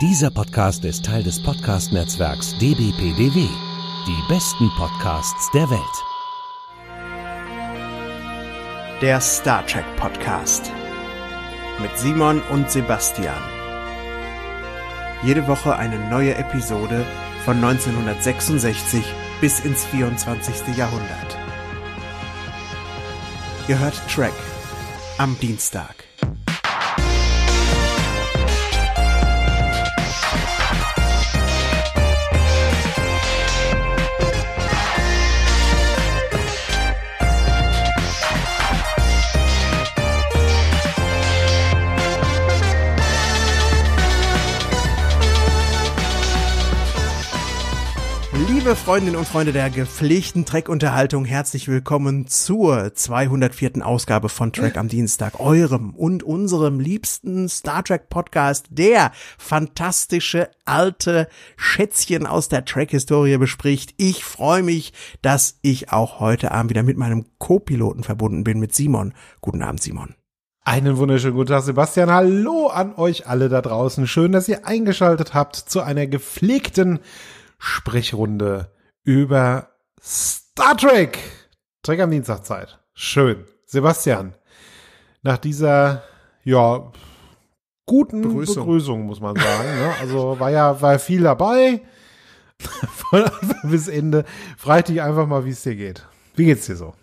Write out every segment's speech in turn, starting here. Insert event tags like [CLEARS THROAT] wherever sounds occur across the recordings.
Dieser Podcast ist Teil des Podcast-Netzwerks dbpdw. Die besten Podcasts der Welt. Der Star Trek Podcast mit Simon und Sebastian. Jede Woche eine neue Episode von 1966 bis ins 24. Jahrhundert. Ihr hört Track am Dienstag. Liebe Freundinnen und Freunde der gepflegten Track-Unterhaltung, herzlich willkommen zur 204. Ausgabe von Track am Dienstag, eurem und unserem liebsten Star Trek Podcast, der fantastische alte Schätzchen aus der Track-Historie bespricht. Ich freue mich, dass ich auch heute Abend wieder mit meinem Co-Piloten verbunden bin, mit Simon. Guten Abend, Simon. Einen wunderschönen guten Tag, Sebastian. Hallo an euch alle da draußen. Schön, dass ihr eingeschaltet habt zu einer gepflegten Sprechrunde über Star Trek. Trek am Dienstagzeit. Schön. Sebastian, nach dieser, ja, guten Begrüßung, Begrüßung muss man sagen. Ne? Also war ja war viel dabei. Von [LAUGHS] Anfang bis Ende. Frag dich einfach mal, wie es dir geht. Wie geht's dir so?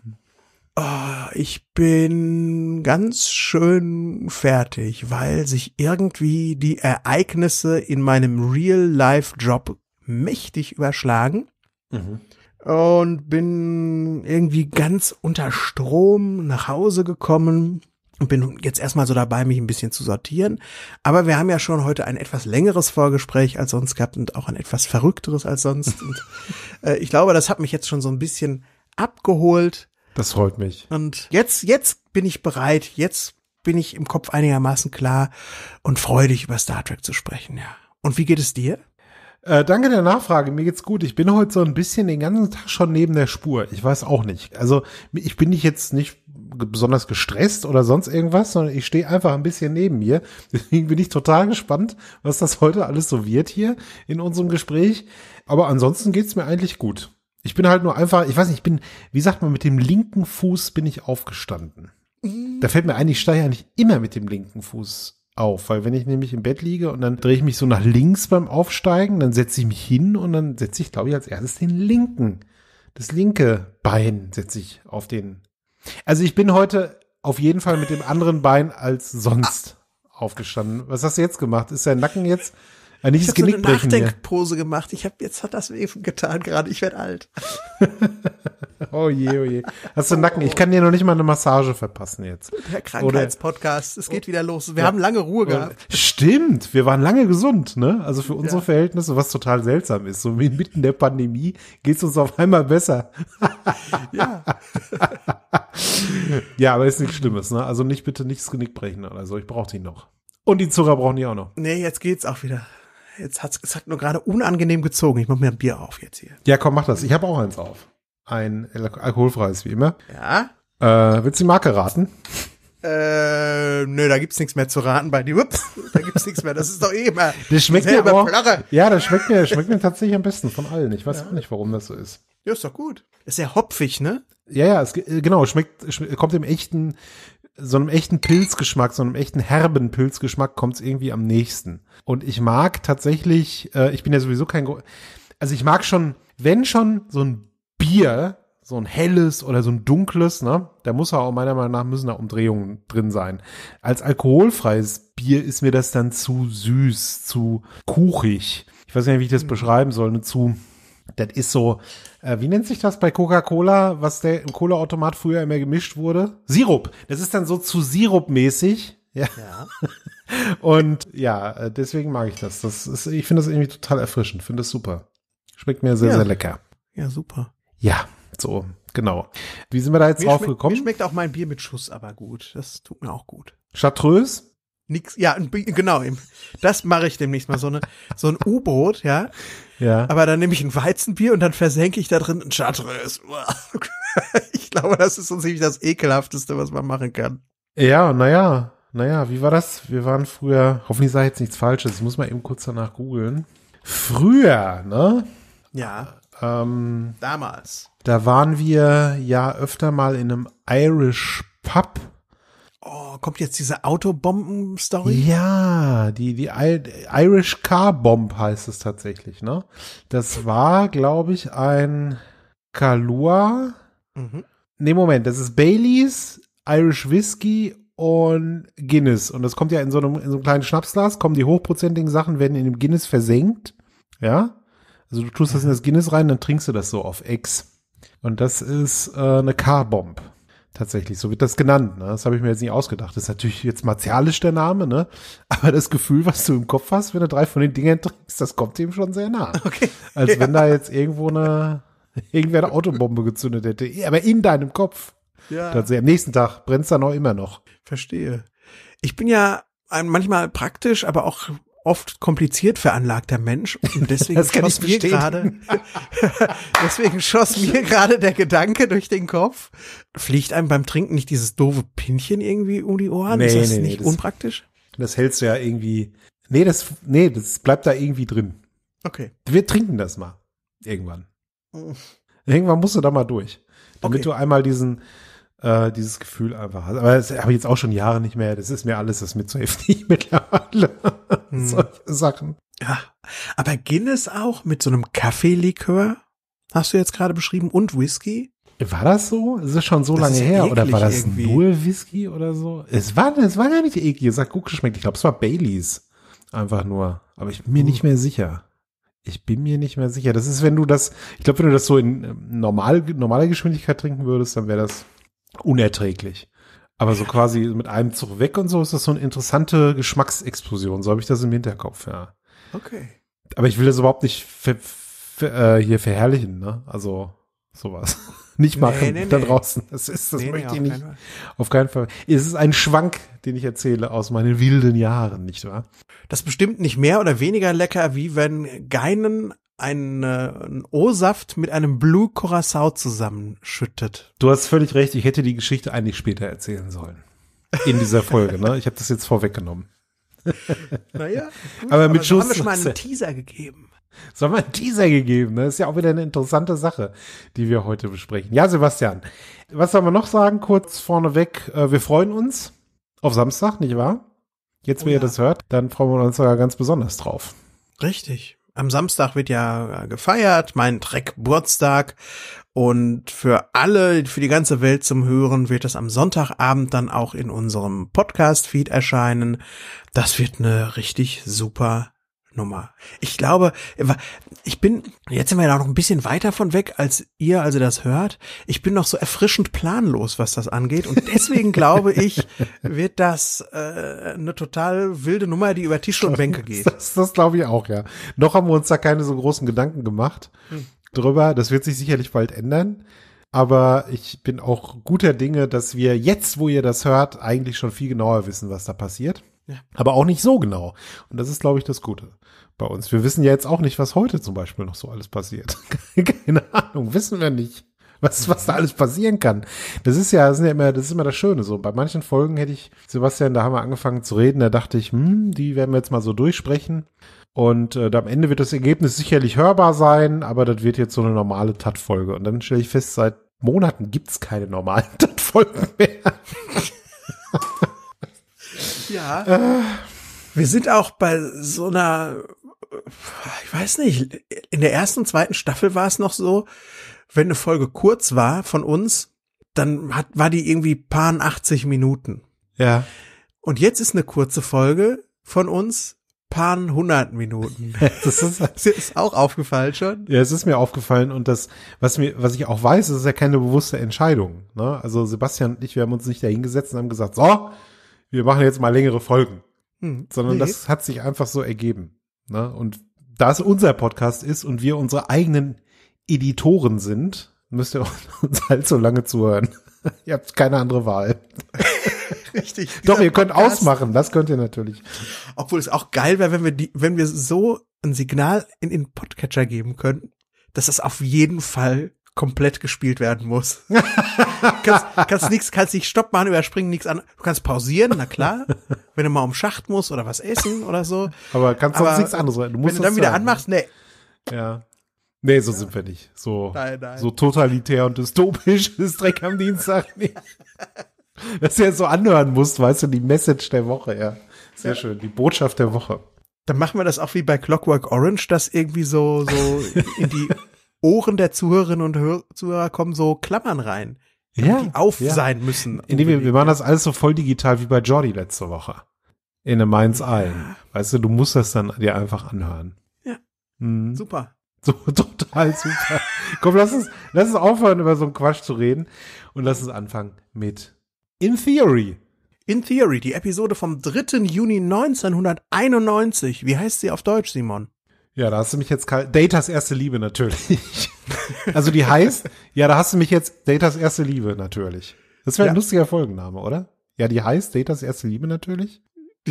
Ah, ich bin ganz schön fertig, weil sich irgendwie die Ereignisse in meinem Real-Life-Job mächtig überschlagen. Mhm. Und bin irgendwie ganz unter Strom nach Hause gekommen und bin jetzt erstmal so dabei, mich ein bisschen zu sortieren. Aber wir haben ja schon heute ein etwas längeres Vorgespräch als sonst gehabt und auch ein etwas verrückteres als sonst. und, [LAUGHS] äh, ich glaube, das hat mich jetzt schon so ein bisschen abgeholt. Das freut mich. Und jetzt, jetzt bin ich bereit. Jetzt bin ich im Kopf einigermaßen klar und freudig über Star Trek zu sprechen, ja. Und wie geht es dir? Äh, danke der Nachfrage, mir geht's gut. Ich bin heute so ein bisschen den ganzen Tag schon neben der Spur. Ich weiß auch nicht. Also ich bin nicht jetzt nicht besonders gestresst oder sonst irgendwas, sondern ich stehe einfach ein bisschen neben mir. [LAUGHS] Deswegen bin ich total gespannt, was das heute alles so wird hier in unserem Gespräch. Aber ansonsten geht's mir eigentlich gut. Ich bin halt nur einfach, ich weiß nicht, ich bin, wie sagt man, mit dem linken Fuß bin ich aufgestanden. Mhm. Da fällt mir ein, ich steige eigentlich immer mit dem linken Fuß auf, weil wenn ich nämlich im Bett liege und dann drehe ich mich so nach links beim Aufsteigen, dann setze ich mich hin und dann setze ich, glaube ich, als erstes den linken, das linke Bein setze ich auf den. Also ich bin heute auf jeden Fall mit dem anderen Bein als sonst aufgestanden. Was hast du jetzt gemacht? Ist dein Nacken jetzt ein äh, ich habe so eine Nachdenkpose gemacht. Ich habe jetzt hat das eben getan gerade. Ich werde alt. [LAUGHS] oh je, oh je. Hast du oh, Nacken? Ich kann dir noch nicht mal eine Massage verpassen jetzt. Der Krankheitspodcast. Es geht wieder los. Wir ja. haben lange Ruhe oh, gehabt. Stimmt. Wir waren lange gesund, ne? Also für unsere ja. Verhältnisse, was total seltsam ist. So mitten der Pandemie geht es uns auf einmal besser. ja. [LAUGHS] ja, aber ist nichts Schlimmes, ne? Also nicht bitte nichts Genick brechen oder Ich brauche die noch. Und die Zucker brauchen die auch noch. Nee, jetzt geht's auch wieder. Jetzt hat es hat nur gerade unangenehm gezogen. Ich mache mir ein Bier auf jetzt hier. Ja, komm, mach das. Ich habe auch eins auf. Ein alkoholfreies, wie immer. Ja. Äh, willst du die Marke raten? Äh, nö, da gibt's nichts mehr zu raten bei dir. Ups, da gibt's nichts mehr. Das ist doch eh immer. Das schmeckt mir aber, Plache. Ja, das schmeckt mir, schmeckt mir tatsächlich am besten von allen. Ich weiß ja. auch nicht, warum das so ist. Ja, ist doch gut. Ist sehr hopfig, ne? Ja, ja, es, äh, genau, schmeckt, schmeckt kommt im echten so einem echten Pilzgeschmack, so einem echten herben Pilzgeschmack kommt es irgendwie am nächsten. Und ich mag tatsächlich, äh, ich bin ja sowieso kein, also ich mag schon, wenn schon so ein Bier, so ein helles oder so ein dunkles, ne, da muss auch meiner Meinung nach müssen da Umdrehungen drin sein. Als alkoholfreies Bier ist mir das dann zu süß, zu kuchig. Ich weiß nicht, wie ich das mhm. beschreiben soll, ne, zu, das ist so, äh, wie nennt sich das bei Coca-Cola, was der im Cola-Automat früher immer gemischt wurde? Sirup. Das ist dann so zu Sirup-mäßig. Ja. ja. [LAUGHS] Und ja, äh, deswegen mag ich das. das ist, ich finde das irgendwie total erfrischend, finde das super. Schmeckt mir sehr, ja. sehr lecker. Ja, super. Ja, so, genau. Wie sind wir da jetzt mir drauf schmeckt, gekommen? Mir schmeckt auch mein Bier mit Schuss aber gut. Das tut mir auch gut. Chartreuse? Nix, ja, genau, das mache ich demnächst mal. So, eine, so ein U-Boot, ja, ja. Aber dann nehme ich ein Weizenbier und dann versenke ich da drin ein Chartreuse. [LAUGHS] Ich glaube, das ist so ziemlich das ekelhafteste, was man machen kann. Ja, naja, naja, wie war das? Wir waren früher, hoffentlich sage ich jetzt nichts Falsches, ich muss mal eben kurz danach googeln. Früher, ne? Ja. Ähm, Damals. Da waren wir ja öfter mal in einem Irish Pub oh, kommt jetzt diese Autobomben-Story? Ja, die, die Irish Car Bomb heißt es tatsächlich, ne? Das war, glaube ich, ein Kalua. Mhm. Nee, Moment, das ist Baileys, Irish Whiskey und Guinness. Und das kommt ja in so einem, in so einem kleinen Schnapsglas, kommen die hochprozentigen Sachen, werden in dem Guinness versenkt. Ja? Also du tust das in mhm. das Guinness rein, dann trinkst du das so auf Ex. Und das ist äh, eine Car Bomb. Tatsächlich, so wird das genannt. Ne? Das habe ich mir jetzt nicht ausgedacht. Das ist natürlich jetzt martialisch der Name, ne? Aber das Gefühl, was du im Kopf hast, wenn du drei von den Dingern trinkst, das kommt ihm schon sehr nah. Okay. Als ja. wenn da jetzt irgendwo eine irgendwer eine Autobombe gezündet hätte. Aber in deinem Kopf. Ja. Tatsächlich. Am nächsten Tag brennt es dann auch immer noch. Verstehe. Ich bin ja manchmal praktisch, aber auch oft kompliziert veranlagter Mensch und [LAUGHS] deswegen schoss mir gerade [LAUGHS] deswegen schoss mir gerade der Gedanke durch den Kopf. Fliegt einem beim Trinken nicht dieses doofe Pinchen irgendwie um die Ohren? Nee, ist das nee, nicht nee, unpraktisch? Das, das hältst du ja irgendwie. Nee, das nee, das bleibt da irgendwie drin. Okay. Wir trinken das mal irgendwann. Irgendwann musst du da mal durch, damit okay. du einmal diesen äh, dieses Gefühl einfach hast. Aber das habe ich jetzt auch schon Jahre nicht mehr. Das ist mir alles, das ist mir zu heftig mittlerweile. Hm. Solche Sachen. Ja, aber Guinness auch mit so einem Kaffeelikör, hast du jetzt gerade beschrieben, und Whisky? War das so? Es ist schon so das lange her. Oder war das irgendwie. nur Whisky oder so? Es war, es war gar nicht eklig. Es hat gut geschmeckt. Ich glaube, es war Baileys. Einfach nur. Aber ich bin mir uh. nicht mehr sicher. Ich bin mir nicht mehr sicher. Das ist, wenn du das, ich glaube, wenn du das so in ähm, normal, normaler Geschwindigkeit trinken würdest, dann wäre das unerträglich. Aber so quasi mit einem Zug weg und so ist das so eine interessante Geschmacksexplosion. So habe ich das im Hinterkopf, ja. Okay. Aber ich will das überhaupt nicht ver ver äh, hier verherrlichen, ne? Also sowas. [LAUGHS] nicht machen nee, nee, da nee. draußen. Das ist, das möchte ich nicht. Keinen auf keinen Fall. Es ist ein Schwank, den ich erzähle aus meinen wilden Jahren, nicht wahr? Das bestimmt nicht mehr oder weniger lecker, wie wenn Geinen einen, O-Saft mit einem Blue Curacao zusammenschüttet. Du hast völlig recht, ich hätte die Geschichte eigentlich später erzählen sollen. In dieser Folge, ne? Ich habe das jetzt vorweggenommen. [LAUGHS] Naja, gut, aber mit aber so haben wir schon mal einen [LAUGHS] Teaser gegeben. So haben wir einen Teaser gegeben, Das ne? Ist ja auch wieder eine interessante Sache, die wir heute besprechen. Ja, Sebastian, was soll man noch sagen? Kurz vorneweg, äh, wir freuen uns auf Samstag, nicht wahr? Jetzt, oh, wenn ihr ja. das hört, dann freuen wir uns sogar ganz besonders drauf. Richtig am Samstag wird ja äh, gefeiert, mein Dreckburtstag. Und für alle, für die ganze Welt zum Hören wird das am Sonntagabend dann auch in unserem Podcast-Feed erscheinen. Das wird eine richtig super Nummer. Ich glaube, ich bin, jetzt sind wir ja noch ein bisschen weiter von weg, als ihr also das hört. Ich bin noch so erfrischend planlos, was das angeht. Und deswegen [LAUGHS] glaube ich, wird das äh, eine total wilde Nummer, die über Tische und Bänke geht. Das, das glaube ich auch, ja. Noch haben wir uns da keine so großen Gedanken gemacht hm. drüber. Das wird sich sicherlich bald ändern. Aber ich bin auch guter Dinge, dass wir jetzt, wo ihr das hört, eigentlich schon viel genauer wissen, was da passiert. Ja. Aber auch nicht so genau. Und das ist, glaube ich, das Gute bei uns. Wir wissen ja jetzt auch nicht, was heute zum Beispiel noch so alles passiert. [LAUGHS] Keine Ahnung, wissen wir nicht, was, was da alles passieren kann. Das ist ja, das ist ja immer, das ist immer das Schöne. So, bei manchen Folgen hätte ich, Sebastian, da haben wir angefangen zu reden, da dachte ich, hm, die werden wir jetzt mal so durchsprechen. Und äh, am Ende wird das Ergebnis sicherlich hörbar sein, aber das wird jetzt so eine normale TAT-Folge. Und dann stelle ich fest, seit Monaten gibt's keine normalen [LAUGHS] TAT-Folgen mehr. ja. Äh, wir sind auch bei so einer ich weiß nicht, in der ersten, und zweiten Staffel war es noch so, wenn eine Folge kurz war von uns, dann hat, war die irgendwie paar 80 Minuten. Ja. Und jetzt ist eine kurze Folge von uns paar 100 Minuten. [LAUGHS] das ist, das ist auch aufgefallen schon. Ja, es ist mir aufgefallen und das, was mir, was ich auch weiß, ist ja keine bewusste Entscheidung. Ne? Also Sebastian und ich, wir haben uns nicht dahingesetzt und haben gesagt, so, wir machen jetzt mal längere Folgen, hm, sondern nee. das hat sich einfach so ergeben. Ne? Und da es unser Podcast ist und wir unsere eigenen Editoren sind, müsst ihr [LAUGHS] uns halt so lange zuhören. [LAUGHS] ihr habt keine andere Wahl. [LAUGHS] Richtig. Doch, ihr könnt Podcast, ausmachen, das könnt ihr natürlich. Obwohl es auch geil wäre, wenn wir die, wenn wir so ein Signal in den Podcatcher geben könnten, dass das auf jeden Fall komplett gespielt werden muss kannst, kannst nichts, kannst nicht Stopp machen, überspringen, nichts an. Du kannst pausieren, na klar. wenn du mal um Schacht musst oder was essen oder so. Aber kannst auch nichts anderes rein. Du musst wenn du dann wieder sagen. anmachst, nee. Ja. Nee, so ja. sind wir nicht. So, nein, nein. so totalitär und dystopisch [LAUGHS] ist Dreck am Dienstag Dass du jetzt so anhören musst, weißt du, die Message der Woche, ja. Sehr ja. schön, die Botschaft der Woche. Dann machen wir das auch wie bei Clockwork Orange, dass irgendwie so, so in die Ohren der Zuhörerinnen und Hör Zuhörer kommen so Klammern rein ja, auf ja. sein müssen. Indem wir, wir machen das alles so voll digital wie bei Jordi letzte Woche. In einem Minds Eye. Ja. Weißt du, du musst das dann dir einfach anhören. Ja. Mhm. Super. So, [LAUGHS] total super. Komm, lass uns, lass uns aufhören, über so einen Quatsch zu reden. Und lass uns anfangen mit In Theory. In Theory, die Episode vom 3. Juni 1991. Wie heißt sie auf Deutsch, Simon? Ja, da hast du mich jetzt kalt. Datas erste Liebe natürlich. [LAUGHS] also die heißt, ja, da hast du mich jetzt Datas erste Liebe natürlich. Das wäre ja. ein lustiger Folgenname, oder? Ja, die heißt Datas erste Liebe natürlich. [LAUGHS]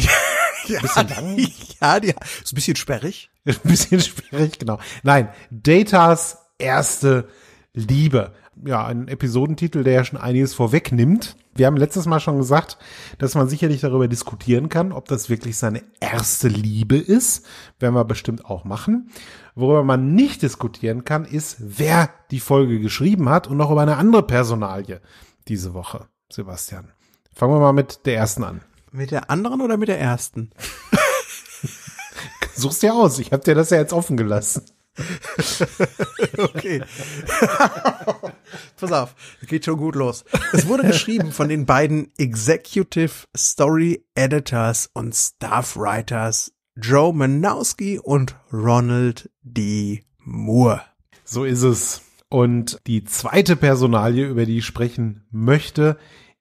ja, bisschen lang. [LAUGHS] ja, die, ist ein bisschen sperrig. ein bisschen sperrig, genau. Nein, Datas erste Liebe. Ja, ein Episodentitel, der ja schon einiges vorwegnimmt. Wir haben letztes Mal schon gesagt, dass man sicherlich darüber diskutieren kann, ob das wirklich seine erste Liebe ist. Werden wir bestimmt auch machen. Worüber man nicht diskutieren kann, ist, wer die Folge geschrieben hat und noch über eine andere Personalie diese Woche, Sebastian. Fangen wir mal mit der ersten an. Mit der anderen oder mit der ersten? [LAUGHS] Such's dir aus. Ich habe dir das ja jetzt offen gelassen. [LAUGHS] okay. [LAUGHS] [LAUGHS] Pass auf, geht schon gut los. Es wurde geschrieben von den beiden Executive Story Editors und Staff Writers Joe Manowski und Ronald D. Moore. So ist es. Und die zweite Personalie, über die ich sprechen möchte,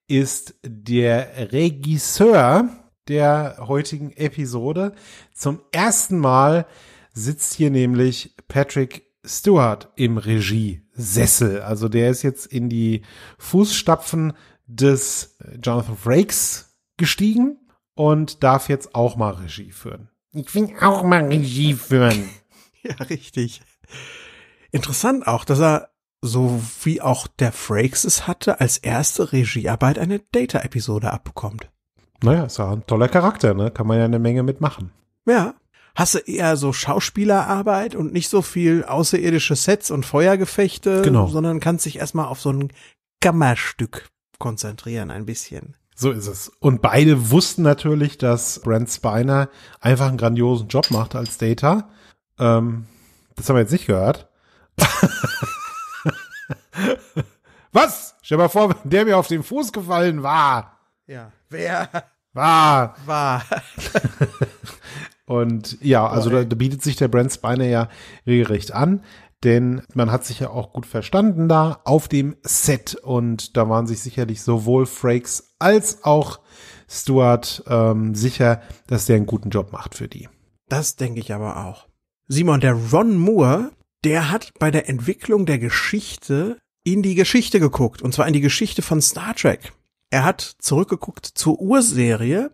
ist der Regisseur der heutigen Episode. Zum ersten Mal sitzt hier nämlich Patrick Stewart im Regie-Sessel. Also der ist jetzt in die Fußstapfen des Jonathan Frakes gestiegen und darf jetzt auch mal Regie führen. Ich will auch mal Regie führen. [LAUGHS] ja, richtig. Interessant auch, dass er, so wie auch der Frakes es hatte, als erste Regiearbeit eine Data-Episode abbekommt. Naja, ist ja ein toller Charakter, ne? Kann man ja eine Menge mitmachen. Ja, hast du eher so Schauspielerarbeit und nicht so viel außerirdische Sets und Feuergefechte, genau. sondern kannst dich erstmal auf so ein Kammerstück konzentrieren ein bisschen. So ist es. Und beide wussten natürlich, dass Brent Spiner einfach einen grandiosen Job macht als Data. Ähm, das haben wir jetzt nicht gehört. [LAUGHS] Was? Stell dir mal vor, wenn der mir auf den Fuß gefallen war. Ja. Wer? War. War. [LAUGHS] Und ja, also da, da bietet sich der Brent Spiner ja regelrecht an denn man hat sich ja auch gut verstanden da auf dem Set und da waren sich sicherlich sowohl Frakes als auch Stuart ähm, sicher, dass der einen guten Job macht für die. Das denke ich aber auch. Simon, der Ron Moore, der hat bei der Entwicklung der Geschichte in die Geschichte geguckt und zwar in die Geschichte von Star Trek. Er hat zurückgeguckt zur Urserie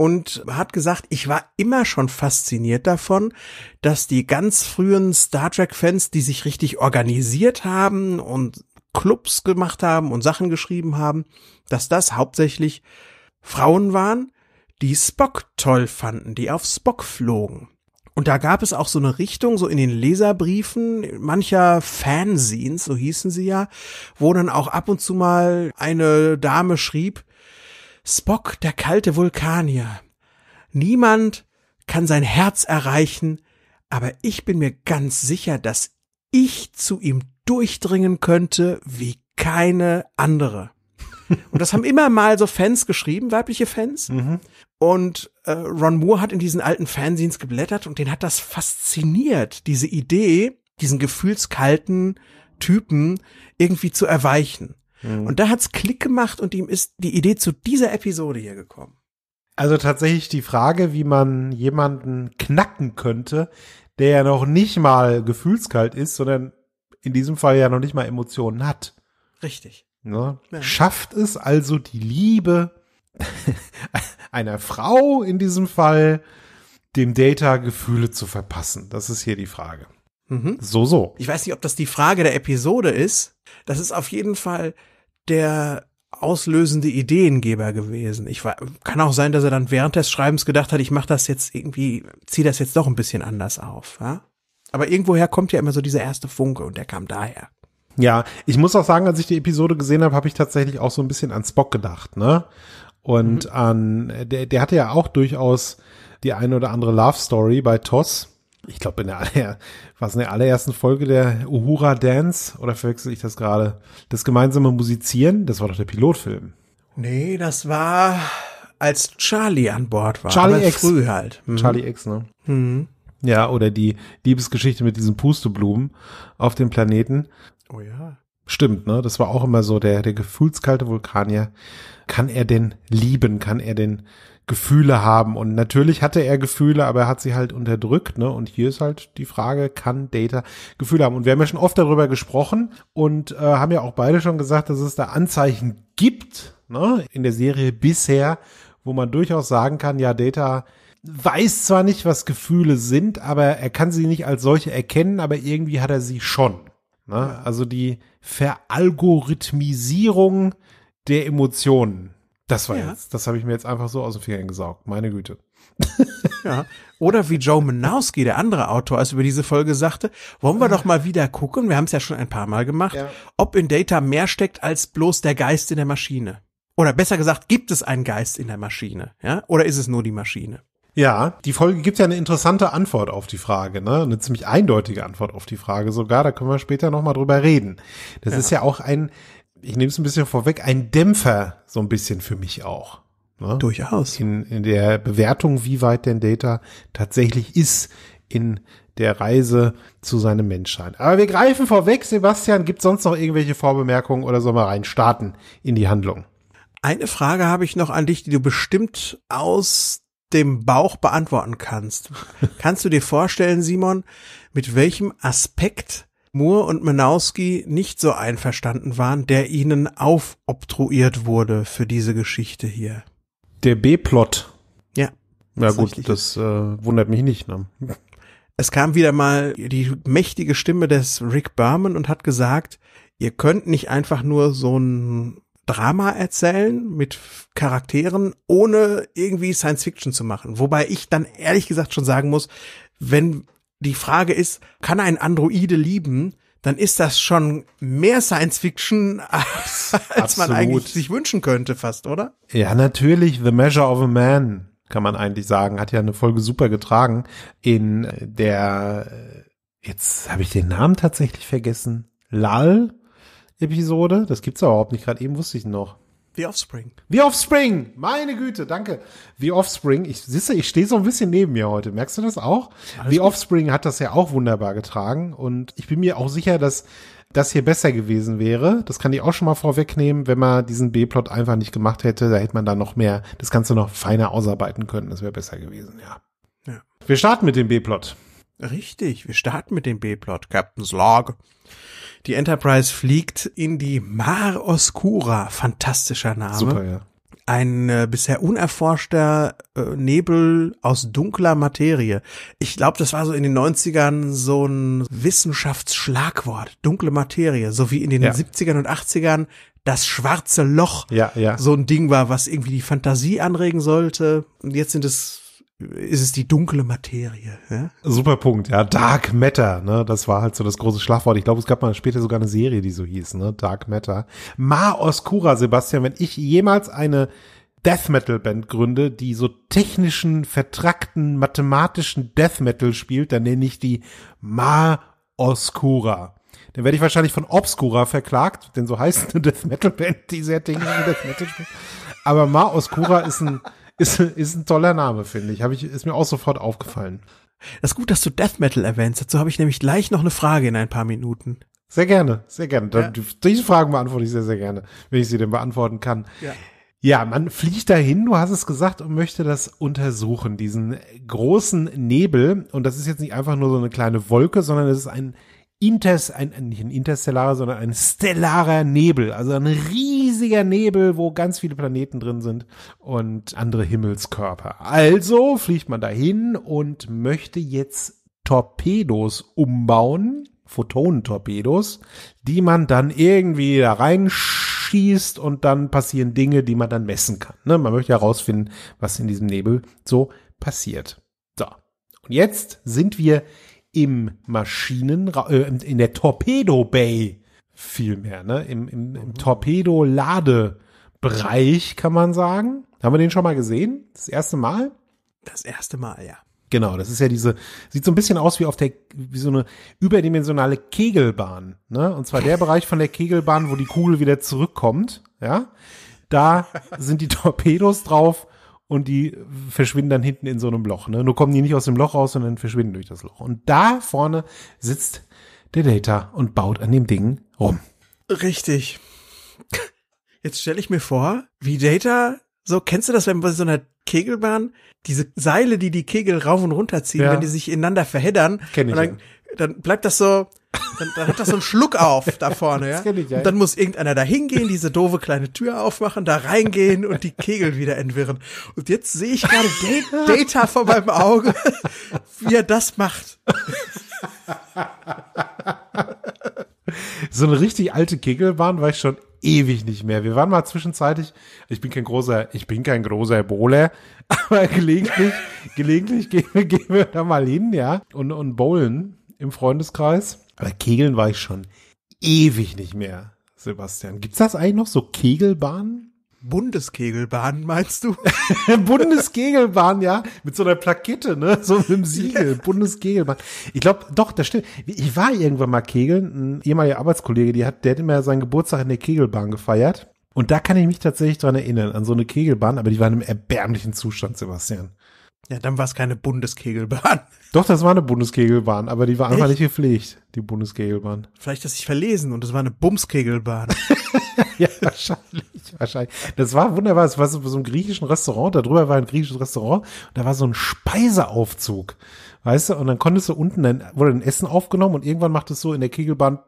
und hat gesagt, ich war immer schon fasziniert davon, dass die ganz frühen Star Trek-Fans, die sich richtig organisiert haben und Clubs gemacht haben und Sachen geschrieben haben, dass das hauptsächlich Frauen waren, die Spock toll fanden, die auf Spock flogen. Und da gab es auch so eine Richtung, so in den Leserbriefen mancher Fanzines, so hießen sie ja, wo dann auch ab und zu mal eine Dame schrieb, Spock, der kalte Vulkanier. Niemand kann sein Herz erreichen, aber ich bin mir ganz sicher, dass ich zu ihm durchdringen könnte wie keine andere. Und das haben immer mal so Fans geschrieben, weibliche Fans. Mhm. Und äh, Ron Moore hat in diesen alten Fanzines geblättert und den hat das fasziniert, diese Idee, diesen gefühlskalten Typen irgendwie zu erweichen. Mhm. Und da hat's Klick gemacht und ihm ist die Idee zu dieser Episode hier gekommen. Also tatsächlich die Frage, wie man jemanden knacken könnte, der ja noch nicht mal gefühlskalt ist, sondern in diesem Fall ja noch nicht mal Emotionen hat. Richtig. Ne? Ja. Schafft es also die Liebe [LAUGHS] einer Frau in diesem Fall, dem Data Gefühle zu verpassen? Das ist hier die Frage. Mhm. So, so. Ich weiß nicht, ob das die Frage der Episode ist. Das ist auf jeden Fall der auslösende Ideengeber gewesen. Ich war, kann auch sein, dass er dann während des Schreibens gedacht hat, ich mache das jetzt irgendwie, ziehe das jetzt doch ein bisschen anders auf. Ja? Aber irgendwoher kommt ja immer so dieser erste Funke und der kam daher. Ja, ich muss auch sagen, als ich die Episode gesehen habe, habe ich tatsächlich auch so ein bisschen an Spock gedacht, ne? Und mhm. an der, der hatte ja auch durchaus die eine oder andere Love Story bei Toss ich glaube, in der, aller, was in der allerersten Folge der Uhura Dance, oder verwechsel ich das gerade, das gemeinsame Musizieren, das war doch der Pilotfilm. Nee, das war, als Charlie an Bord war. Charlie X. Früh halt. Mhm. Charlie X, ne? Mhm. Ja, oder die Liebesgeschichte mit diesen Pusteblumen auf dem Planeten. Oh ja. Stimmt, ne? Das war auch immer so der, der gefühlskalte Vulkanier. Kann er denn lieben? Kann er denn Gefühle haben. Und natürlich hatte er Gefühle, aber er hat sie halt unterdrückt. Ne? Und hier ist halt die Frage, kann Data Gefühle haben? Und wir haben ja schon oft darüber gesprochen und äh, haben ja auch beide schon gesagt, dass es da Anzeichen gibt ne? in der Serie bisher, wo man durchaus sagen kann, ja, Data weiß zwar nicht, was Gefühle sind, aber er kann sie nicht als solche erkennen, aber irgendwie hat er sie schon. Ne? Also die Veralgorithmisierung der Emotionen das war ja. jetzt, das habe ich mir jetzt einfach so aus den Fingern gesaugt. Meine Güte. [LAUGHS] ja. Oder wie Joe Manowski, der andere Autor, als über diese Folge sagte, wollen wir doch mal wieder gucken, wir haben es ja schon ein paar Mal gemacht, ja. ob in Data mehr steckt als bloß der Geist in der Maschine. Oder besser gesagt, gibt es einen Geist in der Maschine? Ja? Oder ist es nur die Maschine? Ja, die Folge gibt ja eine interessante Antwort auf die Frage, ne? Eine ziemlich eindeutige Antwort auf die Frage sogar. Da können wir später nochmal drüber reden. Das ja. ist ja auch ein ich nehme es ein bisschen vorweg, ein Dämpfer so ein bisschen für mich auch. Ne? Durchaus. In, in der Bewertung, wie weit denn Data tatsächlich ist in der Reise zu seinem Menschsein. Aber wir greifen vorweg, Sebastian, gibt sonst noch irgendwelche Vorbemerkungen oder soll mal rein starten in die Handlung? Eine Frage habe ich noch an dich, die du bestimmt aus dem Bauch beantworten kannst. [LAUGHS] kannst du dir vorstellen, Simon, mit welchem Aspekt Moore und Manowski nicht so einverstanden waren, der ihnen aufobtruiert wurde für diese Geschichte hier. Der B-Plot. Ja. Ja gut, das äh, wundert mich nicht. Ne? Es kam wieder mal die mächtige Stimme des Rick Berman und hat gesagt, ihr könnt nicht einfach nur so ein Drama erzählen mit Charakteren, ohne irgendwie Science Fiction zu machen. Wobei ich dann ehrlich gesagt schon sagen muss, wenn die Frage ist, kann ein Androide lieben? Dann ist das schon mehr Science Fiction, [LAUGHS] als Absolut. man eigentlich sich wünschen könnte, fast, oder? Ja, natürlich. The Measure of a Man, kann man eigentlich sagen, hat ja eine Folge super getragen. In der, jetzt habe ich den Namen tatsächlich vergessen, Lal-Episode. Das gibt's ja überhaupt nicht. Gerade eben wusste ich noch. The Offspring. The Offspring! Meine Güte, danke. The Offspring, ich sitze, ich stehe so ein bisschen neben mir heute. Merkst du das auch? Alles The gut. Offspring hat das ja auch wunderbar getragen und ich bin mir auch sicher, dass das hier besser gewesen wäre. Das kann ich auch schon mal vorwegnehmen, wenn man diesen B-Plot einfach nicht gemacht hätte, da hätte man da noch mehr, das Ganze noch feiner ausarbeiten können. Das wäre besser gewesen, ja. ja. Wir starten mit dem B-Plot. Richtig, wir starten mit dem B-Plot, Captain's Log. Die Enterprise fliegt in die Mar Oscura, fantastischer Name. Super, ja. Ein äh, bisher unerforschter äh, Nebel aus dunkler Materie. Ich glaube, das war so in den 90ern so ein Wissenschaftsschlagwort, dunkle Materie, so wie in den ja. 70ern und 80ern das schwarze Loch ja, ja. so ein Ding war, was irgendwie die Fantasie anregen sollte. Und jetzt sind es ist es die dunkle Materie. Ja? Super Punkt, ja. Dark Matter, ne? Das war halt so das große Schlagwort. Ich glaube, es gab mal später sogar eine Serie, die so hieß, ne? Dark Matter. Ma Oscura, Sebastian, wenn ich jemals eine Death Metal Band gründe, die so technischen, vertrackten, mathematischen Death Metal spielt, dann nenne ich die Ma Oscura. Dann werde ich wahrscheinlich von Obscura verklagt, denn so heißt eine Death Metal Band, die sehr technischen Death Metal spielt. Aber Ma Oscura ist ein ist, ist ein toller Name, finde ich. Hab ich. Ist mir auch sofort aufgefallen. Das ist gut, dass du Death Metal erwähnst. Dazu habe ich nämlich gleich noch eine Frage in ein paar Minuten. Sehr gerne, sehr gerne. Ja. Diese Fragen beantworte ich sehr, sehr gerne, wenn ich sie denn beantworten kann. Ja. Ja, man fliegt dahin, du hast es gesagt, und möchte das untersuchen, diesen großen Nebel. Und das ist jetzt nicht einfach nur so eine kleine Wolke, sondern es ist ein Inter, ein, nicht ein interstellarer, sondern ein stellarer Nebel. Also ein riesiger Nebel, wo ganz viele Planeten drin sind und andere Himmelskörper. Also fliegt man dahin und möchte jetzt Torpedos umbauen, Photonentorpedos, die man dann irgendwie da reinschießt und dann passieren Dinge, die man dann messen kann. Ne? Man möchte herausfinden, was in diesem Nebel so passiert. So. Und jetzt sind wir im Maschinen, äh, in der Torpedo Bay vielmehr, ne? Im, im, im mhm. Torpedo-Ladebereich kann man sagen. Haben wir den schon mal gesehen? Das erste Mal? Das erste Mal, ja. Genau, das ist ja diese, sieht so ein bisschen aus wie auf der, wie so eine überdimensionale Kegelbahn, ne? Und zwar der [LAUGHS] Bereich von der Kegelbahn, wo die Kugel wieder zurückkommt, ja? Da [LAUGHS] sind die Torpedos drauf und die verschwinden dann hinten in so einem Loch. Ne? Nur kommen die nicht aus dem Loch raus, sondern verschwinden durch das Loch. Und da vorne sitzt der Data und baut an dem Ding rum. Richtig. Jetzt stelle ich mir vor, wie Data, so kennst du das, wenn bei so einer Kegelbahn diese Seile, die die Kegel rauf und runter ziehen, ja. wenn die sich ineinander verheddern. Kenn ich. Und dann ja dann bleibt das so, dann, dann hat das so einen Schluck auf da vorne, ja? Und dann muss irgendeiner da hingehen, diese doofe kleine Tür aufmachen, da reingehen und die Kegel wieder entwirren. Und jetzt sehe ich gerade [LAUGHS] Data vor meinem Auge, wie er das macht. So eine richtig alte Kegelbahn war ich schon ewig nicht mehr. Wir waren mal zwischenzeitlich, ich bin kein großer, ich bin kein großer Bowler, [LAUGHS] aber gelegentlich, gelegentlich gehen, gehen wir da mal hin, ja, und, und bowlen im Freundeskreis. Aber Kegeln war ich schon ewig nicht mehr, Sebastian. Gibt's das eigentlich noch so Kegelbahnen? Bundeskegelbahn, meinst du? [LAUGHS] Bundeskegelbahn, ja, mit so einer Plakette, ne, so mit dem Siegel, Bundeskegelbahn. Ich glaube, doch, das stimmt. Ich war irgendwann mal kegeln, ein ehemaliger Arbeitskollege, die hat, der hat immer seinen Geburtstag in der Kegelbahn gefeiert. Und da kann ich mich tatsächlich dran erinnern, an so eine Kegelbahn, aber die war in einem erbärmlichen Zustand, Sebastian. Ja, dann war es keine Bundeskegelbahn. [LAUGHS] Doch, das war eine Bundeskegelbahn, aber die war Echt? einfach nicht gepflegt, die Bundeskegelbahn. Vielleicht hast du dich verlesen und es war eine Bumskegelbahn. [LAUGHS] ja, wahrscheinlich, wahrscheinlich. Das war wunderbar. Es war so, so ein griechisches Restaurant, da drüber war ein griechisches Restaurant und da war so ein Speiseaufzug. Weißt du, und dann konntest du unten, dann wurde ein Essen aufgenommen und irgendwann macht es so in der Kegelbahn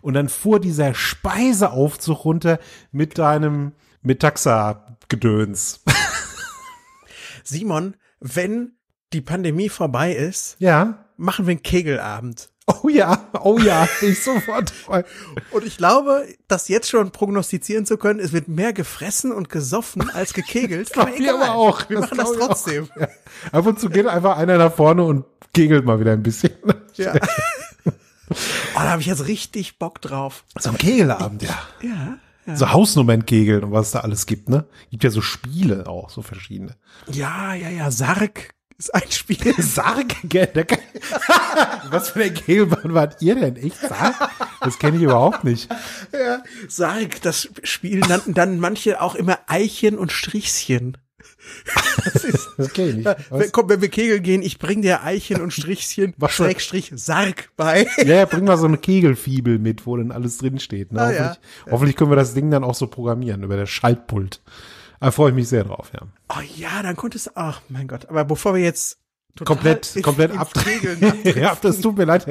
und dann fuhr dieser Speiseaufzug runter mit deinem Metaxa Gedöns. [LAUGHS] Simon, wenn die Pandemie vorbei ist, ja. machen wir einen Kegelabend. Oh ja, oh ja, [LAUGHS] ich sofort Und ich glaube, das jetzt schon prognostizieren zu können, es wird mehr gefressen und gesoffen als gekegelt. das [LAUGHS] aber egal. aber auch. Wir das machen das trotzdem. Ja. Ab und zu geht einfach einer nach vorne und kegelt mal wieder ein bisschen. Ja. oh, da habe ich jetzt richtig Bock drauf. So ein Kegelabend, ja. Ja ja. so kegeln und was es da alles gibt, ne? Gibt ja so Spiele auch, so verschiedene. Ja, ja, ja, Sarg ist ein Spiel. [LAUGHS] Sarg, gell? [LAUGHS] Was für eine Kegelbahn wart ihr denn? Ich Sarg? Das kenne ich überhaupt nicht. Ja, Sarg, das Spiel nannten dann manche auch immer Eichen und Strichchen. Das, ist, [LAUGHS] das geht nicht. Wenn, komm, wenn wir Kegel gehen, ich bring dir Eichen und Strichchen, Schrägstrich, Sarg bei. Ja, bring mal so eine Kegelfibel mit, wo dann alles drinsteht. Ne? Ah, hoffentlich, ja. hoffentlich können wir das Ding dann auch so programmieren über das Schaltpult. Da freue ich mich sehr drauf, ja. Oh ja, dann konntest du, ach mein Gott. Aber bevor wir jetzt komplett, komplett abdrehen. [LAUGHS] ja, das tut mir leid.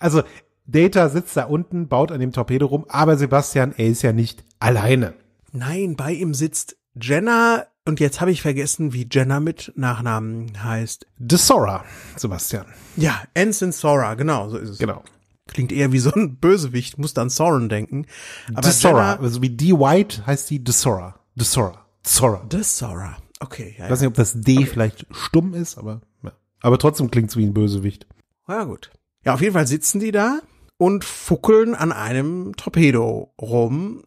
Also, Data sitzt da unten, baut an dem Torpedo rum, aber Sebastian, er ist ja nicht alleine. Nein, bei ihm sitzt Jenna, und jetzt habe ich vergessen, wie Jenna mit Nachnamen heißt. Sora, Sebastian. Ja, Ensign Sora, genau, so ist es. Genau. Klingt eher wie so ein Bösewicht, muss an Sauron denken. Aber Sora, Jenna, also wie D. White heißt die Sora. DeSora. Sora. Sora. Okay. Ja, ich weiß nicht, ob das D okay. vielleicht stumm ist, aber, ja. aber trotzdem klingt es wie ein Bösewicht. Ja, gut. Ja, auf jeden Fall sitzen die da und fuckeln an einem Torpedo rum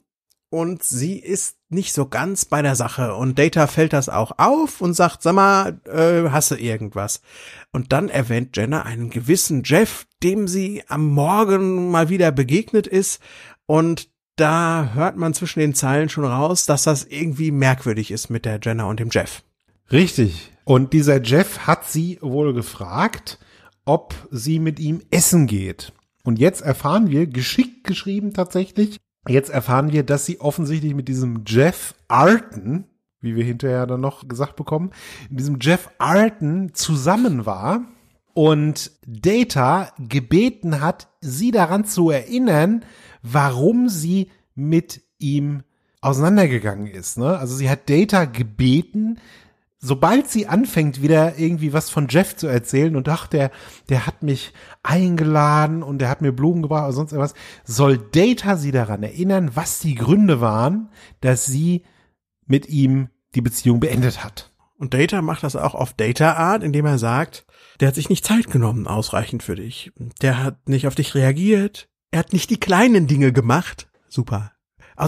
und sie ist nicht so ganz bei der Sache. Und Data fällt das auch auf und sagt, sag mal, äh, hasse irgendwas. Und dann erwähnt Jenna einen gewissen Jeff, dem sie am Morgen mal wieder begegnet ist. Und da hört man zwischen den Zeilen schon raus, dass das irgendwie merkwürdig ist mit der Jenna und dem Jeff. Richtig. Und dieser Jeff hat sie wohl gefragt, ob sie mit ihm essen geht. Und jetzt erfahren wir, geschickt geschrieben tatsächlich, Jetzt erfahren wir, dass sie offensichtlich mit diesem Jeff Arten, wie wir hinterher dann noch gesagt bekommen, mit diesem Jeff Arten zusammen war und Data gebeten hat, sie daran zu erinnern, warum sie mit ihm auseinandergegangen ist. Ne? Also sie hat Data gebeten, sobald sie anfängt, wieder irgendwie was von Jeff zu erzählen und ach, der, der hat mich eingeladen und der hat mir Blumen gebracht oder sonst irgendwas, soll Data sie daran erinnern, was die Gründe waren, dass sie mit ihm die Beziehung beendet hat. Und Data macht das auch auf Data-Art, indem er sagt, der hat sich nicht Zeit genommen, ausreichend für dich. Der hat nicht auf dich reagiert. Er hat nicht die kleinen Dinge gemacht. Super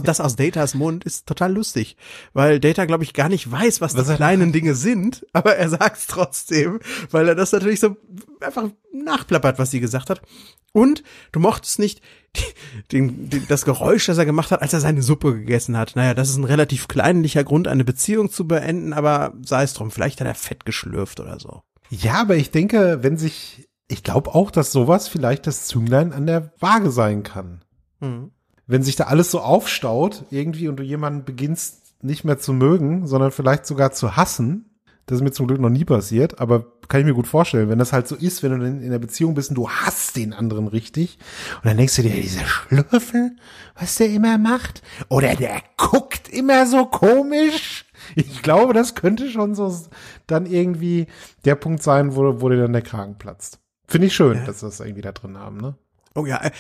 das aus Datas Mund ist total lustig, weil Data, glaube ich, gar nicht weiß, was, was die kleinen Dinge sind, aber er sagt es trotzdem, weil er das natürlich so einfach nachplappert, was sie gesagt hat. Und du mochtest nicht den, den, das Geräusch, das er gemacht hat, als er seine Suppe gegessen hat. Naja, das ist ein relativ kleinlicher Grund, eine Beziehung zu beenden, aber sei es drum, vielleicht hat er Fett geschlürft oder so. Ja, aber ich denke, wenn sich, ich glaube auch, dass sowas vielleicht das Zünglein an der Waage sein kann. Mhm wenn sich da alles so aufstaut irgendwie und du jemanden beginnst nicht mehr zu mögen, sondern vielleicht sogar zu hassen, das ist mir zum Glück noch nie passiert, aber kann ich mir gut vorstellen, wenn das halt so ist, wenn du in der Beziehung bist und du hasst den anderen richtig und dann denkst du dir, dieser Schlüffel, was der immer macht oder der guckt immer so komisch. Ich glaube, das könnte schon so dann irgendwie der Punkt sein, wo, wo dir dann der Kragen platzt. Finde ich schön, ja. dass wir das irgendwie da drin haben, ne? Oh ja, äh,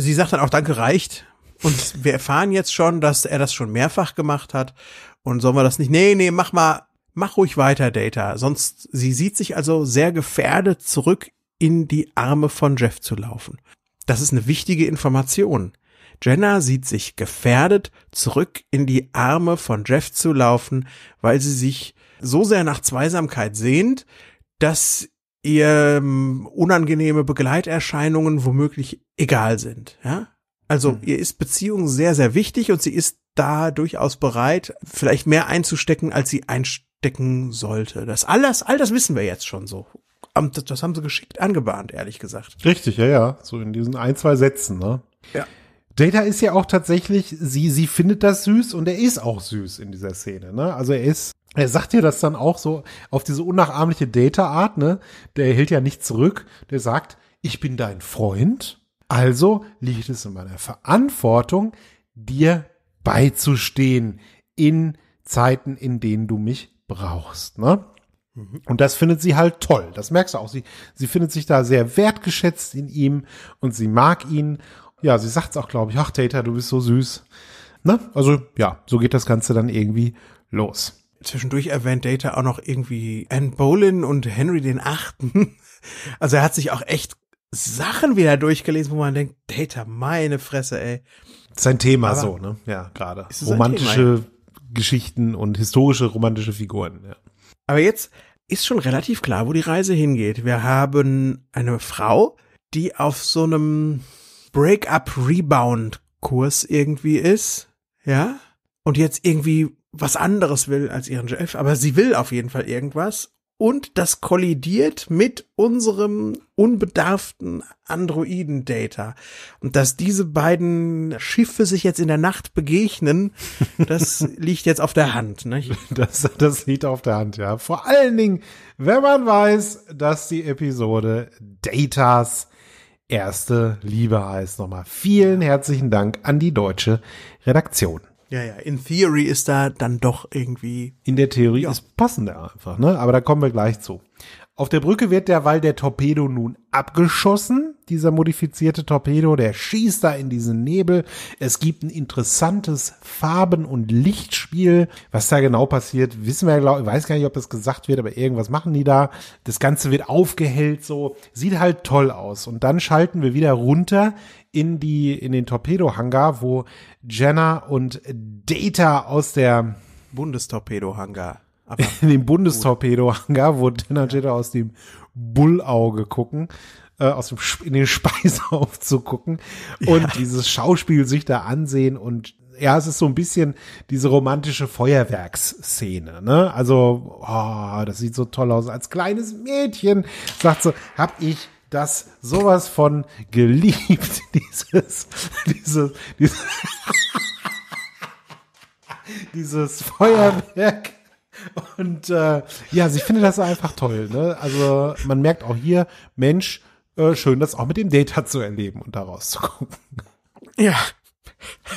sie sagt dann auch, danke reicht. Und wir erfahren jetzt schon, dass er das schon mehrfach gemacht hat. Und sollen wir das nicht? Nee, nee, mach mal, mach ruhig weiter, Data. Sonst, sie sieht sich also sehr gefährdet zurück in die Arme von Jeff zu laufen. Das ist eine wichtige Information. Jenna sieht sich gefährdet zurück in die Arme von Jeff zu laufen, weil sie sich so sehr nach Zweisamkeit sehnt, dass ihr ähm, unangenehme Begleiterscheinungen womöglich egal sind. Ja? Also mhm. ihr ist Beziehung sehr, sehr wichtig und sie ist da durchaus bereit, vielleicht mehr einzustecken, als sie einstecken sollte. Das alles, all das wissen wir jetzt schon so. Das haben sie geschickt angebahnt, ehrlich gesagt. Richtig, ja, ja. So in diesen ein, zwei Sätzen, ne? Ja. Data ist ja auch tatsächlich, sie, sie findet das süß und er ist auch süß in dieser Szene, ne? Also er ist er sagt dir das dann auch so auf diese unnachahmliche Data-Art, ne? Der hält ja nicht zurück. Der sagt, ich bin dein Freund, also liegt es in meiner Verantwortung, dir beizustehen in Zeiten, in denen du mich brauchst, ne? Mhm. Und das findet sie halt toll. Das merkst du auch. Sie, sie findet sich da sehr wertgeschätzt in ihm und sie mag ihn. Ja, sie sagt's auch, glaube ich. Ach, Data, du bist so süß. Ne? Also, ja, so geht das Ganze dann irgendwie los zwischendurch erwähnt Data auch noch irgendwie Anne Bolin und Henry den Achten. [LAUGHS] Also er hat sich auch echt Sachen wieder durchgelesen, wo man denkt, Data, meine Fresse, ey. Sein Thema Aber so, ne? Ja, gerade. Romantische Geschichten und historische romantische Figuren, ja. Aber jetzt ist schon relativ klar, wo die Reise hingeht. Wir haben eine Frau, die auf so einem Break-up-Rebound-Kurs irgendwie ist, ja, und jetzt irgendwie was anderes will als ihren Chef, aber sie will auf jeden Fall irgendwas. Und das kollidiert mit unserem unbedarften Androiden-Data. Und dass diese beiden Schiffe sich jetzt in der Nacht begegnen, [LAUGHS] das liegt jetzt auf der Hand. Ne? Das, das liegt auf der Hand, ja. Vor allen Dingen, wenn man weiß, dass die Episode Datas erste Liebe heißt. Nochmal vielen herzlichen Dank an die deutsche Redaktion. Ja, ja, in Theory ist da dann doch irgendwie. In der Theorie ja. ist passender einfach, ne? Aber da kommen wir gleich zu. Auf der Brücke wird der Wall der Torpedo nun abgeschossen dieser modifizierte Torpedo, der schießt da in diesen Nebel. Es gibt ein interessantes Farben- und Lichtspiel. Was da genau passiert, wissen wir, glaube ich, weiß gar nicht, ob das gesagt wird, aber irgendwas machen die da. Das Ganze wird aufgehellt, so. Sieht halt toll aus. Und dann schalten wir wieder runter in die, in den Torpedo-Hangar, wo Jenna und Data aus der Bundestorpedo-Hangar. [LAUGHS] in den Bundestorpedo-Hangar, wo Jenna und Data aus dem Bullauge gucken äh, aus dem in den [LAUGHS] Speisehof zu gucken und ja. dieses Schauspiel sich da ansehen und ja, es ist so ein bisschen diese romantische Feuerwerksszene, ne? Also, oh, das sieht so toll aus. Als kleines Mädchen sagt so, hab ich das sowas von geliebt, [LAUGHS] dieses, dieses, dieses, [LAUGHS] dieses Feuerwerk. Und äh, ja, also ich finde das einfach toll. Ne? Also man merkt auch hier, Mensch, äh, schön, das auch mit dem Data zu erleben und daraus zu gucken. Ja,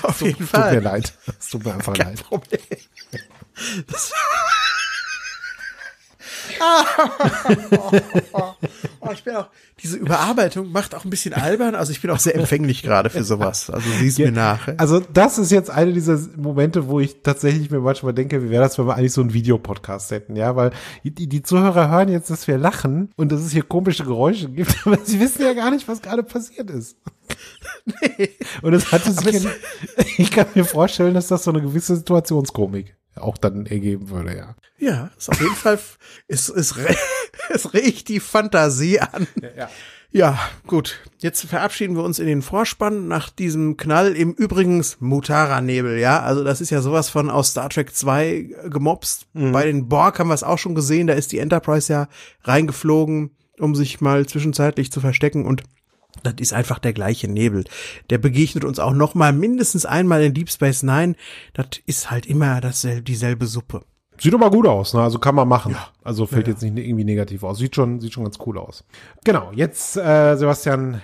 auf jeden tut, Fall. Tut mir leid. Es tut mir einfach Kein leid. Problem. Das ah, oh, oh, oh. Oh, ich bin auch, diese Überarbeitung macht auch ein bisschen albern. Also ich bin auch sehr empfänglich gerade für sowas. Also sieh's ja, mir nach. Also das ist jetzt eine dieser Momente, wo ich tatsächlich mir manchmal denke, wie wäre das, wenn wir eigentlich so einen Videopodcast hätten, ja? Weil die, die Zuhörer hören jetzt, dass wir lachen und dass es hier komische Geräusche gibt, [LAUGHS] aber sie wissen ja gar nicht, was gerade passiert ist. [LAUGHS] Nee. Und es hatte sich, in, [LAUGHS] ich kann mir vorstellen, dass das so eine gewisse Situationskomik auch dann ergeben würde, ja. Ja, ist auf jeden Fall, es, [LAUGHS] es, es regt die Fantasie an. ja. ja, gut. Jetzt verabschieden wir uns in den Vorspann nach diesem Knall im übrigens Mutara-Nebel, ja. Also das ist ja sowas von aus Star Trek 2 gemobst. Mhm. Bei den Borg haben wir es auch schon gesehen, da ist die Enterprise ja reingeflogen, um sich mal zwischenzeitlich zu verstecken und das ist einfach der gleiche Nebel. Der begegnet uns auch noch mal mindestens einmal in Deep Space Nine. Das ist halt immer dasselbe, dieselbe Suppe. Sieht aber gut aus, ne? Also kann man machen. Ja. Also fällt ja, jetzt nicht irgendwie negativ aus. Sieht schon, sieht schon ganz cool aus. Genau, jetzt äh, Sebastian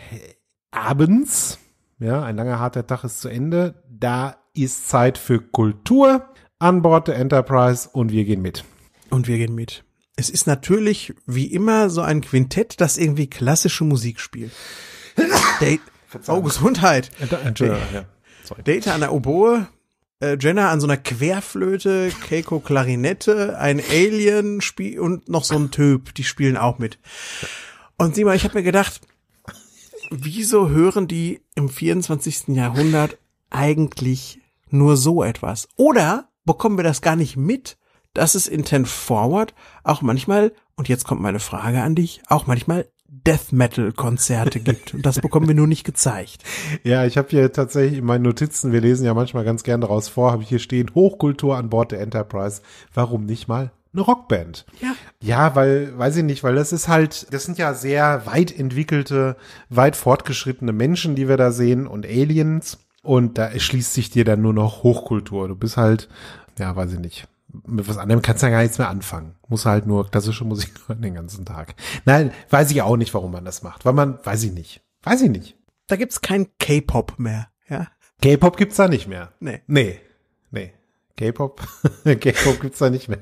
abends, ja, ein langer harter Tag ist zu Ende. Da ist Zeit für Kultur an Bord der Enterprise und wir gehen mit. Und wir gehen mit. Es ist natürlich wie immer so ein Quintett, das irgendwie klassische Musik spielt oh, Gesundheit. Entschuldigung, ja. Data an der Oboe, äh, Jenna an so einer Querflöte, Keiko Klarinette, ein Alien spiel und noch so ein Typ, die spielen auch mit. Und sieh mal, ich habe mir gedacht, wieso hören die im 24. Jahrhundert eigentlich nur so etwas? Oder bekommen wir das gar nicht mit, dass es in Ten Forward auch manchmal, und jetzt kommt meine Frage an dich, auch manchmal Death Metal Konzerte gibt. Und das bekommen wir nur nicht gezeigt. [LAUGHS] Ja, ich habe hier tatsächlich in meinen Notizen, wir lesen ja manchmal ganz gern daraus vor, habe ich hier stehen, Hochkultur an Bord der Enterprise. Warum nicht mal eine Rockband. Ja. Ja, weil, weiß ich nicht, weil das ist halt, das sind ja sehr weit entwickelte, weit fortgeschrittene Menschen, die wir da sehen und Aliens. Und da erschließt sich dir dann nur noch Hochkultur. Du bist halt, ja, weiß ich nicht mit was anderem kannst du ja gar nichts mehr anfangen. Muss halt nur klassische Musik [LAUGHS] hören den ganzen Tag. Nein, weiß ich auch nicht, warum man das macht. Weil man, weiß ich nicht. Weiß ich nicht. Da gibt's kein K-Pop mehr, ja? K-Pop gibt's da nicht mehr. Nee. Nee. Nee. K-Pop, [LAUGHS] K-Pop gibt's da nicht mehr.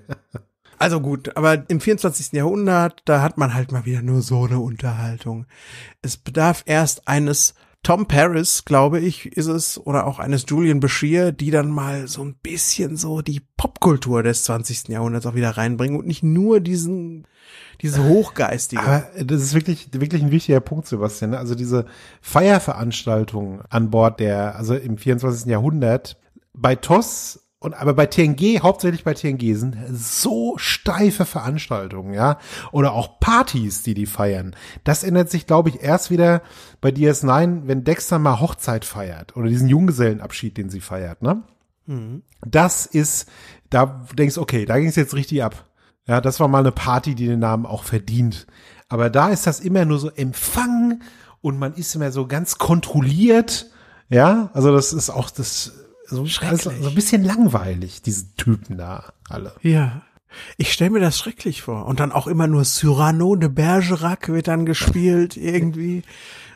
Also gut, aber im 24. Jahrhundert, da hat man halt mal wieder nur so eine Unterhaltung. Es bedarf erst eines Tom Paris, glaube ich, ist es, oder auch eines Julian Bashir, die dann mal so ein bisschen so die Popkultur des 20. Jahrhunderts auch wieder reinbringen und nicht nur diesen, diese hochgeistige. Aber das ist wirklich, wirklich ein wichtiger Punkt, Sebastian. Ne? Also diese Feierveranstaltung an Bord der, also im 24. Jahrhundert, bei TOS und aber bei TNG, hauptsächlich bei TNG, sind so steife Veranstaltungen, ja. Oder auch Partys, die die feiern. Das ändert sich, glaube ich, erst wieder bei DS9, wenn Dexter mal Hochzeit feiert. Oder diesen Junggesellenabschied, den sie feiert, ne? Mhm. Das ist, da denkst du, okay, da ging es jetzt richtig ab. Ja, das war mal eine Party, die den Namen auch verdient. Aber da ist das immer nur so Empfang und man ist immer so ganz kontrolliert. Ja, also das ist auch, das so, also, so ein bisschen langweilig, diese Typen da alle. Ja. Ich stelle mir das schrecklich vor. Und dann auch immer nur Cyrano de Bergerac wird dann gespielt irgendwie.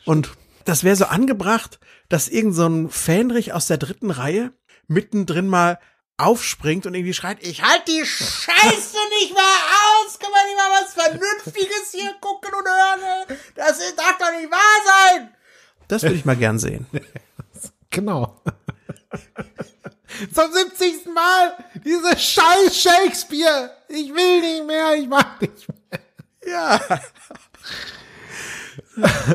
Und das wäre so angebracht, dass irgend so ein Fähnrich aus der dritten Reihe mittendrin mal aufspringt und irgendwie schreit, ich halt die Scheiße nicht mehr aus, kann man nicht mal was Vernünftiges hier gucken und hören, das darf doch nicht wahr sein. Das würde ich mal gern sehen. [LAUGHS] genau. Zum 70. Mal diese scheiß Shakespeare. Ich will nicht mehr, ich mag nicht mehr. Ja.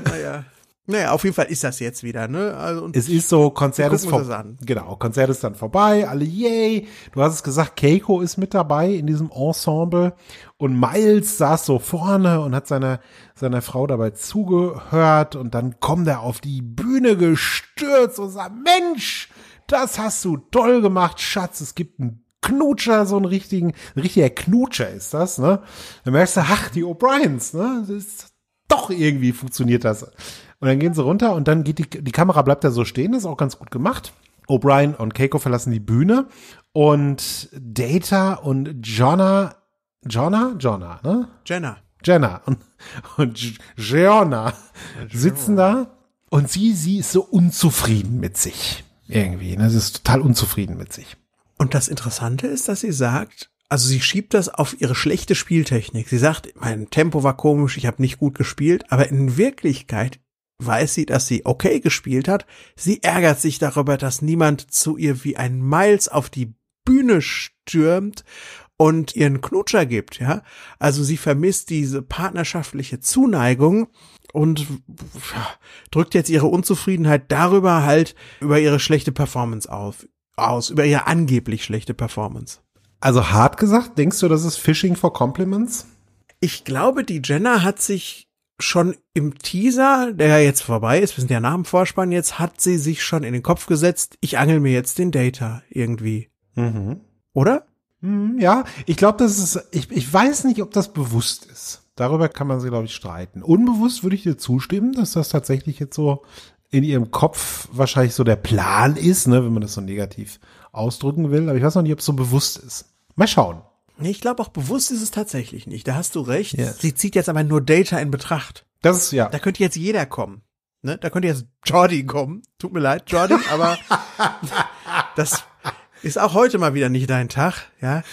naja. Naja, auf jeden Fall ist das jetzt wieder, ne? Also, es ist so, Konzert ist vorbei. Genau, Konzert ist dann vorbei, alle yay. Du hast es gesagt, Keiko ist mit dabei in diesem Ensemble und Miles saß so vorne und hat seiner, seiner Frau dabei zugehört und dann kommt er auf die Bühne gestürzt und sagt, Mensch, das hast du toll gemacht, Schatz. Es gibt einen Knutscher, so einen richtigen, ein richtiger Knutscher ist das, ne? Dann merkst du, ach, die O'Briens, ne? Das ist doch irgendwie funktioniert das. Und dann gehen sie runter und dann geht die, die Kamera bleibt da so stehen, das ist auch ganz gut gemacht. O'Brien und Keiko verlassen die Bühne und Data und Jonna, Jonna, Jonna, ne? Jenna. Jenna und, und Jonna sitzen da und sie, sie ist so unzufrieden mit sich. Irgendwie. Ne? Sie ist total unzufrieden mit sich. Und das Interessante ist, dass sie sagt, also sie schiebt das auf ihre schlechte Spieltechnik. Sie sagt, mein Tempo war komisch, ich habe nicht gut gespielt, aber in Wirklichkeit weiß sie, dass sie okay gespielt hat. Sie ärgert sich darüber, dass niemand zu ihr wie ein Miles auf die Bühne stürmt und ihren Knutscher gibt, ja. Also sie vermisst diese partnerschaftliche Zuneigung und drückt jetzt ihre Unzufriedenheit darüber halt über ihre schlechte Performance auf, aus, über ihre angeblich schlechte Performance. Also hart gesagt, denkst du, das ist Phishing for Compliments? Ich glaube, die Jenna hat sich schon im Teaser, der ja jetzt vorbei ist, wir sind ja nach dem Vorspann jetzt, hat sie sich schon in den Kopf gesetzt, ich angel mir jetzt den Data irgendwie. Mhm. Oder? Mhm, ja, ich glaube, das ist, ich, ich weiß nicht, ob das bewusst ist. Darüber kann man sich, glaube ich, streiten. Unbewusst würde ich dir zustimmen, dass das tatsächlich jetzt so in ihrem Kopf wahrscheinlich so der Plan ist, ne, wenn man das so negativ ausdrücken will. Aber ich weiß noch nicht, ob es so bewusst ist. Mal schauen. Ich glaube, auch bewusst ist es tatsächlich nicht. Da hast du recht. Yes. Sie zieht jetzt aber nur Data in Betracht. Das ist ja. Da könnte jetzt jeder kommen. Ne? Da könnte jetzt Jordi kommen. Tut mir leid, Jordi, aber [LAUGHS] das ist auch heute mal wieder nicht dein Tag. Ja.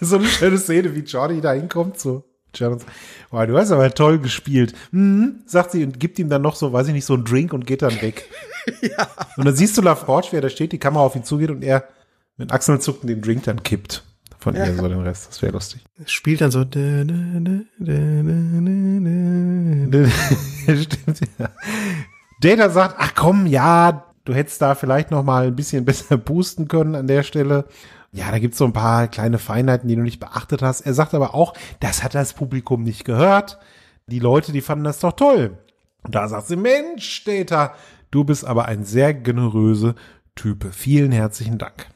so eine schöne Szene, wie Jordi da hinkommt, so. Jonathan, oh, du hast aber toll gespielt. Mhm, sagt sie und gibt ihm dann noch so, weiß ich nicht, so einen Drink und geht dann weg. [LAUGHS] ja. Und dann siehst du LaForge, wer da steht, die Kamera auf ihn zugeht und er mit Achseln zuckt und den Drink dann kippt. Von ja. ihr so den Rest. Das wäre lustig. Spielt dann so. [LAUGHS] Stimmt, ja. Data sagt, ach komm, ja, du hättest da vielleicht noch mal ein bisschen [LAUGHS] besser boosten können an der Stelle ja, da gibt's so ein paar kleine Feinheiten, die du nicht beachtet hast. Er sagt aber auch, das hat das Publikum nicht gehört. Die Leute, die fanden das doch toll. Und da sagt sie, Mensch, steht du bist aber ein sehr generöse Typ. Vielen herzlichen Dank.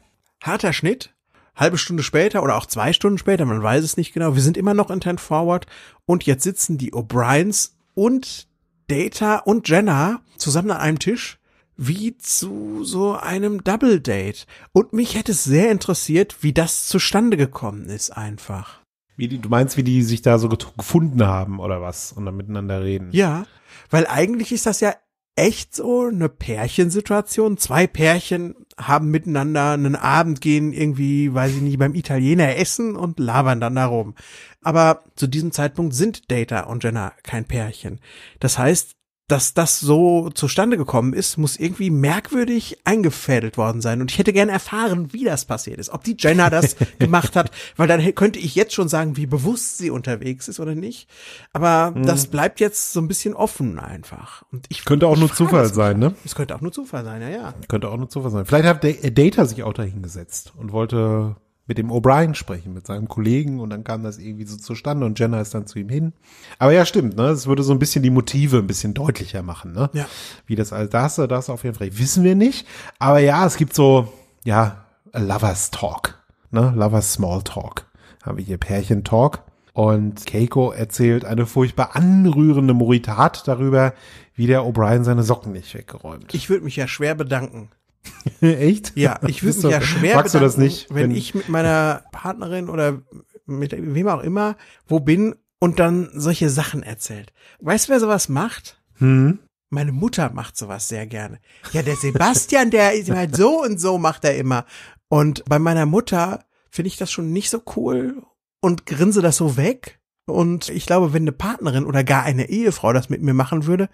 Harter Schnitt, halbe Stunde später oder auch zwei Stunden später, man weiß es nicht genau. Wir sind immer noch in Ten Forward und jetzt sitzen die O'Briens und Data und Jenna zusammen an einem Tisch wie zu so einem Double Date. Und mich hätte es sehr interessiert, wie das zustande gekommen ist einfach. Wie die, du meinst, wie die sich da so gefunden haben oder was und dann miteinander reden? Ja, weil eigentlich ist das ja echt so eine Pärchensituation. Zwei Pärchen haben miteinander einen Abend gehen, irgendwie, weiß ich nicht, beim Italiener essen und labern dann darum. Aber zu diesem Zeitpunkt sind Data und Jenna kein Pärchen. Das heißt, dass das so zustande gekommen ist, muss irgendwie merkwürdig eingefädelt worden sein. Und ich hätte gerne erfahren, wie das passiert ist. Ob die Jenna das [LAUGHS] gemacht hat, weil dann könnte ich jetzt schon sagen, wie bewusst sie unterwegs ist oder nicht. Aber mhm. das bleibt jetzt so ein bisschen offen einfach. Und ich könnte auch ich nur Zufall sein, ne? Es könnte auch nur Zufall sein, ja, ja. Könnte auch nur Zufall sein. Vielleicht hat der äh, Data sich auch dahingesetzt und wollte mit dem O'Brien sprechen, mit seinem Kollegen und dann kam das irgendwie so zustande und Jenna ist dann zu ihm hin. Aber ja, stimmt, ne? Es würde so ein bisschen die Motive ein bisschen deutlicher machen, ne? Ja. Wie das all das, das auf jeden Fall wissen wir nicht. Aber ja, es gibt so, ja, a Lovers Talk, ne? Lovers Small Talk. Haben wir hier Pärchen Talk. Und Keiko erzählt eine furchtbar anrührende Moritat darüber, wie der O'Brien seine Socken nicht weggeräumt. Ich würde mich ja schwer bedanken. [LAUGHS] Echt? Ja, ich würde mich ja schwer du das nicht, wenn, wenn ich mit meiner Partnerin oder mit wem auch immer wo bin und dann solche Sachen erzählt. Weißt du, wer sowas macht? Hm? Meine Mutter macht sowas sehr gerne. Ja, der Sebastian, der ist halt so und so macht er immer. Und bei meiner Mutter finde ich das schon nicht so cool und grinse das so weg. Und ich glaube, wenn eine Partnerin oder gar eine Ehefrau das mit mir machen würde,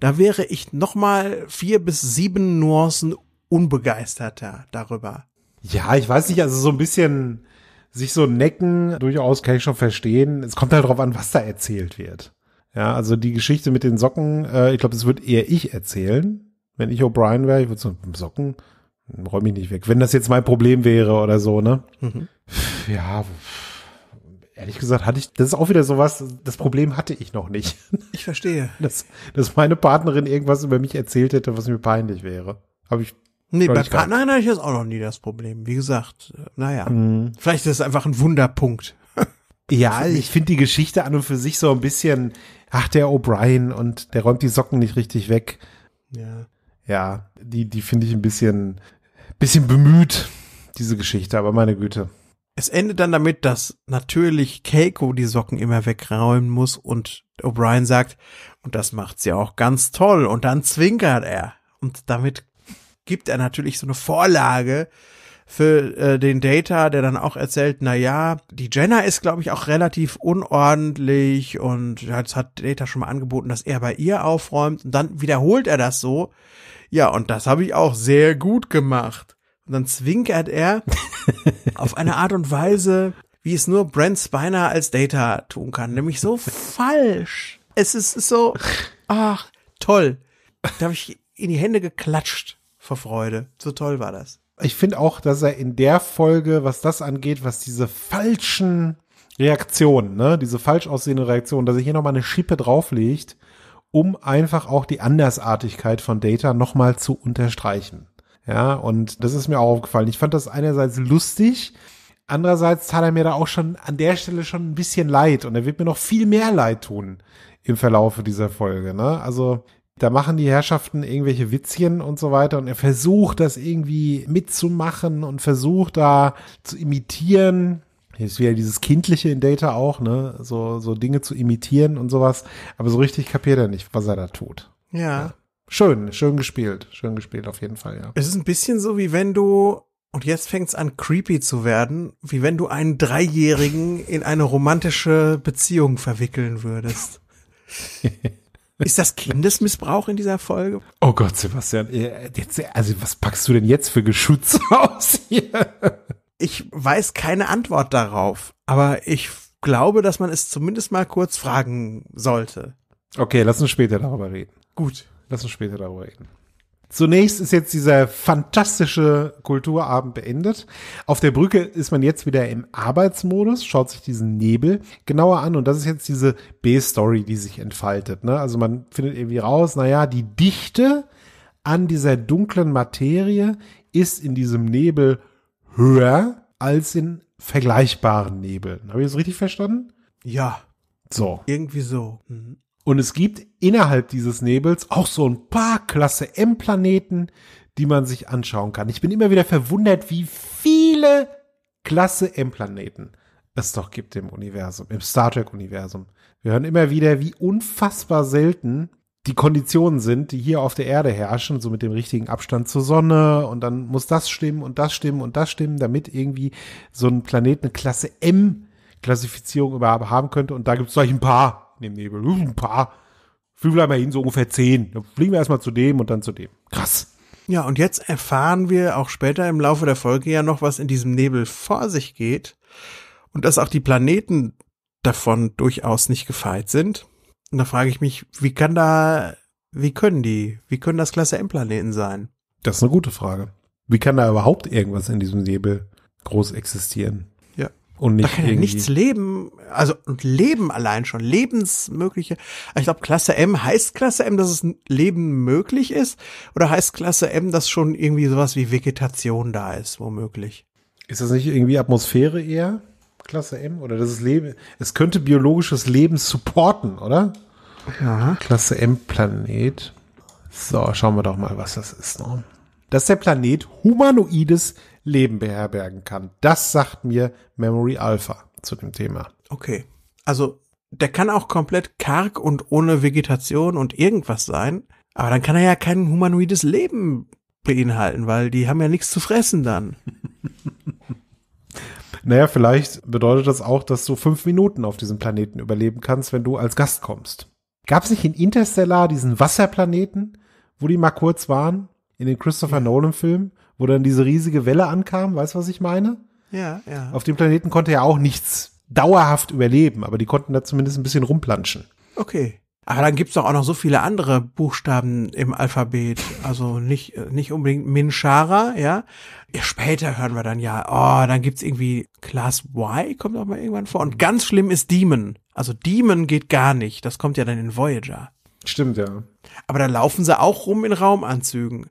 da wäre ich nochmal vier bis sieben Nuancen unbegeisterter darüber. Ja, ich weiß nicht, also so ein bisschen sich so necken, durchaus kann ich schon verstehen. Es kommt halt drauf an, was da erzählt wird. Ja, also die Geschichte mit den Socken, äh, ich glaube, das würde eher ich erzählen. Wenn ich O'Brien wäre, ich würde so hm, Socken, hm, räume ich nicht weg. Wenn das jetzt mein Problem wäre oder so, ne? Mhm. Ja, ehrlich gesagt hatte ich, das ist auch wieder sowas, das Problem hatte ich noch nicht. Ich verstehe. [LAUGHS] Dass, dass meine Partnerin irgendwas über mich erzählt hätte, was mir peinlich wäre. Habe ich Nee, bei Partnern hatte ich das auch noch nie das Problem. Wie gesagt, äh, naja. Mhm. Vielleicht ist es einfach ein Wunderpunkt. [LAUGHS] ja, ich finde die Geschichte an und für sich so ein bisschen, ach, der O'Brien und der räumt die Socken nicht richtig weg. Ja. Ja, die, die finde ich ein bisschen, bisschen bemüht, diese Geschichte, aber meine Güte. Es endet dann damit, dass natürlich Keiko die Socken immer wegräumen muss und O'Brien sagt, und das macht sie auch ganz toll. Und dann zwinkert er. Und damit gibt er natürlich so eine Vorlage für äh, den Data, der dann auch erzählt, na ja, die Jenna ist, glaube ich, auch relativ unordentlich und jetzt hat Data schon mal angeboten, dass er bei ihr aufräumt und dann wiederholt er das so. Ja, und das habe ich auch sehr gut gemacht. Und dann zwinkert er [LAUGHS] auf eine Art und Weise, wie es nur Brent Spiner als Data tun kann, nämlich so falsch. Es ist so, ach, toll. Da habe ich in die Hände geklatscht vor Freude. So toll war das. Ich finde auch, dass er in der Folge, was das angeht, was diese falschen Reaktionen, ne, diese falsch aussehende Reaktion, dass er hier nochmal eine Schippe drauflegt, um einfach auch die Andersartigkeit von Data nochmal zu unterstreichen. Ja, und das ist mir auch aufgefallen. Ich fand das einerseits lustig, andererseits tat er mir da auch schon an der Stelle schon ein bisschen leid und er wird mir noch viel mehr leid tun im Verlaufe dieser Folge. Ne? Also da machen die Herrschaften irgendwelche Witzchen und so weiter und er versucht das irgendwie mitzumachen und versucht da zu imitieren. Hier ist wieder dieses Kindliche in Data auch, ne? So, so Dinge zu imitieren und sowas. Aber so richtig kapiert er nicht, was er da tut. Ja. ja. Schön, schön gespielt. Schön gespielt auf jeden Fall, ja. Es ist ein bisschen so, wie wenn du, und jetzt fängt es an, creepy zu werden, wie wenn du einen Dreijährigen in eine romantische Beziehung verwickeln würdest. [LAUGHS] Ist das Kindesmissbrauch in dieser Folge? Oh Gott, Sebastian, äh, jetzt, also was packst du denn jetzt für Geschütze [LAUGHS] aus hier? Ich weiß keine Antwort darauf, aber ich glaube, dass man es zumindest mal kurz fragen sollte. Okay, lass uns später darüber reden. Gut. Lass uns später darüber reden. Zunächst ist jetzt dieser fantastische Kulturabend beendet. Auf der Brücke ist man jetzt wieder im Arbeitsmodus, schaut sich diesen Nebel genauer an und das ist jetzt diese B-Story, die sich entfaltet. Ne? Also man findet irgendwie raus, naja, die Dichte an dieser dunklen Materie ist in diesem Nebel höher als in vergleichbaren Nebeln. Habe ich das richtig verstanden? Ja. So. Irgendwie so. Mhm. Und es gibt innerhalb dieses Nebels auch so ein paar Klasse M-Planeten, die man sich anschauen kann. Ich bin immer wieder verwundert, wie viele Klasse M-Planeten es doch gibt im Universum, im Star Trek-Universum. Wir hören immer wieder, wie unfassbar selten die Konditionen sind, die hier auf der Erde herrschen, so mit dem richtigen Abstand zur Sonne und dann muss das stimmen und das stimmen und das stimmen, damit irgendwie so ein Planet eine Klasse M Klassifizierung überhaupt haben könnte und da gibt es gleich ein paar paar in dem Nebel. Hm, ein paar. Fliegen wir mal hin, so ungefähr zehn. Dann fliegen wir erstmal zu dem und dann zu dem. Krass. Ja, und jetzt erfahren wir auch später im Laufe der Folge ja noch, was in diesem Nebel vor sich geht. Und dass auch die Planeten davon durchaus nicht gefeit sind. Und da frage ich mich, wie kann da, wie können die, wie können das Klasse M-Planeten sein? Das ist eine gute Frage. Wie kann da überhaupt irgendwas in diesem Nebel groß existieren? Und nicht da kann ja nichts leben, also und Leben allein schon, lebensmögliche. Ich glaube, Klasse M heißt Klasse M, dass es Leben möglich ist, oder heißt Klasse M, dass schon irgendwie sowas wie Vegetation da ist, womöglich. Ist das nicht irgendwie Atmosphäre eher? Klasse M oder das ist Leben. Es könnte biologisches Leben supporten, oder? Ja. Klasse M Planet. So, schauen wir doch mal, was das ist. Ne? Das ist der Planet Humanoides Leben beherbergen kann. Das sagt mir Memory Alpha zu dem Thema. Okay. Also der kann auch komplett karg und ohne Vegetation und irgendwas sein, aber dann kann er ja kein humanoides Leben beinhalten, weil die haben ja nichts zu fressen dann. [LAUGHS] naja, vielleicht bedeutet das auch, dass du fünf Minuten auf diesem Planeten überleben kannst, wenn du als Gast kommst. Gab es nicht in Interstellar diesen Wasserplaneten, wo die mal kurz waren? In den Christopher Nolan-Filmen? wo dann diese riesige Welle ankam, weißt du, was ich meine? Ja, ja. Auf dem Planeten konnte ja auch nichts dauerhaft überleben, aber die konnten da zumindest ein bisschen rumplanschen. Okay. Aber dann gibt's doch auch noch so viele andere Buchstaben im Alphabet. Also nicht, nicht unbedingt Minshara, ja. ja. Später hören wir dann ja, oh, dann gibt's irgendwie Class Y, kommt auch mal irgendwann vor. Und ganz schlimm ist Demon. Also Demon geht gar nicht. Das kommt ja dann in Voyager. Stimmt, ja. Aber da laufen sie auch rum in Raumanzügen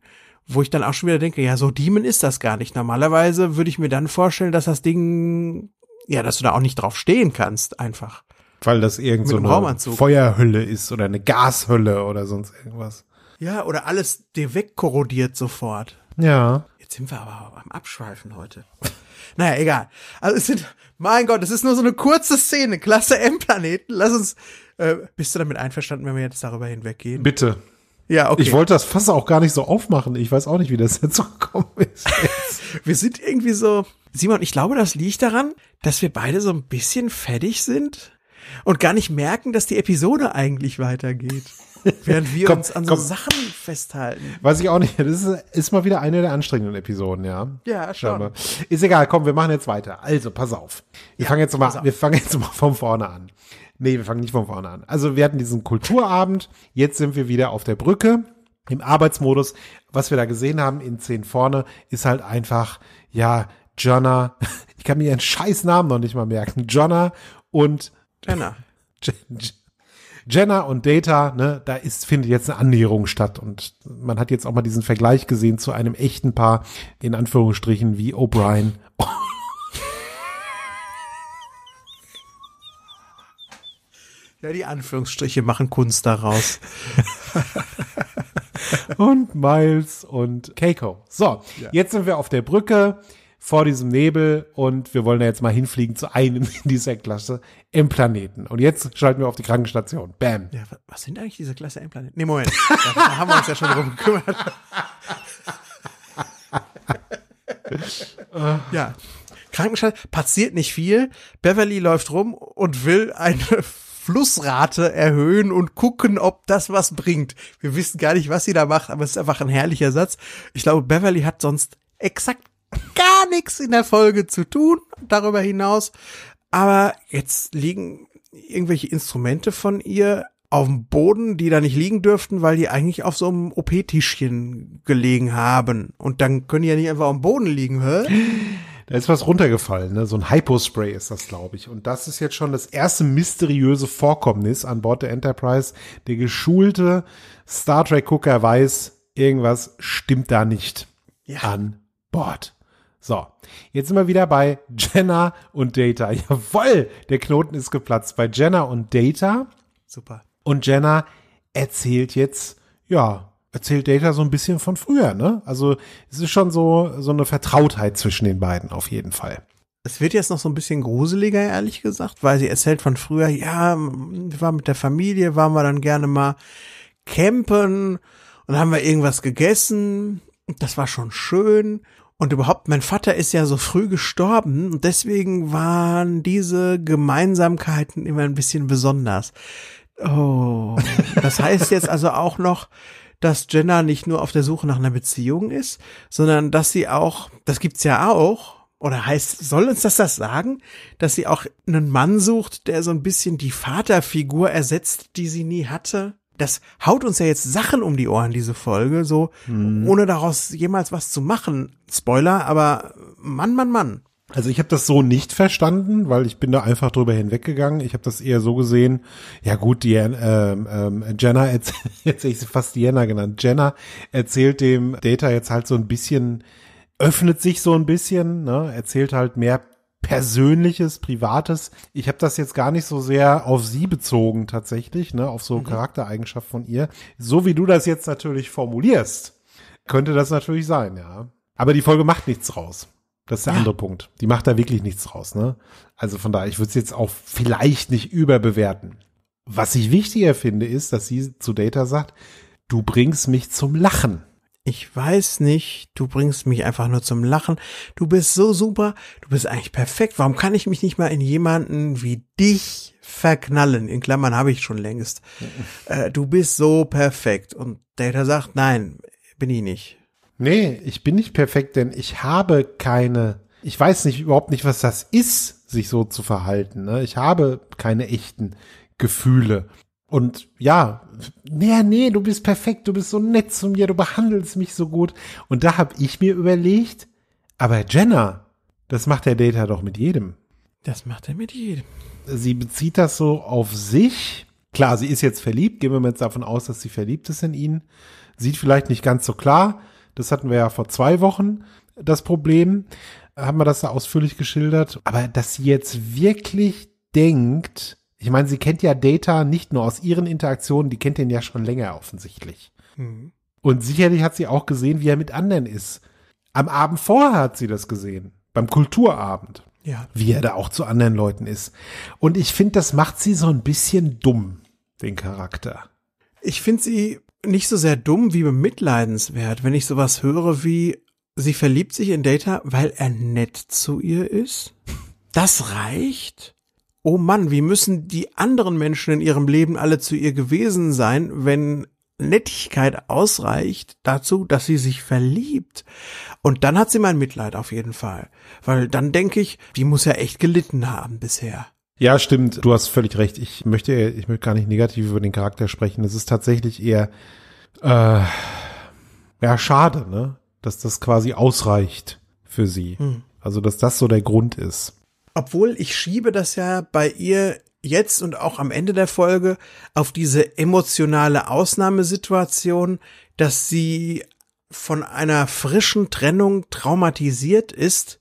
wo ich dann auch schon wieder denke, ja, so Demon ist das gar nicht. Normalerweise würde ich mir dann vorstellen, dass das Ding, ja, dass du da auch nicht drauf stehen kannst, einfach. Weil das irgend so eine Feuerhülle ist oder eine Gashülle oder sonst irgendwas. Ja, oder alles dir wegkorrodiert sofort. Ja. Jetzt sind wir aber am Abschweifen heute. [LAUGHS] naja, egal. Also es sind, mein Gott, es ist nur so eine kurze Szene. Klasse M-Planeten. Lass uns, äh, bist du damit einverstanden, wenn wir jetzt darüber hinweggehen? Bitte. Ja, okay. Ich wollte das Fass auch gar nicht so aufmachen. Ich weiß auch nicht, wie das [LAUGHS] jetzt gekommen ist. [LAUGHS] wir sind irgendwie so. Simon, ich glaube, das liegt daran, dass wir beide so ein bisschen fertig sind und gar nicht merken, dass die Episode eigentlich weitergeht. [LAUGHS] Während wir komm, uns an so komm. Sachen festhalten. Weiß ich auch nicht. Das ist, ist, mal wieder eine der anstrengenden Episoden, ja. Ja, schon. Ist egal, komm, wir machen jetzt weiter. Also, pass auf. Wir ja, fangen jetzt mal, wir fangen jetzt mal von vorne an. Nee, wir fangen nicht von vorne an. Also wir hatten diesen Kulturabend, jetzt sind wir wieder auf der Brücke im Arbeitsmodus. Was wir da gesehen haben in 10 vorne ist halt einfach, ja, Jonna, [LAUGHS] ich kann mir ihren scheiß Namen noch nicht mal merken, Jonna und Jenna. [LAUGHS] Jenna und Data, ne, da ist, findet jetzt eine Annäherung statt. Und man hat jetzt auch mal diesen Vergleich gesehen zu einem echten Paar, in Anführungsstrichen, wie O'Brien [LAUGHS] Ja, die Anführungsstriche machen Kunst daraus. [LAUGHS] und Miles und Keiko. So, ja. jetzt sind wir auf der Brücke vor diesem Nebel und wir wollen ja jetzt mal hinfliegen zu einem in [LAUGHS] dieser Klasse im Planeten. Und jetzt schalten wir auf die Krankenstation. Bam. Ja, was sind eigentlich diese Klasse im Planeten? Nee, Moment. da haben wir uns ja schon drum gekümmert. [LAUGHS] ja. Krankenstation passiert nicht viel. Beverly läuft rum und will eine Flussrate erhöhen und gucken, ob das was bringt. Wir wissen gar nicht, was sie da macht, aber es ist einfach ein herrlicher Satz. Ich glaube, Beverly hat sonst exakt gar nichts in der Folge zu tun, darüber hinaus. Aber jetzt liegen irgendwelche Instrumente von ihr auf dem Boden, die da nicht liegen dürften, weil die eigentlich auf so einem OP-Tischchen gelegen haben. Und dann können die ja nicht einfach auf dem Boden liegen, hä? Da ist was runtergefallen, ne? So ein Hypospray ist das, glaube ich. Und das ist jetzt schon das erste mysteriöse Vorkommnis an Bord der Enterprise. Der geschulte Star Trek-Gucker weiß, irgendwas stimmt da nicht ja. an Bord. So, jetzt sind wir wieder bei Jenna und Data. [LAUGHS] Jawoll, der Knoten ist geplatzt bei Jenna und Data. Super. Und Jenna erzählt jetzt, ja, erzählt Data so ein bisschen von früher, ne? Also es ist schon so, so eine Vertrautheit zwischen den beiden auf jeden Fall. Es wird jetzt noch so ein bisschen gruseliger, ehrlich gesagt, weil sie erzählt von früher, ja, wir waren mit der Familie, waren wir dann gerne mal campen und haben wir irgendwas gegessen. Das war schon schön. Und überhaupt, mein Vater ist ja so früh gestorben und deswegen waren diese Gemeinsamkeiten immer ein bisschen besonders. Oh, das heißt jetzt also auch noch, dass Jenna nicht nur auf der Suche nach einer Beziehung ist, sondern dass sie auch, das gibt's ja auch, oder heißt, soll uns das das sagen, dass sie auch einen Mann sucht, der so ein bisschen die Vaterfigur ersetzt, die sie nie hatte? Das haut uns ja jetzt Sachen um die Ohren, diese Folge, so, hm. ohne daraus jemals was zu machen. Spoiler, aber Mann, Mann, Mann. Also ich habe das so nicht verstanden, weil ich bin da einfach drüber hinweggegangen. Ich habe das eher so gesehen, ja gut, die, ähm, ähm, Jenna, [LAUGHS] jetzt hätte ich sie fast Jenna genannt, Jenna erzählt dem Data jetzt halt so ein bisschen, öffnet sich so ein bisschen, ne, erzählt halt mehr Persönliches, Privates. Ich habe das jetzt gar nicht so sehr auf sie bezogen tatsächlich, ne, auf so mhm. Charaktereigenschaft von ihr. So wie du das jetzt natürlich formulierst, könnte das natürlich sein, ja. Aber die Folge macht nichts raus. Das ist der ja. andere Punkt. Die macht da wirklich nichts draus. Ne? Also von daher, ich würde es jetzt auch vielleicht nicht überbewerten. Was ich wichtiger finde, ist, dass sie zu Data sagt, du bringst mich zum Lachen. Ich weiß nicht, du bringst mich einfach nur zum Lachen. Du bist so super, du bist eigentlich perfekt. Warum kann ich mich nicht mal in jemanden wie dich verknallen? In Klammern habe ich schon längst. Mhm. Äh, du bist so perfekt. Und Data sagt, nein, bin ich nicht. Nee, ich bin nicht perfekt, denn ich habe keine, ich weiß nicht überhaupt nicht, was das ist, sich so zu verhalten. Ne? Ich habe keine echten Gefühle. Und ja, nee, nee, du bist perfekt, du bist so nett zu mir, du behandelst mich so gut. Und da habe ich mir überlegt, aber Jenna, das macht der Data doch mit jedem. Das macht er mit jedem. Sie bezieht das so auf sich. Klar, sie ist jetzt verliebt, gehen wir mal jetzt davon aus, dass sie verliebt ist in ihn. Sieht vielleicht nicht ganz so klar, das hatten wir ja vor zwei Wochen, das Problem. Haben wir das da ausführlich geschildert. Aber dass sie jetzt wirklich denkt, ich meine, sie kennt ja Data nicht nur aus ihren Interaktionen, die kennt den ja schon länger offensichtlich. Mhm. Und sicherlich hat sie auch gesehen, wie er mit anderen ist. Am Abend vorher hat sie das gesehen, beim Kulturabend. Ja. Wie er da auch zu anderen Leuten ist. Und ich finde, das macht sie so ein bisschen dumm, den Charakter. Ich finde sie nicht so sehr dumm wie bemitleidenswert, wenn ich sowas höre wie, sie verliebt sich in Data, weil er nett zu ihr ist? Das reicht? Oh Mann, wie müssen die anderen Menschen in ihrem Leben alle zu ihr gewesen sein, wenn Nettigkeit ausreicht dazu, dass sie sich verliebt. Und dann hat sie mein Mitleid auf jeden Fall. Weil dann denke ich, die muss ja echt gelitten haben bisher. Ja, stimmt. Du hast völlig recht. Ich möchte, ich möchte gar nicht negativ über den Charakter sprechen. Es ist tatsächlich eher, äh, ja, schade, ne? Dass das quasi ausreicht für sie. Hm. Also, dass das so der Grund ist. Obwohl ich schiebe das ja bei ihr jetzt und auch am Ende der Folge auf diese emotionale Ausnahmesituation, dass sie von einer frischen Trennung traumatisiert ist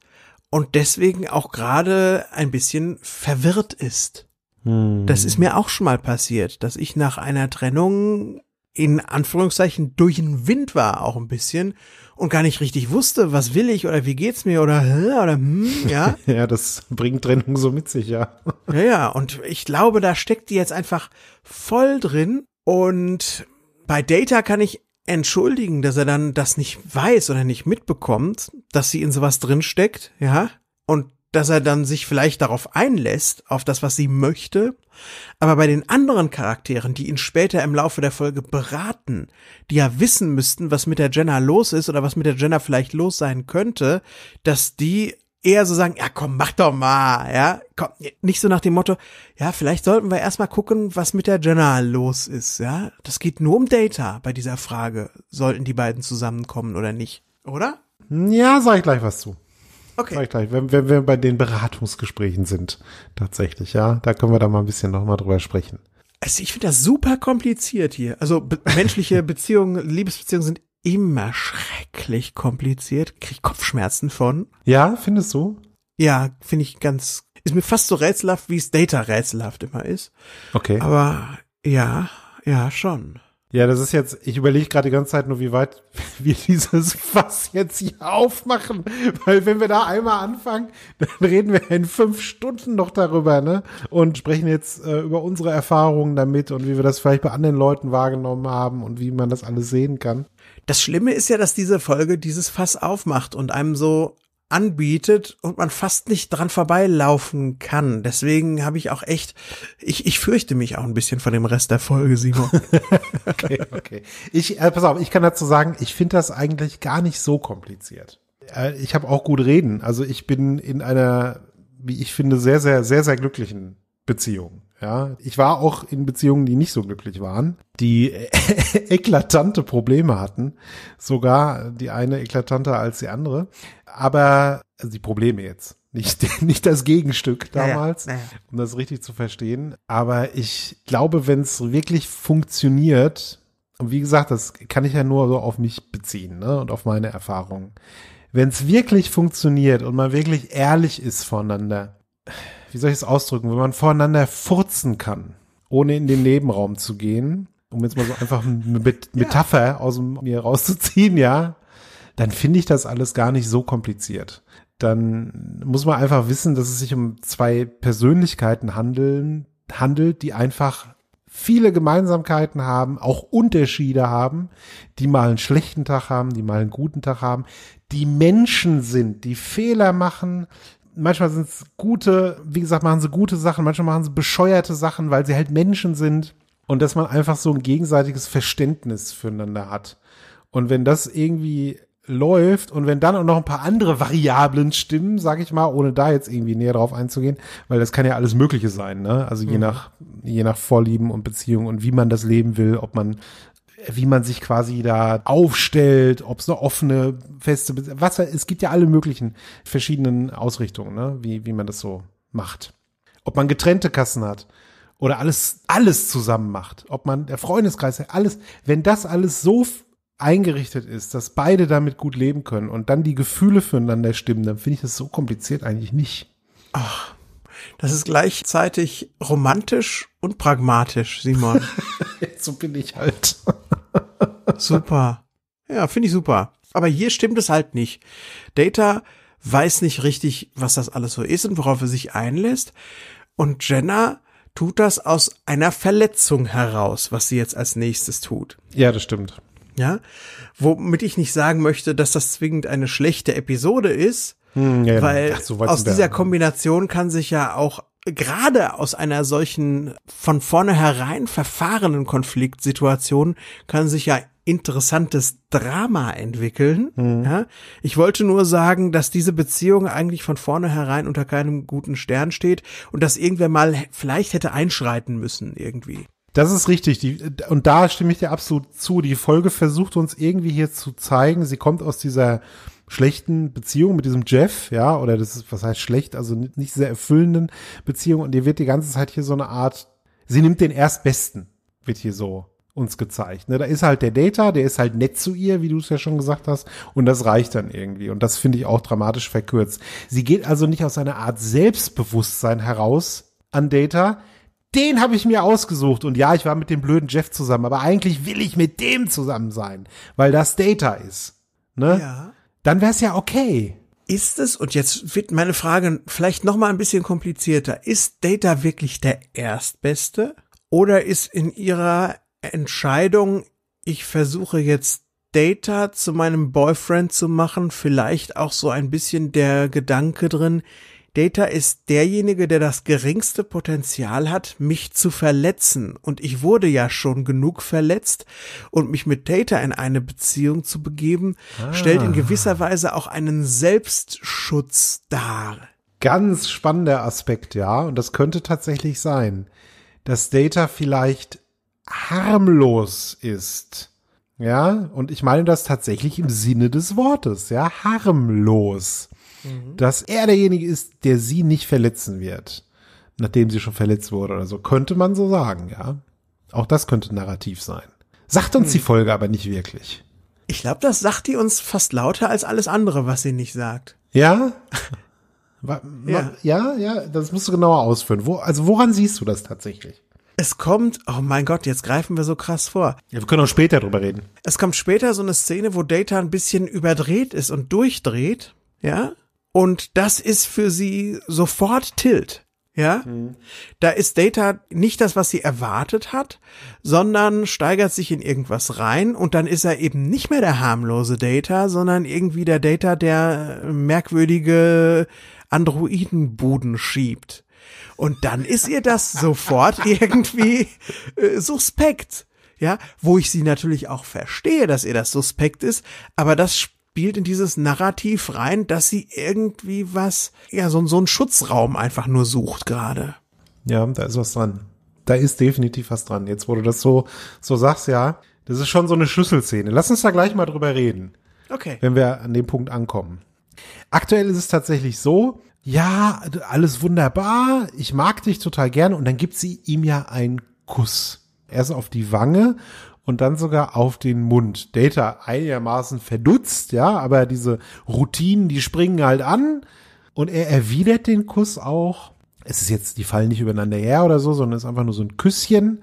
und deswegen auch gerade ein bisschen verwirrt ist. Hm. Das ist mir auch schon mal passiert, dass ich nach einer Trennung in Anführungszeichen durch den Wind war auch ein bisschen und gar nicht richtig wusste, was will ich oder wie geht's mir oder oder hm, ja. [LAUGHS] ja, das bringt Trennung so mit sich, ja. ja, ja, und ich glaube, da steckt die jetzt einfach voll drin und bei Data kann ich entschuldigen, dass er dann das nicht weiß oder nicht mitbekommt, dass sie in sowas drinsteckt, ja, und dass er dann sich vielleicht darauf einlässt, auf das, was sie möchte. Aber bei den anderen Charakteren, die ihn später im Laufe der Folge beraten, die ja wissen müssten, was mit der Jenna los ist oder was mit der Jenna vielleicht los sein könnte, dass die eher so sagen, ja komm, mach doch mal, ja, komm, nicht so nach dem Motto, ja, vielleicht sollten wir erstmal gucken, was mit der Jenna los ist, ja, das geht nur um Data bei dieser Frage, sollten die beiden zusammenkommen oder nicht, oder? Ja, sag ich gleich was zu. Okay. Sag ich gleich, wenn, wenn wir bei den Beratungsgesprächen sind, tatsächlich, ja, da können wir da mal ein bisschen nochmal drüber sprechen. Also ich finde das super kompliziert hier. Also be menschliche [LAUGHS] Beziehungen, Liebesbeziehungen sind immer schrecklich kompliziert. Krieg Kopfschmerzen von. Ja, findest du? Ja, finde ich ganz, ist mir fast so rätselhaft, wie es Data rätselhaft immer ist. Okay. Aber ja, ja, schon. Ja, das ist jetzt, ich überlege gerade die ganze Zeit nur, wie weit [LAUGHS] wir dieses Fass jetzt hier aufmachen. Weil wenn wir da einmal anfangen, dann reden wir in fünf Stunden noch darüber, ne? Und sprechen jetzt äh, über unsere Erfahrungen damit und wie wir das vielleicht bei anderen Leuten wahrgenommen haben und wie man das alles sehen kann. Das Schlimme ist ja, dass diese Folge dieses Fass aufmacht und einem so anbietet und man fast nicht dran vorbeilaufen kann. Deswegen habe ich auch echt, ich, ich fürchte mich auch ein bisschen von dem Rest der Folge, Simon. [LAUGHS] okay, okay. Ich, äh, pass auf, ich kann dazu sagen, ich finde das eigentlich gar nicht so kompliziert. Äh, ich habe auch gut reden. Also ich bin in einer, wie ich finde, sehr, sehr, sehr, sehr glücklichen Beziehung. Ja, ich war auch in Beziehungen, die nicht so glücklich waren, die [LAUGHS] eklatante Probleme hatten, sogar die eine eklatanter als die andere. Aber also die Probleme jetzt, nicht, [LAUGHS] nicht das Gegenstück damals, naja, naja. um das richtig zu verstehen. Aber ich glaube, wenn es wirklich funktioniert, und wie gesagt, das kann ich ja nur so auf mich beziehen ne, und auf meine Erfahrungen. Wenn es wirklich funktioniert und man wirklich ehrlich ist voneinander, wie soll ich es ausdrücken, wenn man voreinander furzen kann, ohne in den Nebenraum zu gehen, um jetzt mal so einfach mit [LAUGHS] Metapher ja. aus mir rauszuziehen, ja, dann finde ich das alles gar nicht so kompliziert. Dann muss man einfach wissen, dass es sich um zwei Persönlichkeiten handeln, handelt, die einfach viele Gemeinsamkeiten haben, auch Unterschiede haben, die mal einen schlechten Tag haben, die mal einen guten Tag haben, die Menschen sind, die Fehler machen, manchmal sind es gute, wie gesagt, machen sie gute Sachen, manchmal machen sie bescheuerte Sachen, weil sie halt Menschen sind und dass man einfach so ein gegenseitiges Verständnis füreinander hat. Und wenn das irgendwie läuft und wenn dann auch noch ein paar andere Variablen stimmen, sag ich mal, ohne da jetzt irgendwie näher drauf einzugehen, weil das kann ja alles Mögliche sein, ne? Also je mhm. nach je nach Vorlieben und Beziehung und wie man das leben will, ob man wie man sich quasi da aufstellt, ob es eine offene, feste, was, es gibt ja alle möglichen verschiedenen Ausrichtungen, ne? wie, wie man das so macht. Ob man getrennte Kassen hat oder alles, alles zusammen macht, ob man der Freundeskreis, alles, wenn das alles so eingerichtet ist, dass beide damit gut leben können und dann die Gefühle füreinander stimmen, dann finde ich das so kompliziert eigentlich nicht. Ach, das ist gleichzeitig romantisch und pragmatisch, Simon. [LAUGHS] so bin ich halt. [LAUGHS] super. Ja, finde ich super. Aber hier stimmt es halt nicht. Data weiß nicht richtig, was das alles so ist und worauf er sich einlässt. Und Jenna tut das aus einer Verletzung heraus, was sie jetzt als nächstes tut. Ja, das stimmt. Ja, womit ich nicht sagen möchte, dass das zwingend eine schlechte Episode ist, hm, ja, genau. Weil so aus dieser Kombination kann sich ja auch gerade aus einer solchen von vornherein verfahrenen Konfliktsituation kann sich ja interessantes Drama entwickeln. Mhm. Ja? Ich wollte nur sagen, dass diese Beziehung eigentlich von vornherein unter keinem guten Stern steht und dass irgendwer mal vielleicht hätte einschreiten müssen irgendwie. Das ist richtig. Die, und da stimme ich dir absolut zu. Die Folge versucht uns irgendwie hier zu zeigen, sie kommt aus dieser schlechten Beziehung mit diesem Jeff, ja, oder das ist, was heißt schlecht, also nicht sehr erfüllenden Beziehung und ihr wird die ganze Zeit hier so eine Art, sie nimmt den Erstbesten, wird hier so uns gezeigt. Ne? Da ist halt der Data, der ist halt nett zu ihr, wie du es ja schon gesagt hast, und das reicht dann irgendwie. Und das finde ich auch dramatisch verkürzt. Sie geht also nicht aus einer Art Selbstbewusstsein heraus an Data. Den habe ich mir ausgesucht. Und ja, ich war mit dem blöden Jeff zusammen, aber eigentlich will ich mit dem zusammen sein, weil das Data ist. Ne? Ja dann wäre es ja okay. Ist es, und jetzt wird meine Frage vielleicht nochmal ein bisschen komplizierter, ist Data wirklich der Erstbeste? Oder ist in ihrer Entscheidung, ich versuche jetzt Data zu meinem Boyfriend zu machen, vielleicht auch so ein bisschen der Gedanke drin, Data ist derjenige, der das geringste Potenzial hat, mich zu verletzen. Und ich wurde ja schon genug verletzt. Und mich mit Data in eine Beziehung zu begeben, ah. stellt in gewisser Weise auch einen Selbstschutz dar. Ganz spannender Aspekt, ja. Und das könnte tatsächlich sein, dass Data vielleicht harmlos ist. Ja, und ich meine das tatsächlich im Sinne des Wortes, ja, harmlos mhm. dass er derjenige ist, der sie nicht verletzen wird, nachdem sie schon verletzt wurde oder so. Könnte man so sagen, ja. Auch das könnte narrativ sein. Sagt uns mhm. die Folge aber nicht wirklich. Ich glaube, das sagt die uns fast lauter als alles andere, was sie nicht sagt. Ja? [LAUGHS] ja. ja, ja, das musst du genauer ausführen. Wo, also woran siehst du das tatsächlich? Es kommt, oh mein Gott, jetzt greifen wir so krass vor. Ja, wir können auch später drüber reden. Es kommt später so eine Szene, wo Data ein bisschen überdreht ist und durchdreht, ja, und das ist für sie sofort Tilt. Ja, mhm. da ist Data nicht das, was sie erwartet hat, sondern steigert sich in irgendwas rein und dann ist er eben nicht mehr der harmlose Data, sondern irgendwie der Data, der merkwürdige Androidenbuden schiebt. Und dann ist ihr das [LAUGHS] sofort irgendwie äh, suspekt. Ja, wo ich sie natürlich auch verstehe, dass ihr das suspekt ist, aber das spielt in dieses Narrativ rein, dass sie irgendwie was, ja, so, so einen Schutzraum einfach nur sucht gerade. Ja, da ist was dran. Da ist definitiv was dran. Jetzt, wo du das so, so sagst, ja, das ist schon so eine Schlüsselszene. Lass uns da gleich mal drüber reden. Okay. Wenn wir an dem Punkt ankommen. Aktuell ist es tatsächlich so, ja, alles wunderbar, ich mag dich total gerne und dann gibt sie ihm ja einen Kuss. Erst auf die Wange und dann sogar auf den Mund. Data einigermaßen verdutzt, ja, aber diese Routinen, die springen halt an und er erwidert den Kuss auch. Es ist jetzt, die fallen nicht übereinander her oder so, sondern es ist einfach nur so ein Küsschen.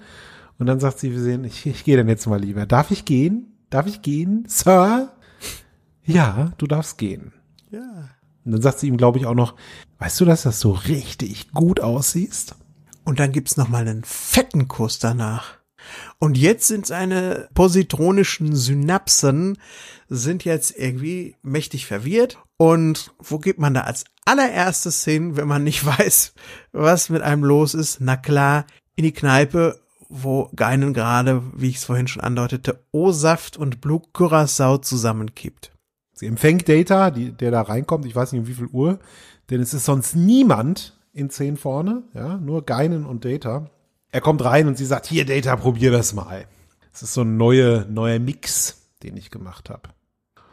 Und dann sagt sie, wir sehen, ich, ich gehe dann jetzt mal lieber. Darf ich gehen? Darf ich gehen, Sir? Ja, du darfst gehen. Ja. Und dann sagt sie ihm, glaube ich, auch noch, weißt du, dass das so richtig gut aussieht? Und dann gibt's noch mal einen fetten Kuss danach. Und jetzt sind seine positronischen Synapsen sind jetzt irgendwie mächtig verwirrt. Und wo geht man da als allererstes hin, wenn man nicht [LAUGHS] weiß, was mit einem los ist? Na klar, in die Kneipe, wo Geinen gerade, wie ich es vorhin schon andeutete, O-Saft und Blue Curacao zusammenkippt. Sie empfängt Data, die, der da reinkommt, ich weiß nicht um wie viel Uhr, denn es ist sonst niemand in 10 vorne, ja, nur Geinen und Data. Er kommt rein und sie sagt, hier Data, probier das mal. Das ist so ein neuer, neuer Mix, den ich gemacht habe.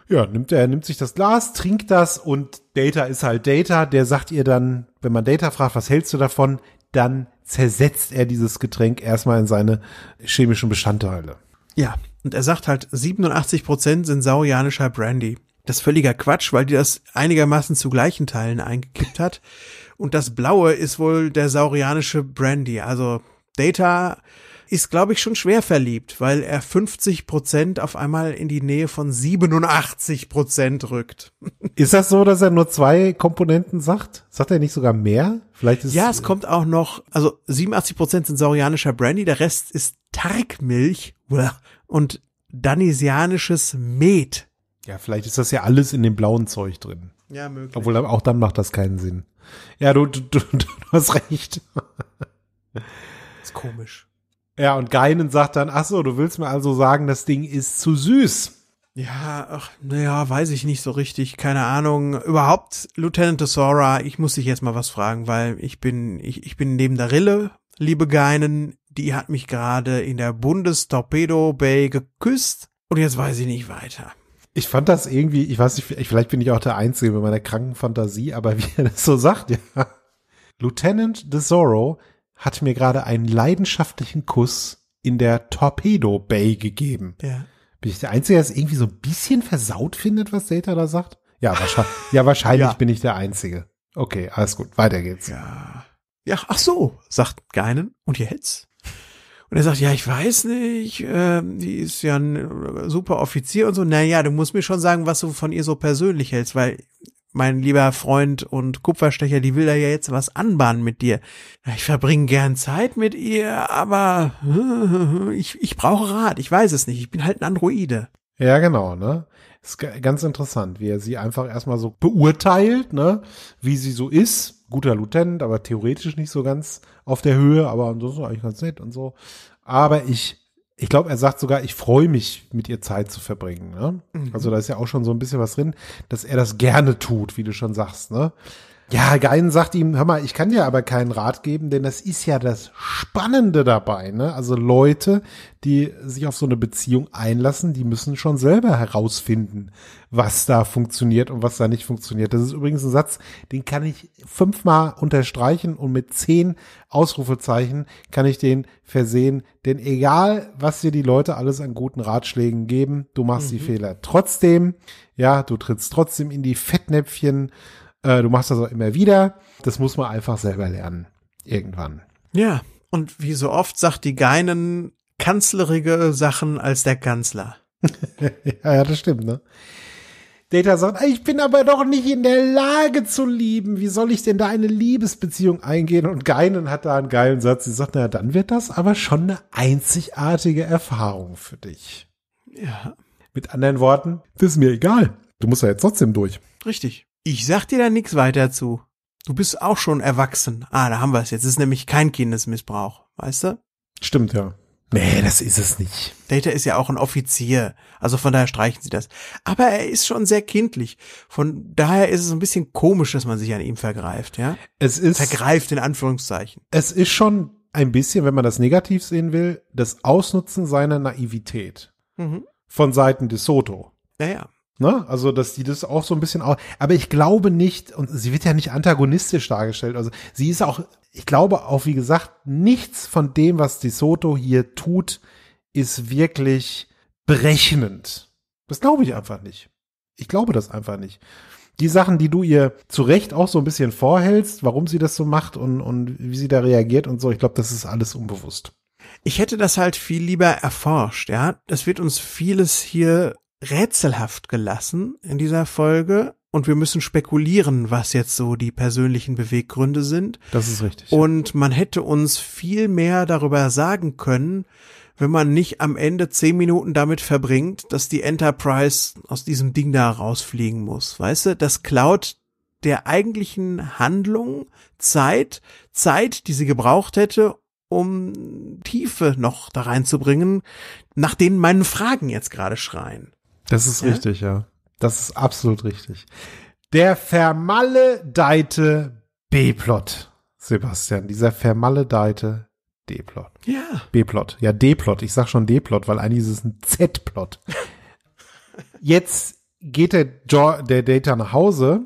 Ja, nimmt er, nimmt sich das Glas, trinkt das und Data ist halt Data. Der sagt ihr dann, wenn man Data fragt, was hältst du davon, dann zersetzt er dieses Getränk erstmal in seine chemischen Bestandteile. Ja, und er sagt halt, 87 Prozent sind saurianischer Brandy. Das ist völliger Quatsch, weil die das einigermaßen zu gleichen Teilen eingekippt hat. Und das Blaue ist wohl der saurianische Brandy. Also Data ist, glaube ich, schon schwer verliebt, weil er 50 Prozent auf einmal in die Nähe von 87 Prozent rückt. [LAUGHS] Ist das so, dass er nur zwei Komponenten sagt? Sagt er nicht sogar mehr? Vielleicht ist ja, es kommt auch noch, also 87 Prozent sind saurianischer Brandy, der Rest ist Targmilch und danesianisches Met. Ja, vielleicht ist das ja alles in dem blauen Zeug drin. Ja, möglich. Obwohl auch dann macht das keinen Sinn. Ja, du, du, du, du hast recht. [LAUGHS] ist komisch. Ja, und Geinen sagt dann, ach so, du willst mir also sagen, das Ding ist zu süß. Ja, ach, naja, weiß ich nicht so richtig, keine Ahnung. Überhaupt, Lieutenant Sora, ich muss dich jetzt mal was fragen, weil ich bin, ich, ich bin neben der Rille, liebe Geinen, die hat mich gerade in der Bundestorpedo Bay geküsst und jetzt weiß ich nicht weiter. Ich fand das irgendwie, ich weiß nicht, vielleicht bin ich auch der Einzige mit meiner kranken Fantasie, aber [LAUGHS] wie er das so sagt, ja. Lieutenant DeSoro hat mir gerade einen leidenschaftlichen Kuss in der Torpedo Bay gegeben. Ja. Bin ich der Einzige, der es irgendwie so ein bisschen versaut findet, was Data da sagt? Ja, wahrscheinlich, [LAUGHS] ja, wahrscheinlich ja. bin ich der Einzige. Okay, alles gut, weiter geht's. Ja. Ja, ach so, sagt Geinen. Und jetzt? Und er sagt, ja, ich weiß nicht, äh, die ist ja ein super Offizier und so. Naja, du musst mir schon sagen, was du von ihr so persönlich hältst, weil mein lieber Freund und Kupferstecher, die will da ja jetzt was anbahnen mit dir. Ich verbringe gern Zeit mit ihr, aber [LAUGHS] ich, ich brauche Rat, ich weiß es nicht, ich bin halt ein Androide. Ja, genau, ne? Ist ganz interessant, wie er sie einfach erstmal so beurteilt, ne? Wie sie so ist. Guter Lieutenant, aber theoretisch nicht so ganz auf der Höhe, aber ansonsten eigentlich ganz nett und so. Aber ich ich glaube, er sagt sogar, ich freue mich, mit ihr Zeit zu verbringen. Ne? Mhm. Also da ist ja auch schon so ein bisschen was drin, dass er das gerne tut, wie du schon sagst. Ne? Ja, Gein sagt ihm, hör mal, ich kann dir aber keinen Rat geben, denn das ist ja das Spannende dabei. Ne? Also Leute, die sich auf so eine Beziehung einlassen, die müssen schon selber herausfinden, was da funktioniert und was da nicht funktioniert. Das ist übrigens ein Satz, den kann ich fünfmal unterstreichen und mit zehn Ausrufezeichen kann ich den versehen. Denn egal, was dir die Leute alles an guten Ratschlägen geben, du machst mhm. die Fehler trotzdem. Ja, du trittst trotzdem in die Fettnäpfchen äh, du machst das auch immer wieder. Das muss man einfach selber lernen. Irgendwann. Ja. Und wie so oft sagt die Geinen kanzlerige Sachen als der Kanzler. [LAUGHS] ja, das stimmt, ne? Data sagt, ich bin aber doch nicht in der Lage zu lieben. Wie soll ich denn da eine Liebesbeziehung eingehen? Und Geinen hat da einen geilen Satz. Sie sagt, na, dann wird das aber schon eine einzigartige Erfahrung für dich. Ja. Mit anderen Worten, das ist mir egal. Du musst ja jetzt trotzdem durch. Richtig. Ich sag dir da nichts weiter zu. Du bist auch schon erwachsen. Ah, da haben wir es. Jetzt ist nämlich kein Kindesmissbrauch, weißt du? Stimmt, ja. Nee, das ist es nicht. Data ist ja auch ein Offizier, also von daher streichen sie das. Aber er ist schon sehr kindlich. Von daher ist es ein bisschen komisch, dass man sich an ihm vergreift, ja? Es ist vergreift in Anführungszeichen. Es ist schon ein bisschen, wenn man das negativ sehen will, das Ausnutzen seiner Naivität mhm. von Seiten de Soto. Naja. Ne? Also, dass die das auch so ein bisschen auch, aber ich glaube nicht, und sie wird ja nicht antagonistisch dargestellt. Also, sie ist auch, ich glaube auch, wie gesagt, nichts von dem, was die Soto hier tut, ist wirklich berechnend. Das glaube ich einfach nicht. Ich glaube das einfach nicht. Die Sachen, die du ihr zu Recht auch so ein bisschen vorhältst, warum sie das so macht und, und wie sie da reagiert und so, ich glaube, das ist alles unbewusst. Ich hätte das halt viel lieber erforscht, ja. Das wird uns vieles hier rätselhaft gelassen in dieser Folge und wir müssen spekulieren, was jetzt so die persönlichen Beweggründe sind. Das ist richtig. Und man hätte uns viel mehr darüber sagen können, wenn man nicht am Ende zehn Minuten damit verbringt, dass die Enterprise aus diesem Ding da rausfliegen muss. Weißt du, das klaut der eigentlichen Handlung Zeit, Zeit, die sie gebraucht hätte, um Tiefe noch da reinzubringen, nach denen meine Fragen jetzt gerade schreien. Das ist richtig, ja. Das ist absolut richtig. Der vermaledeite B-Plot, Sebastian. Dieser vermaledeite D-Plot. Ja. B-Plot. Ja, D-Plot. Ich sag schon D-Plot, weil eigentlich ist es ein Z-Plot. [LAUGHS] Jetzt geht der, jo der Data nach Hause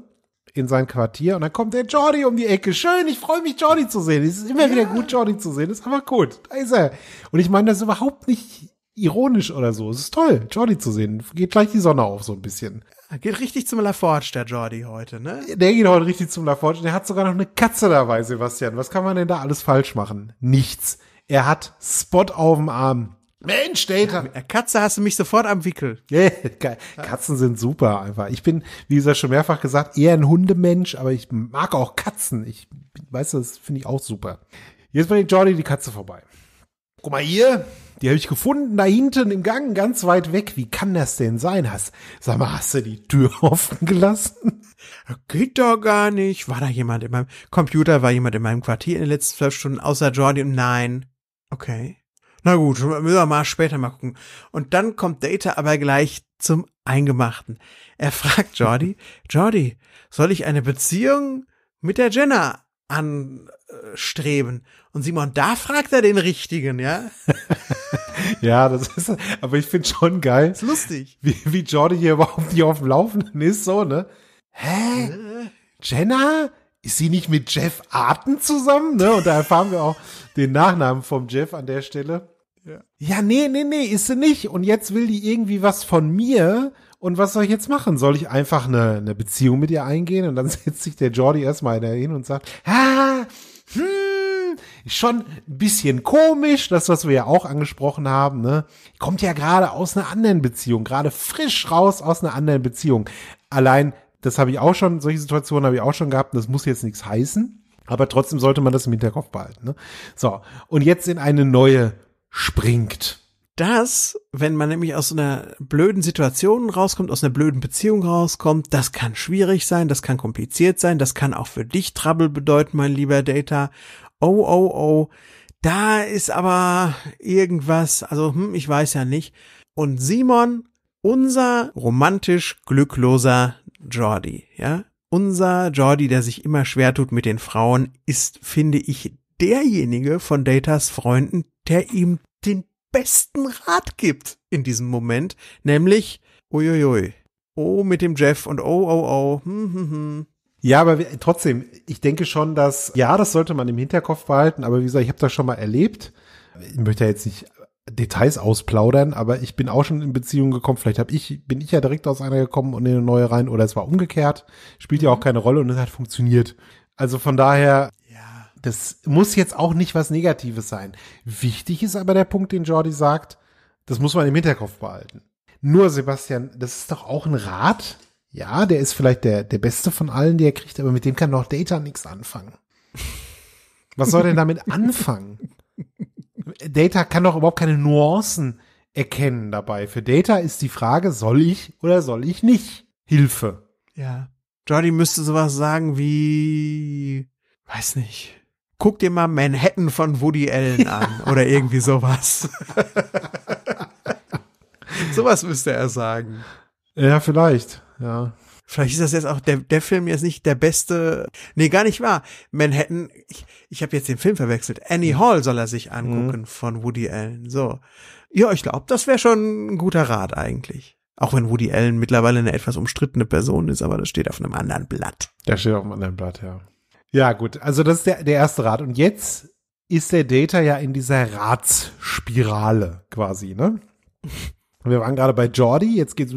in sein Quartier und dann kommt der Jordi um die Ecke. Schön, ich freue mich, Jordi zu sehen. Es ist immer ja. wieder gut, Jordi zu sehen. Das ist aber gut. Da ist er. Und ich meine das ist überhaupt nicht ironisch oder so. Es ist toll, Jordi zu sehen. Geht gleich die Sonne auf so ein bisschen. Geht richtig zum Laforge, der Jordi heute, ne? Der geht heute richtig zum Laforge. Der hat sogar noch eine Katze dabei, Sebastian. Was kann man denn da alles falsch machen? Nichts. Er hat Spot auf dem Arm. Mensch, Data. Ja, Katze hast du mich sofort am Wickel. Yeah, [LAUGHS] Katzen sind super einfach. Ich bin, wie gesagt, schon mehrfach gesagt, eher ein Hundemensch, aber ich mag auch Katzen. Ich, weißt du, das finde ich auch super. Jetzt bringt Jordi die Katze vorbei. Guck mal hier, die habe ich gefunden da hinten im Gang, ganz weit weg. Wie kann das denn sein? Hast, sag mal, hast du die Tür [LAUGHS] offen gelassen? Das geht doch gar nicht. War da jemand in meinem Computer? War jemand in meinem Quartier in den letzten zwölf Stunden außer Jordi? nein. Okay. Na gut, müssen wir mal später mal gucken. Und dann kommt Data aber gleich zum Eingemachten. Er fragt Jordi, [LAUGHS] Jordi, soll ich eine Beziehung mit der Jenna an, streben. Und Simon, da fragt er den Richtigen, ja? [LAUGHS] ja, das ist, aber ich finde schon geil. Das ist lustig. Wie, wie Jordi hier überhaupt nicht auf dem Laufenden ist, so, ne? Hä? Äh. Jenna? Ist sie nicht mit Jeff Arten zusammen, ne? Und da erfahren wir auch den Nachnamen vom Jeff an der Stelle. Ja. ja, nee, nee, nee, ist sie nicht. Und jetzt will die irgendwie was von mir. Und was soll ich jetzt machen? Soll ich einfach eine, eine Beziehung mit ihr eingehen? Und dann [LAUGHS] setzt sich der Jordi erstmal hin und sagt, ah, hm, schon ein bisschen komisch, das, was wir ja auch angesprochen haben, ne? Kommt ja gerade aus einer anderen Beziehung, gerade frisch raus aus einer anderen Beziehung. Allein, das habe ich auch schon, solche Situationen habe ich auch schon gehabt, das muss jetzt nichts heißen. Aber trotzdem sollte man das im Hinterkopf behalten. Ne? So, und jetzt in eine neue springt das, wenn man nämlich aus einer blöden Situation rauskommt, aus einer blöden Beziehung rauskommt, das kann schwierig sein, das kann kompliziert sein, das kann auch für dich Trouble bedeuten, mein lieber Data. Oh, oh, oh. Da ist aber irgendwas, also hm, ich weiß ja nicht. Und Simon, unser romantisch glückloser Jordi, ja? Unser Jordi, der sich immer schwer tut mit den Frauen, ist, finde ich, derjenige von Datas Freunden, der ihm den besten Rat gibt in diesem Moment, nämlich uiuiui, oh mit dem Jeff und oh oh oh. Hm, hm, hm. Ja, aber trotzdem, ich denke schon, dass ja, das sollte man im Hinterkopf behalten, aber wie gesagt, ich habe das schon mal erlebt. Ich möchte ja jetzt nicht Details ausplaudern, aber ich bin auch schon in Beziehungen gekommen. Vielleicht hab ich, bin ich ja direkt aus einer gekommen und in eine neue rein oder es war umgekehrt. Spielt ja auch mhm. keine Rolle und es hat funktioniert. Also von daher, ja das muss jetzt auch nicht was Negatives sein. Wichtig ist aber der Punkt, den Jordi sagt, das muss man im Hinterkopf behalten. Nur Sebastian, das ist doch auch ein Rat. Ja, der ist vielleicht der, der beste von allen, die er kriegt, aber mit dem kann doch Data nichts anfangen. Was soll denn damit [LAUGHS] anfangen? Data kann doch überhaupt keine Nuancen erkennen dabei. Für Data ist die Frage, soll ich oder soll ich nicht? Hilfe. Ja. Jordi müsste sowas sagen wie, weiß nicht, guck dir mal Manhattan von Woody Allen ja. an oder irgendwie sowas. [LAUGHS] sowas müsste er sagen. Ja, vielleicht, ja. Vielleicht ist das jetzt auch der, der Film jetzt nicht der beste. Nee, gar nicht wahr. Manhattan, ich, ich habe jetzt den Film verwechselt. Annie mhm. Hall soll er sich mhm. angucken mhm. von Woody Allen. So. Ja, ich glaube, das wäre schon ein guter Rat eigentlich. Auch wenn Woody Allen mittlerweile eine etwas umstrittene Person ist, aber das steht auf einem anderen Blatt. Der steht auf einem anderen Blatt, ja. Ja, gut. Also das ist der, der erste Rat. Und jetzt ist der Data ja in dieser Ratsspirale quasi, ne? [LAUGHS] Wir waren gerade bei Jordi, jetzt geht's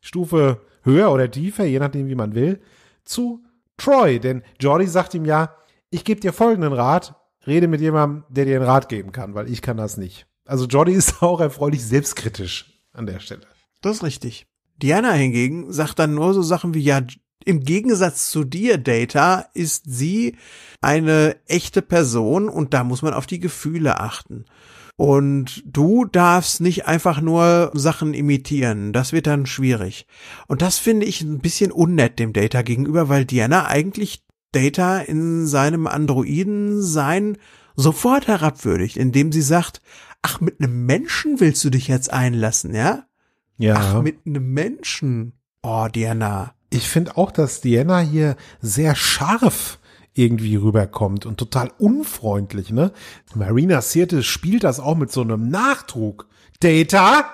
Stufe höher oder tiefer, je nachdem, wie man will, zu Troy. Denn Jordi sagt ihm ja, ich gebe dir folgenden Rat, rede mit jemandem, der dir einen Rat geben kann, weil ich kann das nicht. Also Jordi [LAUGHS] ist auch erfreulich selbstkritisch an der Stelle. Das ist richtig. Diana hingegen sagt dann nur so Sachen wie, ja, im Gegensatz zu dir, Data, ist sie eine echte Person und da muss man auf die Gefühle achten. Und du darfst nicht einfach nur Sachen imitieren. Das wird dann schwierig. Und das finde ich ein bisschen unnett dem Data gegenüber, weil Diana eigentlich Data in seinem Androiden-Sein sofort herabwürdigt, indem sie sagt, ach, mit einem Menschen willst du dich jetzt einlassen, ja? Ja. Ach, mit einem Menschen. Oh, Diana ich finde auch, dass Diana hier sehr scharf irgendwie rüberkommt und total unfreundlich, ne? Marina Sirte spielt das auch mit so einem Nachdruck. Data,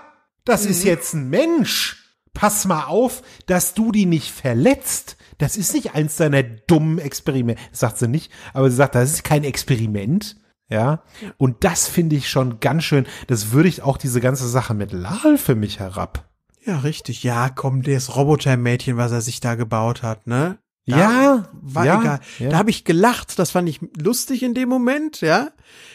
das mhm. ist jetzt ein Mensch. Pass mal auf, dass du die nicht verletzt. Das ist nicht eins deiner dummen Experimente. sagt sie nicht, aber sie sagt, das ist kein Experiment. Ja. Und das finde ich schon ganz schön. Das würdigt auch diese ganze Sache mit Lal für mich herab. Ja, richtig. Ja, komm, das Robotermädchen, was er sich da gebaut hat, ne? Da ja, war ja, egal. Ja. Da habe ich gelacht, das fand ich lustig in dem Moment, ja?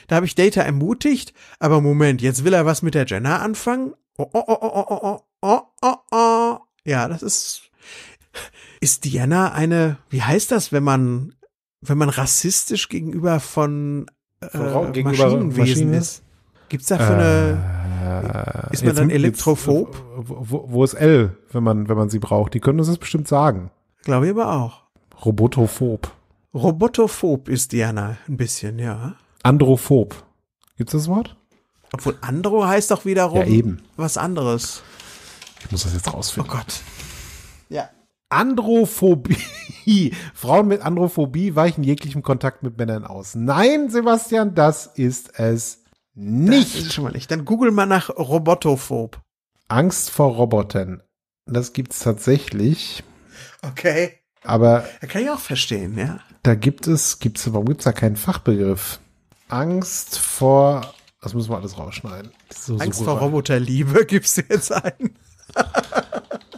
Da habe ich Data ermutigt, aber Moment, jetzt will er was mit der Jenna anfangen? Oh, oh, oh, oh, oh, oh, oh, oh, oh, Ja, das ist ist Diana eine, wie heißt das, wenn man wenn man rassistisch gegenüber von äh, Maschinenwesen Maschinen? ist? Gibt es da für eine. Äh, ist man dann elektrophob? Jetzt, wo, wo, ist L, wenn man, wenn man sie braucht? Die können uns das bestimmt sagen. Glaube ich aber auch. Robotophob. Robotophob ist Diana ein bisschen, ja. Androphob. Gibt es das Wort? Obwohl Andro heißt doch wiederum ja, eben. was anderes. Ich muss das jetzt rausfinden. Oh Gott. Ja. Androphobie. [LAUGHS] Frauen mit Androphobie weichen jeglichem Kontakt mit Männern aus. Nein, Sebastian, das ist es nicht. Das ist schon mal nicht. Dann google mal nach Robotophob. Angst vor Robotern. Das gibt es tatsächlich. Okay. Aber. Das kann ich auch verstehen, ja. Da gibt es, gibt's, warum es da keinen Fachbegriff? Angst vor, das müssen wir alles rausschneiden. So, Angst so vor Roboterliebe [LAUGHS] gibt es jetzt ein.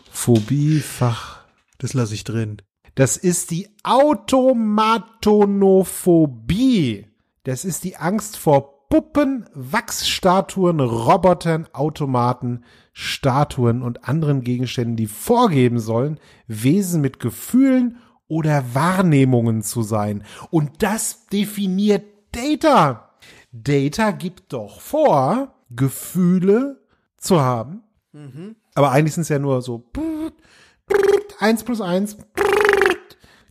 Phobiefach. Das lasse ich drin. Das ist die Automatonophobie. Das ist die Angst vor Puppen, Wachsstatuen, Robotern, Automaten, Statuen und anderen Gegenständen, die vorgeben sollen, Wesen mit Gefühlen oder Wahrnehmungen zu sein. Und das definiert Data. Data gibt doch vor, Gefühle zu haben. Mhm. Aber eigentlich sind es ja nur so eins plus eins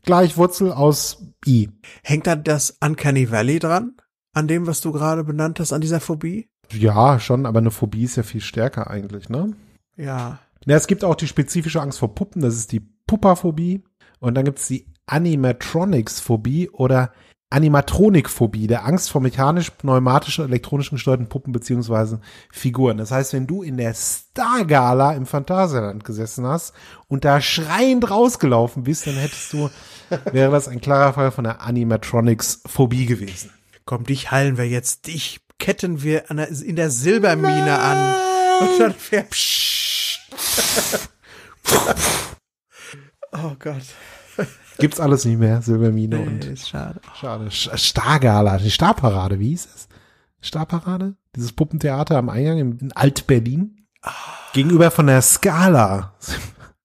gleich Wurzel aus i. Hängt da das Uncanny Valley dran? an dem, was du gerade benannt hast, an dieser Phobie? Ja, schon, aber eine Phobie ist ja viel stärker eigentlich, ne? Ja. Na, es gibt auch die spezifische Angst vor Puppen, das ist die Puppaphobie. Und dann gibt es die Animatronics-Phobie oder Animatronik-Phobie, der Angst vor mechanisch, pneumatisch und elektronisch gesteuerten Puppen bzw. Figuren. Das heißt, wenn du in der Stargala im Phantasialand gesessen hast und da schreiend rausgelaufen bist, dann hättest du, wäre das ein klarer Fall von der Animatronics-Phobie gewesen komm, dich heilen wir jetzt, dich ketten wir der, in der Silbermine Nein. an. Und dann fährt. oh Gott. Gibt's alles nicht mehr, Silbermine nee, und. Ist schade. Schade. Stargala, die Starparade, wie hieß es? Starparade? Dieses Puppentheater am Eingang in Alt-Berlin? Ah. Gegenüber von der Skala.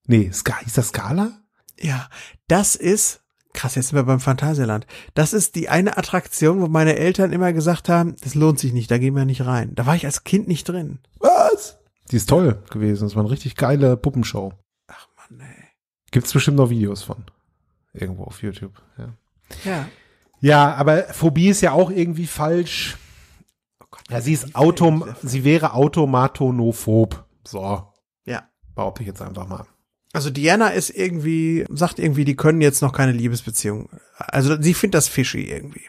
nee, Ska, hieß das Skala? Ja, das ist Krass, jetzt sind wir beim Phantasialand. Das ist die eine Attraktion, wo meine Eltern immer gesagt haben, das lohnt sich nicht, da gehen wir nicht rein. Da war ich als Kind nicht drin. Was? Die ist toll gewesen. Das war eine richtig geile Puppenshow. Ach man, ey. Gibt's bestimmt noch Videos von. Irgendwo auf YouTube, ja. Ja. Ja, aber Phobie ist ja auch irgendwie falsch. Oh Gott, ja, sie ist Autom, sie wäre automatonophob. So. Ja. Behaupte ich jetzt einfach mal. Also Diana ist irgendwie, sagt irgendwie, die können jetzt noch keine Liebesbeziehung. Also sie findet das fishy irgendwie.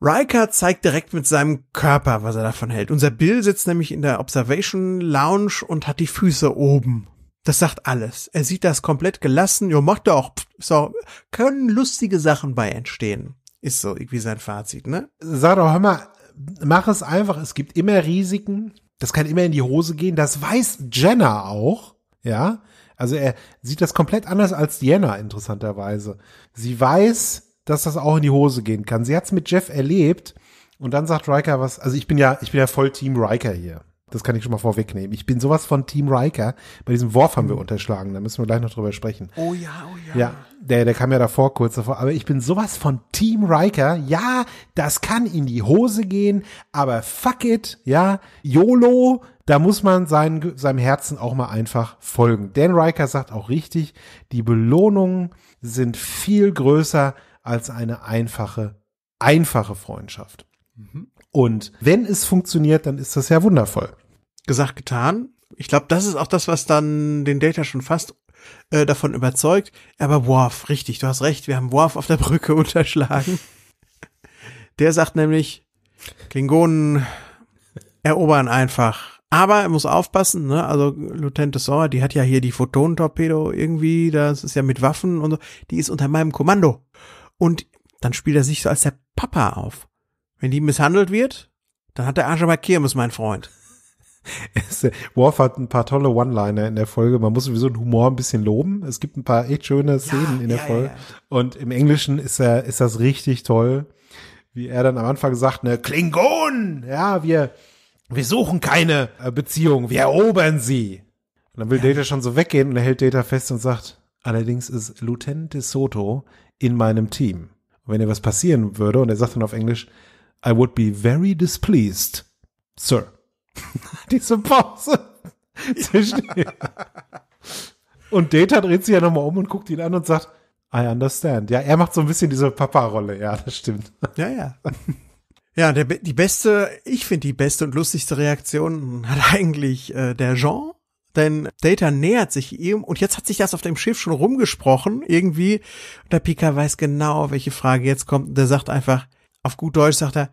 Riker zeigt direkt mit seinem Körper, was er davon hält. Unser Bill sitzt nämlich in der Observation Lounge und hat die Füße oben. Das sagt alles. Er sieht das komplett gelassen. Jo, macht doch. auch. So, können lustige Sachen bei entstehen. Ist so irgendwie sein Fazit, ne? Sag doch, hör mal, mach es einfach. Es gibt immer Risiken. Das kann immer in die Hose gehen. Das weiß Jenna auch. Ja. Also er sieht das komplett anders als Diana, interessanterweise. Sie weiß, dass das auch in die Hose gehen kann. Sie hat's mit Jeff erlebt und dann sagt Riker was, also ich bin ja, ich bin ja voll Team Riker hier. Das kann ich schon mal vorwegnehmen. Ich bin sowas von Team Riker. Bei diesem Worf haben wir mhm. unterschlagen, da müssen wir gleich noch drüber sprechen. Oh ja, oh ja. Ja, der, der kam ja davor, kurz davor. Aber ich bin sowas von Team Riker. Ja, das kann in die Hose gehen, aber fuck it. Ja, YOLO. Da muss man sein, seinem Herzen auch mal einfach folgen. Denn Riker sagt auch richtig, die Belohnungen sind viel größer als eine einfache, einfache Freundschaft. Mhm. Und wenn es funktioniert, dann ist das ja wundervoll. Gesagt, getan. Ich glaube, das ist auch das, was dann den Data schon fast äh, davon überzeugt. Aber Worf, richtig, du hast recht, wir haben Worf auf der Brücke [LAUGHS] unterschlagen. Der sagt nämlich, Klingonen erobern einfach. Aber er muss aufpassen, ne? Also Lieutenant Sora, die hat ja hier die Photonentorpedo irgendwie, das ist ja mit Waffen und so, die ist unter meinem Kommando. Und dann spielt er sich so als der Papa auf. Wenn die misshandelt wird, dann hat der Arsch aber Kirmes, mein Freund. [LAUGHS] Äh, Worf hat ein paar tolle One-Liner in der Folge. Man muss sowieso den Humor ein bisschen loben. Es gibt ein paar echt schöne Szenen ja, in der ja, Folge. Ja. Und im Englischen ist, er, ist das richtig toll. Wie er dann am Anfang sagt, ne, Klingon! Ja, wir, wir suchen keine äh, Beziehung, wir erobern sie. Und dann will Data schon so weggehen und er hält Data fest und sagt, allerdings ist Lieutenant de Soto in meinem Team. Und wenn ihr was passieren würde, und er sagt dann auf Englisch, I would be very displeased, Sir. [LAUGHS] Diese Pause zwischen ihm. Und Data dreht sich ja nochmal um und guckt ihn an und sagt, I understand. Ja, er macht so ein bisschen diese Papa-Rolle. Ja, das stimmt. Ja, ja. Ja, der, die beste, ich finde die beste und lustigste Reaktion hat eigentlich äh, der Jean, denn Data nähert sich ihm und jetzt hat sich das auf dem Schiff schon rumgesprochen irgendwie. Und der Pika weiß genau, welche Frage jetzt kommt. der sagt einfach, auf gut Deutsch sagt er,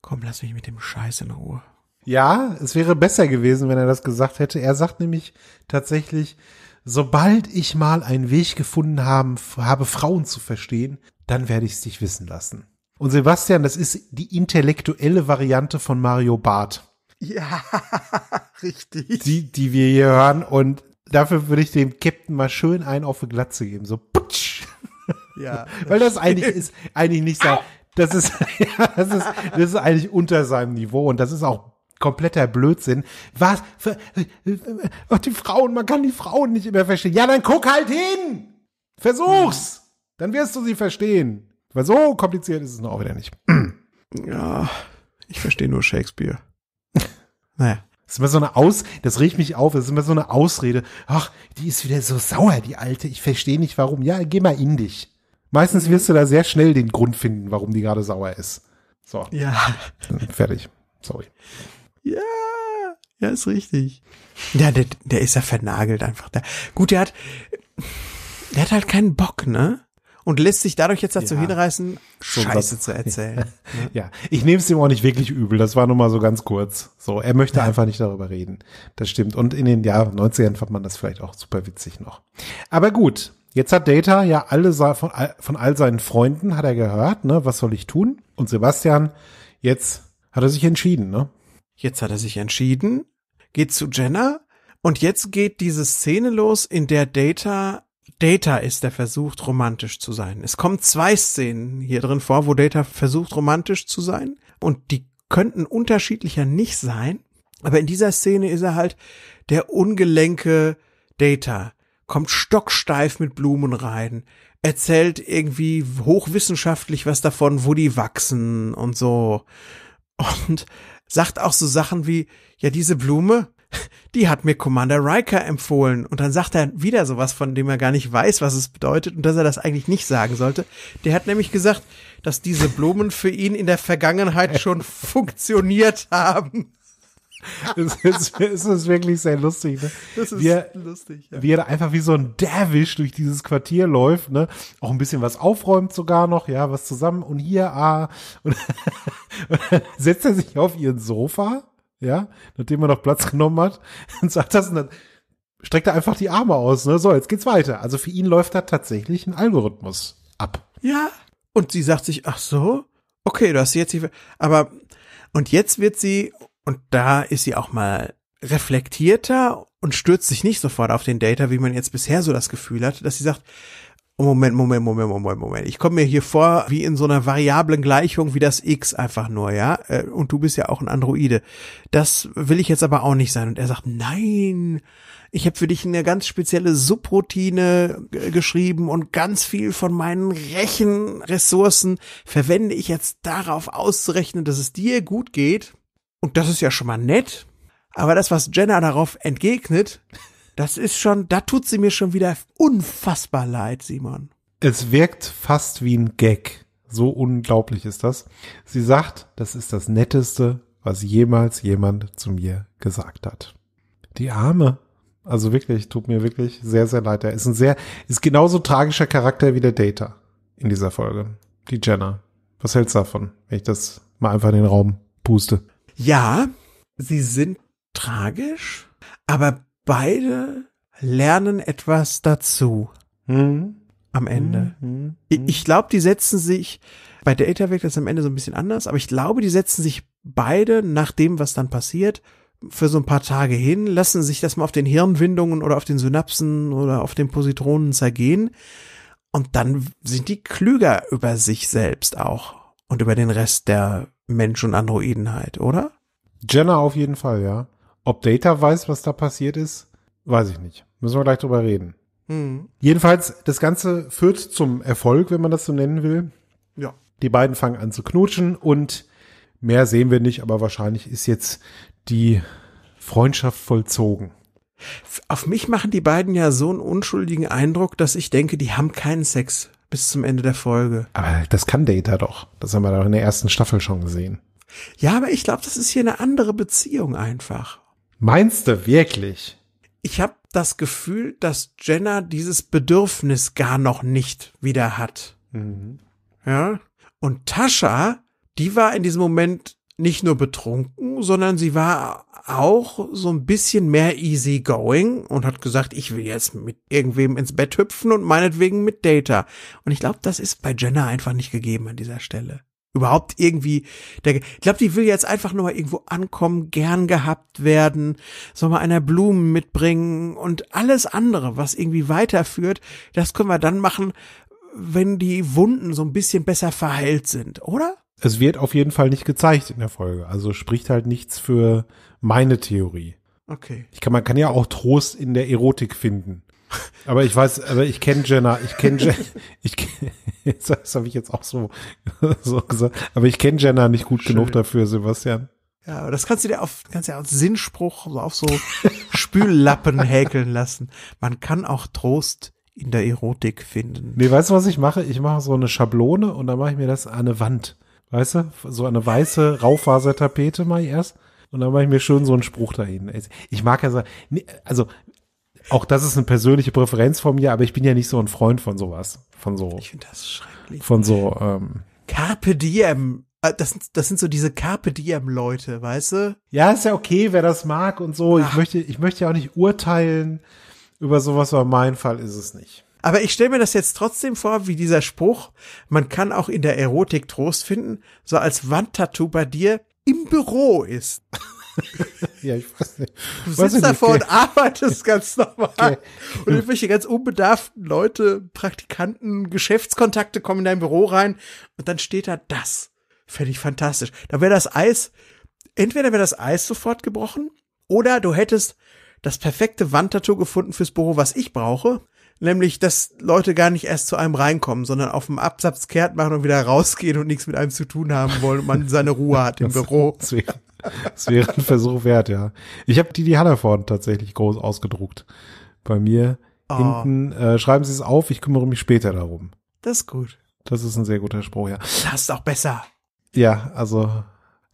komm, lass mich mit dem Scheiß in Ruhe. Ja, es wäre besser gewesen, wenn er das gesagt hätte. Er sagt nämlich tatsächlich, sobald ich mal einen Weg gefunden haben, habe, Frauen zu verstehen, dann werde ich es dich wissen lassen. Und Sebastian, das ist die intellektuelle Variante von Mario Barth. Ja, [LAUGHS] richtig. Die, die wir hier hören. Und dafür würde ich dem Captain mal schön einen auf die Glatze geben. So, putsch. Ja. Das [LAUGHS] Weil das eigentlich ist, eigentlich nicht sein, das ist, [LAUGHS] ja, das ist, das ist eigentlich unter seinem Niveau und das ist auch kompletter Blödsinn. Was? ach, die Frauen, man kann die Frauen nicht immer verstehen. Ja, dann guck halt hin! Versuch's! Hm. Dann wirst du sie verstehen. Weil so kompliziert ist es noch auch wieder nicht. [CLEARS THROAT] Ja, ich verstehe nur Shakespeare. [LAUGHS] naja. Das ist immer so eine Aus, das riecht mich auf, das ist immer so eine Ausrede. Ach, die ist wieder so sauer, die Alte. Ich verstehe nicht warum. Ja, geh mal in dich. Meistens wirst du da sehr schnell den Grund finden, warum die gerade sauer ist. So. Ja. Fertig. Sorry. Ja, ja, ist richtig. Ja, der, der ist ja vernagelt einfach da. Gut, der hat, der hat halt keinen Bock, ne? Und lässt sich dadurch jetzt dazu ja. hinreißen, Scheiße zu erzählen. Ja, [LAUGHS] ne? ja. ich nehme es ihm auch nicht wirklich übel. Das war nur mal so ganz kurz. So, er möchte ja. einfach nicht darüber reden. Das stimmt. Und in den Jahren 90ern fand man das vielleicht auch super witzig noch. Aber gut, Jetzt hat Data ja alle von, von all seinen Freunden hat er gehört, ne, was soll ich tun? Und Sebastian, jetzt hat er sich entschieden, ne? Jetzt hat er sich entschieden, geht zu Jenna und jetzt geht diese Szene los, in der Data Data ist, der versucht, romantisch zu sein. Es kommen zwei Szenen hier drin vor, wo Data versucht, romantisch zu sein. Und die könnten unterschiedlicher nicht sein. Aber in dieser Szene ist er halt der ungelenke Data. Kommt stocksteif mit Blumen rein. Erzählt irgendwie hochwissenschaftlich was davon, wo die wachsen und so. Und sagt auch so Sachen wie, ja, diese Blume, die hat mir Commander Riker empfohlen. Und dann sagt er wieder sowas, von dem er gar nicht weiß, was es bedeutet und dass er das eigentlich nicht sagen sollte. Der hat nämlich gesagt, dass diese Blumen für ihn in der Vergangenheit [LAUGHS] schon funktioniert haben es, [LAUGHS] ist, es ist wirklich sehr lustig. Ne? Das ist wie lustig. Ja. Wie er einfach wie so ein Derwisch durch dieses Quartier läuft, ne? Auch ein bisschen was aufräumt sogar noch, ja, was zusammen und hier, ah. [LAUGHS] Und, setzt er sich auf ihren Sofa, ja, nachdem er noch Platz [LAUGHS] genommen hat und sagt das und dann streckt er einfach die Arme aus, ne? So, jetzt geht's weiter. Also für ihn läuft da tatsächlich ein Algorithmus ab. Ja. Und sie sagt sich, ach so, okay, du hast jetzt die, aber, und jetzt wird sie, und da ist sie auch mal reflektierter und stürzt sich nicht sofort auf den Data, wie man jetzt bisher so das Gefühl hat, dass sie sagt, oh, Moment, Moment, Moment, Moment, Moment. Ich komme mir hier vor wie in so einer variablen Gleichung wie das X einfach nur, ja? Äh, und du bist ja auch ein Androide. Das will ich jetzt aber auch nicht sein. Und er sagt, nein, ich habe für dich eine ganz spezielle Subroutine geschrieben und ganz viel von meinen Rechenressourcen verwende ich jetzt darauf auszurechnen, dass es dir gut geht und das ist ja schon mal nett. Aber das, was Jenna darauf entgegnet, das ist schon, da tut sie mir schon wieder unfassbar leid, Simon. Es wirkt fast wie ein Gag. So unglaublich ist das. Sie sagt, das ist das Netteste, was jemals jemand zu mir gesagt hat. Die Arme. Also wirklich, tut mir wirklich sehr, sehr leid. Er ist ein sehr, ist genauso tragischer Charakter wie der Data in dieser Folge. Die Jenna. Was hältst du davon, wenn ich das mal einfach in den Raum puste? Ja, sie sind tragisch, aber beide lernen etwas dazu. Mhm. Am Ende. Mhm. Ich, ich glaube, die setzen sich, bei Data wirkt das am Ende so ein bisschen anders, aber ich glaube, die setzen sich beide nach dem, was dann passiert, für so ein paar Tage hin, lassen sich das mal auf den Hirnwindungen oder auf den Synapsen oder auf den Positronen zergehen. Und dann sind die klüger über sich selbst auch und über den Rest der Mensch und Androiden halt, oder? Jenna auf jeden Fall, ja. Ob Data weiß, was da passiert ist, weiß ich nicht. Müssen wir gleich drüber reden. Mhm. Jedenfalls, das Ganze führt zum Erfolg, wenn man das so nennen will. Ja. Die beiden fangen an zu knutschen und mehr sehen wir nicht, aber wahrscheinlich ist jetzt die Freundschaft vollzogen. Auf mich machen die beiden ja so einen unschuldigen Eindruck, dass ich denke, die haben keinen Sex bis zum Ende der Folge. Aber das kann Data doch. Das haben wir doch in der ersten Staffel schon gesehen. Ja, aber ich glaube, das ist hier eine andere Beziehung einfach. Meinst du wirklich? Ich habe das Gefühl, dass Jenna dieses Bedürfnis gar noch nicht wieder hat. Mhm. Ja. Und Tascha, die war in diesem Moment nicht nur betrunken, sondern sie war auch so ein bisschen mehr easy going und hat gesagt, ich will jetzt mit irgendwem ins Bett hüpfen und meinetwegen mit Data. Und ich glaube, das ist bei Jenna einfach nicht gegeben an dieser Stelle. Überhaupt irgendwie, der, ich glaube, die will jetzt einfach nur mal irgendwo ankommen, gern gehabt werden, soll mal einer Blumen mitbringen und alles andere, was irgendwie weiterführt, das können wir dann machen, wenn die Wunden so ein bisschen besser verheilt sind, oder? es wird auf jeden Fall nicht gezeigt in der Folge. Also spricht halt nichts für meine Theorie. Okay. Ich kann, man kann ja auch Trost in der Erotik finden. Aber ich weiß, aber ich kenne Jenna, ich kenne Jenna, ich kenn, [LAUGHS] [LAUGHS] das habe ich jetzt auch so, [LAUGHS] so gesagt, aber ich kenne Jenna nicht gut Schön. genug dafür, Sebastian. Ja, aber das kannst du dir auf, kannst du ja als Sinnspruch auf so Spüllappen häkeln lassen. Man kann auch Trost in der Erotik finden. Nee, weißt du, was ich mache? Ich mache so eine Schablone und dann mache ich mir das an eine Wand. Weißt du? So eine weiße Raufasertapete mal erst. Und dann mache ich mir schön so einen Spruch dahin. Also, ich mag ja sagen, also auch das ist eine persönliche Präferenz von mir, aber ich bin ja nicht so ein Freund von sowas. Von so. Ich finde das schrecklich. Von so. Ähm, Carpe diem. Ah, das sind, das sind so diese Carpe diem Leute, weißt du? Ja, ist ja okay, wer das mag und so. Ach. Ich möchte, ich möchte ja auch nicht urteilen über sowas, aber mein Fall ist es nicht. Aber ich stelle mir das jetzt trotzdem vor, wie dieser Spruch, man kann auch in der Erotik Trost finden, so als Wandtattoo bei dir, im Büro ist. [LAUGHS] ja, ich weiß nicht. Du sitzt davor okay. und arbeitest ganz normal. Okay. Und irgendwelche ganz unbedarften Leute, Praktikanten, Geschäftskontakte kommen in dein Büro rein und dann steht da das. Fände ich fantastisch. Da wäre das Eis, entweder wäre das Eis sofort gebrochen oder du hättest das perfekte Wandtattoo gefunden fürs Büro, was ich brauche nämlich, dass Leute gar nicht erst zu einem reinkommen, sondern auf dem Absatz kehrt machen und wieder rausgehen und nichts mit einem zu tun haben wollen und man seine Ruhe hat im das, Büro. [LAUGHS] Das wäre, das wäre ein Versuch wert, ja. Ich habe die die Hannaford tatsächlich groß ausgedruckt. Bei mir oh. hinten, äh, schreiben Sie es auf, ich kümmere mich später darum. Das ist gut. Das ist ein sehr guter Spruch, ja. Das ist auch besser. Ja, also,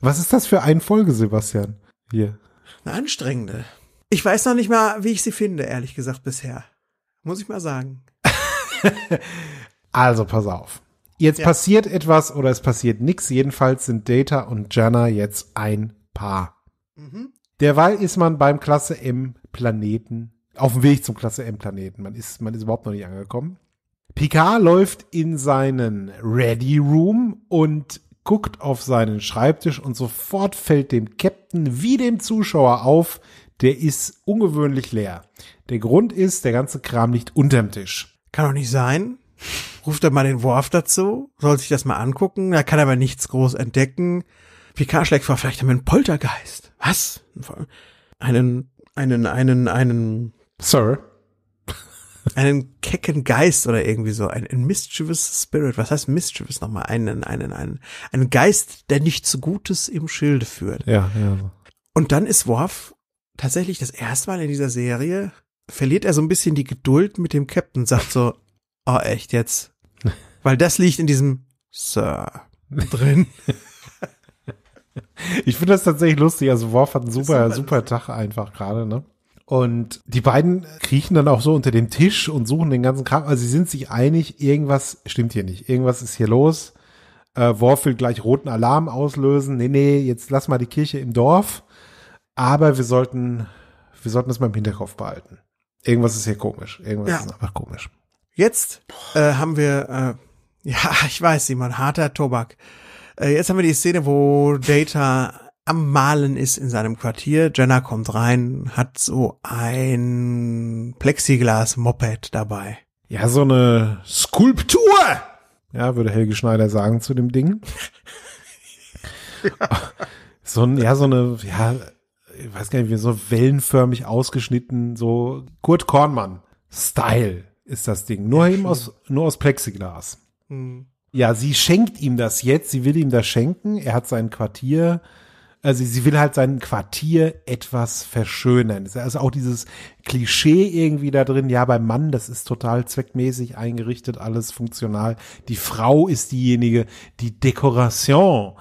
was ist das für eine Folge, Sebastian? Hier. Eine anstrengende. Ich weiß noch nicht mal, wie ich sie finde, ehrlich gesagt, bisher. Muss ich mal sagen. [LAUGHS] also, pass auf. Jetzt ja. passiert etwas oder es passiert nichts. Jedenfalls sind Data und Jana jetzt ein Paar. Mhm. Derweil ist man beim Klasse M Planeten, auf dem Weg zum Klasse M Planeten. Man ist, man ist überhaupt noch nicht angekommen. Picard läuft in seinen Ready Room und guckt auf seinen Schreibtisch und sofort fällt dem Captain wie dem Zuschauer auf, der ist ungewöhnlich leer. Der Grund ist, der ganze Kram liegt unterm Tisch. Kann doch nicht sein. Ruft er mal den Worf dazu, soll sich das mal angucken. Er kann aber nichts groß entdecken. Picard schlägt vor, vielleicht haben wir einen Poltergeist. Was? Einen, einen, einen, einen. Sir. Einen kecken Geist oder irgendwie so. Ein, ein mischievous Spirit. Was heißt mischievous nochmal? Einen, einen, einen, einen Geist, der nichts Gutes im Schilde führt. Ja, ja. Und dann ist Worf tatsächlich das erste Mal in dieser Serie verliert er so ein bisschen die Geduld mit dem Captain, sagt so, oh echt jetzt, [LAUGHS] weil das liegt in diesem Sir drin. [LAUGHS] Ich finde das tatsächlich lustig. Also Worf hat einen super, super Tag einfach gerade, ne? Und die beiden kriechen dann auch so unter dem Tisch und suchen den ganzen Kram. Also sie sind sich einig, irgendwas stimmt hier nicht. Irgendwas ist hier los. Äh, Worf will gleich roten Alarm auslösen. Nee, nee, jetzt lass mal die Kirche im Dorf. Aber wir sollten, wir sollten das mal im Hinterkopf behalten. Irgendwas ist hier komisch. Irgendwas ja. ist einfach komisch. Jetzt äh, haben wir, äh, [LAUGHS] ja, ich weiß, Simon, harter Tobak. Äh, jetzt haben wir die Szene, wo Data am Malen ist in seinem Quartier. Jenna kommt rein, hat so ein Plexiglas-Moped dabei. Ja, so eine Skulptur! Ja, würde Helge Schneider sagen zu dem Ding. ja. [LAUGHS] So ein, ja, so eine, ja, ich weiß gar nicht, wie so wellenförmig ausgeschnitten, so Kurt Kornmann-Style ist das Ding. Nur ja, eben aus, nur aus Plexiglas. Mhm. Ja, sie schenkt ihm das jetzt, sie will ihm das schenken, er hat sein Quartier, also sie will halt sein Quartier etwas verschönern. Ist Also auch dieses Klischee irgendwie da drin, ja, beim Mann, das ist total zweckmäßig eingerichtet, alles funktional. Die Frau ist diejenige, die Dekoration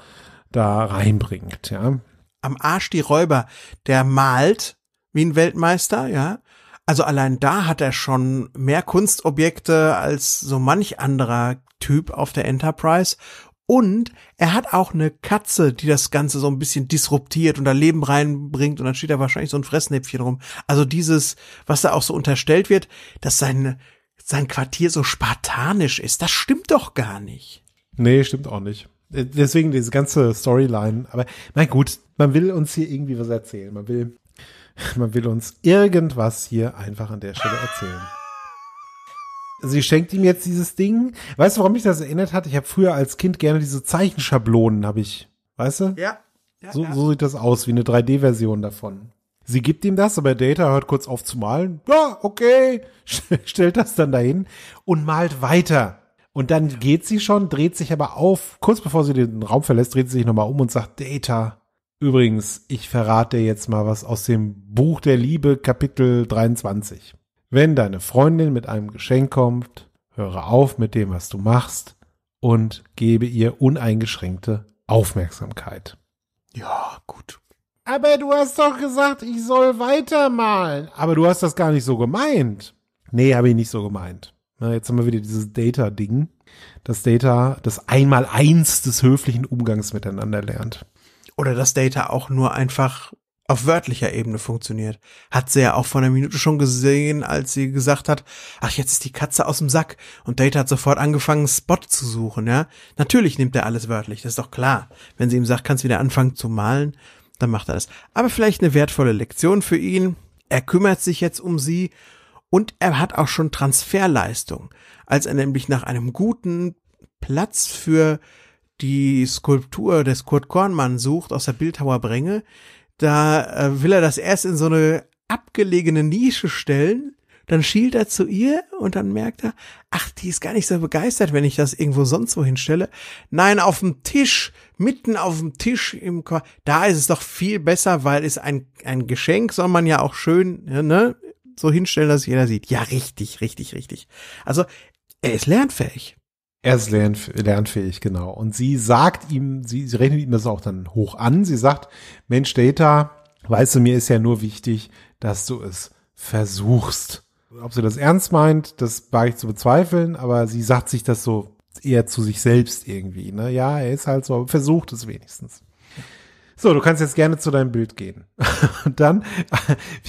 da reinbringt, ja am Arsch die Räuber, der malt wie ein Weltmeister, ja. Also allein da hat er schon mehr Kunstobjekte als so manch anderer Typ auf der Enterprise. Und er hat auch eine Katze, die das Ganze so ein bisschen disruptiert und da Leben reinbringt und dann steht da wahrscheinlich so ein Fressnäpfchen rum. Also dieses, was da auch so unterstellt wird, dass sein, sein Quartier so spartanisch ist, das stimmt doch gar nicht. Nee, stimmt auch nicht. Äh, deswegen diese ganze Storyline. Aber, na gut, man will uns hier irgendwie was erzählen. Man will, [LAUGHS] man will uns irgendwas hier einfach an der Stelle erzählen. Sie schenkt ihm jetzt dieses Ding. Weißt du, warum mich das erinnert hat? Ich habe früher als Kind gerne diese Zeichenschablonen, habe ich. Weißt du? Ja. ja so, ja. so sieht das aus, wie eine 3D-Version davon. Sie gibt ihm das, aber Data hört kurz auf zu malen. Ja, okay. [LAUGHS] Stellt das dann dahin und malt weiter. Und dann geht sie schon, dreht sich aber auf. Kurz bevor sie den Raum verlässt, dreht sie sich nochmal um und sagt, Data, Übrigens, ich verrate dir jetzt mal was aus dem Buch der Liebe, Kapitel 23. Wenn deine Freundin mit einem Geschenk kommt, höre auf mit dem, was du machst und gebe ihr uneingeschränkte Aufmerksamkeit. Ja, gut. Aber du hast doch gesagt, ich soll weitermalen. Aber du hast das gar nicht so gemeint. Nee, habe ich nicht so gemeint. Na, jetzt haben wir wieder dieses Data-Ding. Das Data, das Einmaleins des höflichen Umgangs miteinander lernt oder dass Data auch nur einfach auf wörtlicher Ebene funktioniert. Hat sie ja auch vor einer Minute schon gesehen, als sie gesagt hat, ach, jetzt ist die Katze aus dem Sack. Und Data hat sofort angefangen, Spot zu suchen, ja. Natürlich nimmt er alles wörtlich, das ist doch klar. Wenn sie ihm sagt, kannst wieder anfangen zu malen, dann macht er das. Aber vielleicht eine wertvolle Lektion für ihn. Er kümmert sich jetzt um sie und er hat auch schon Transferleistung. Als er nämlich nach einem guten Platz für die Skulptur des Kurt Kornmann sucht aus der Bildhauer Brenge, da äh, will er das erst in so eine abgelegene Nische stellen, dann schielt er zu ihr und dann merkt er, ach, die ist gar nicht so begeistert, wenn ich das irgendwo sonst wo hinstelle. Nein, auf dem Tisch, mitten auf dem Tisch im Ko da ist es doch viel besser, weil es ein, ein Geschenk soll man ja auch schön, ne, so hinstellen, dass jeder sieht. Ja, richtig, richtig, richtig. Also, er ist lernfähig. Er ist lernf lernfähig, genau. Und sie sagt ihm, sie, sie rechnet ihm das auch dann hoch an. Sie sagt, Mensch, Data, weißt du, mir ist ja nur wichtig, dass du es versuchst. Ob sie das ernst meint, das wage ich zu bezweifeln, aber sie sagt sich das so eher zu sich selbst irgendwie. Ne? Ja, er ist halt so, versucht es wenigstens. So, du kannst jetzt gerne zu deinem Bild gehen. [LAUGHS] Und dann,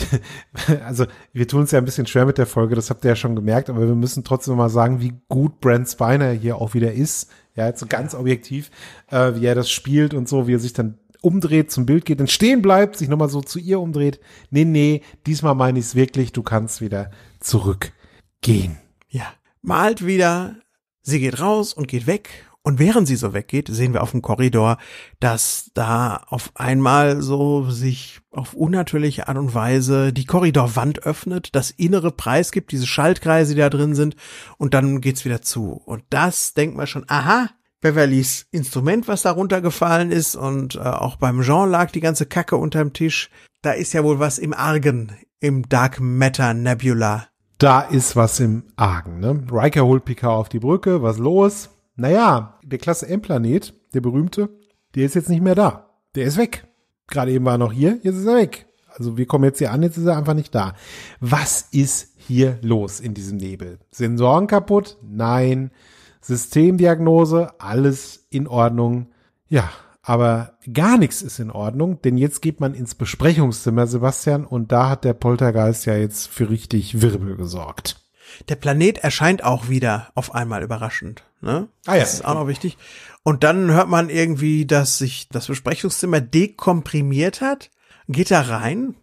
[LAUGHS] also wir tun es ja ein bisschen schwer mit der Folge, das habt ihr ja schon gemerkt, aber wir müssen trotzdem mal sagen, wie gut Brent Spiner hier auch wieder ist. Ja, jetzt so ganz objektiv, äh, wie er das spielt und so, wie er sich dann umdreht, zum Bild geht, dann stehen bleibt, sich nochmal so zu ihr umdreht. Nee, nee, diesmal meine ich es wirklich, du kannst wieder zurückgehen. Ja, malt wieder, sie geht raus und geht weg und während sie so weggeht, sehen wir auf dem Korridor, dass da auf einmal so sich auf unnatürliche Art und Weise die Korridorwand öffnet, das innere Preis gibt, diese Schaltkreise, die da drin sind, und dann geht's wieder zu. Und das denkt man schon, aha, Beverlys Instrument, was da runtergefallen ist, und äh, auch beim Jean lag die ganze Kacke unterm Tisch. Da ist ja wohl was im Argen, im Dark Matter Nebula. Da ist was im Argen, ne? Riker holt Picard auf die Brücke, was los? naja, der Klasse M-Planet, der berühmte, der ist jetzt nicht mehr da. Der ist weg. Gerade eben war er noch hier, jetzt ist er weg. Also wir kommen jetzt hier an, jetzt ist er einfach nicht da. Was ist hier los in diesem Nebel? Sensoren kaputt? Nein. Systemdiagnose? Alles in Ordnung. Ja, aber gar nichts ist in Ordnung, denn jetzt geht man ins Besprechungszimmer, Sebastian, und da hat der Poltergeist ja jetzt für richtig Wirbel gesorgt. Der Planet erscheint auch wieder auf einmal überraschend. Ne? Ah, ja. Das ist genau. auch noch wichtig. Und dann hört man irgendwie, dass sich das Besprechungszimmer dekomprimiert hat, geht da rein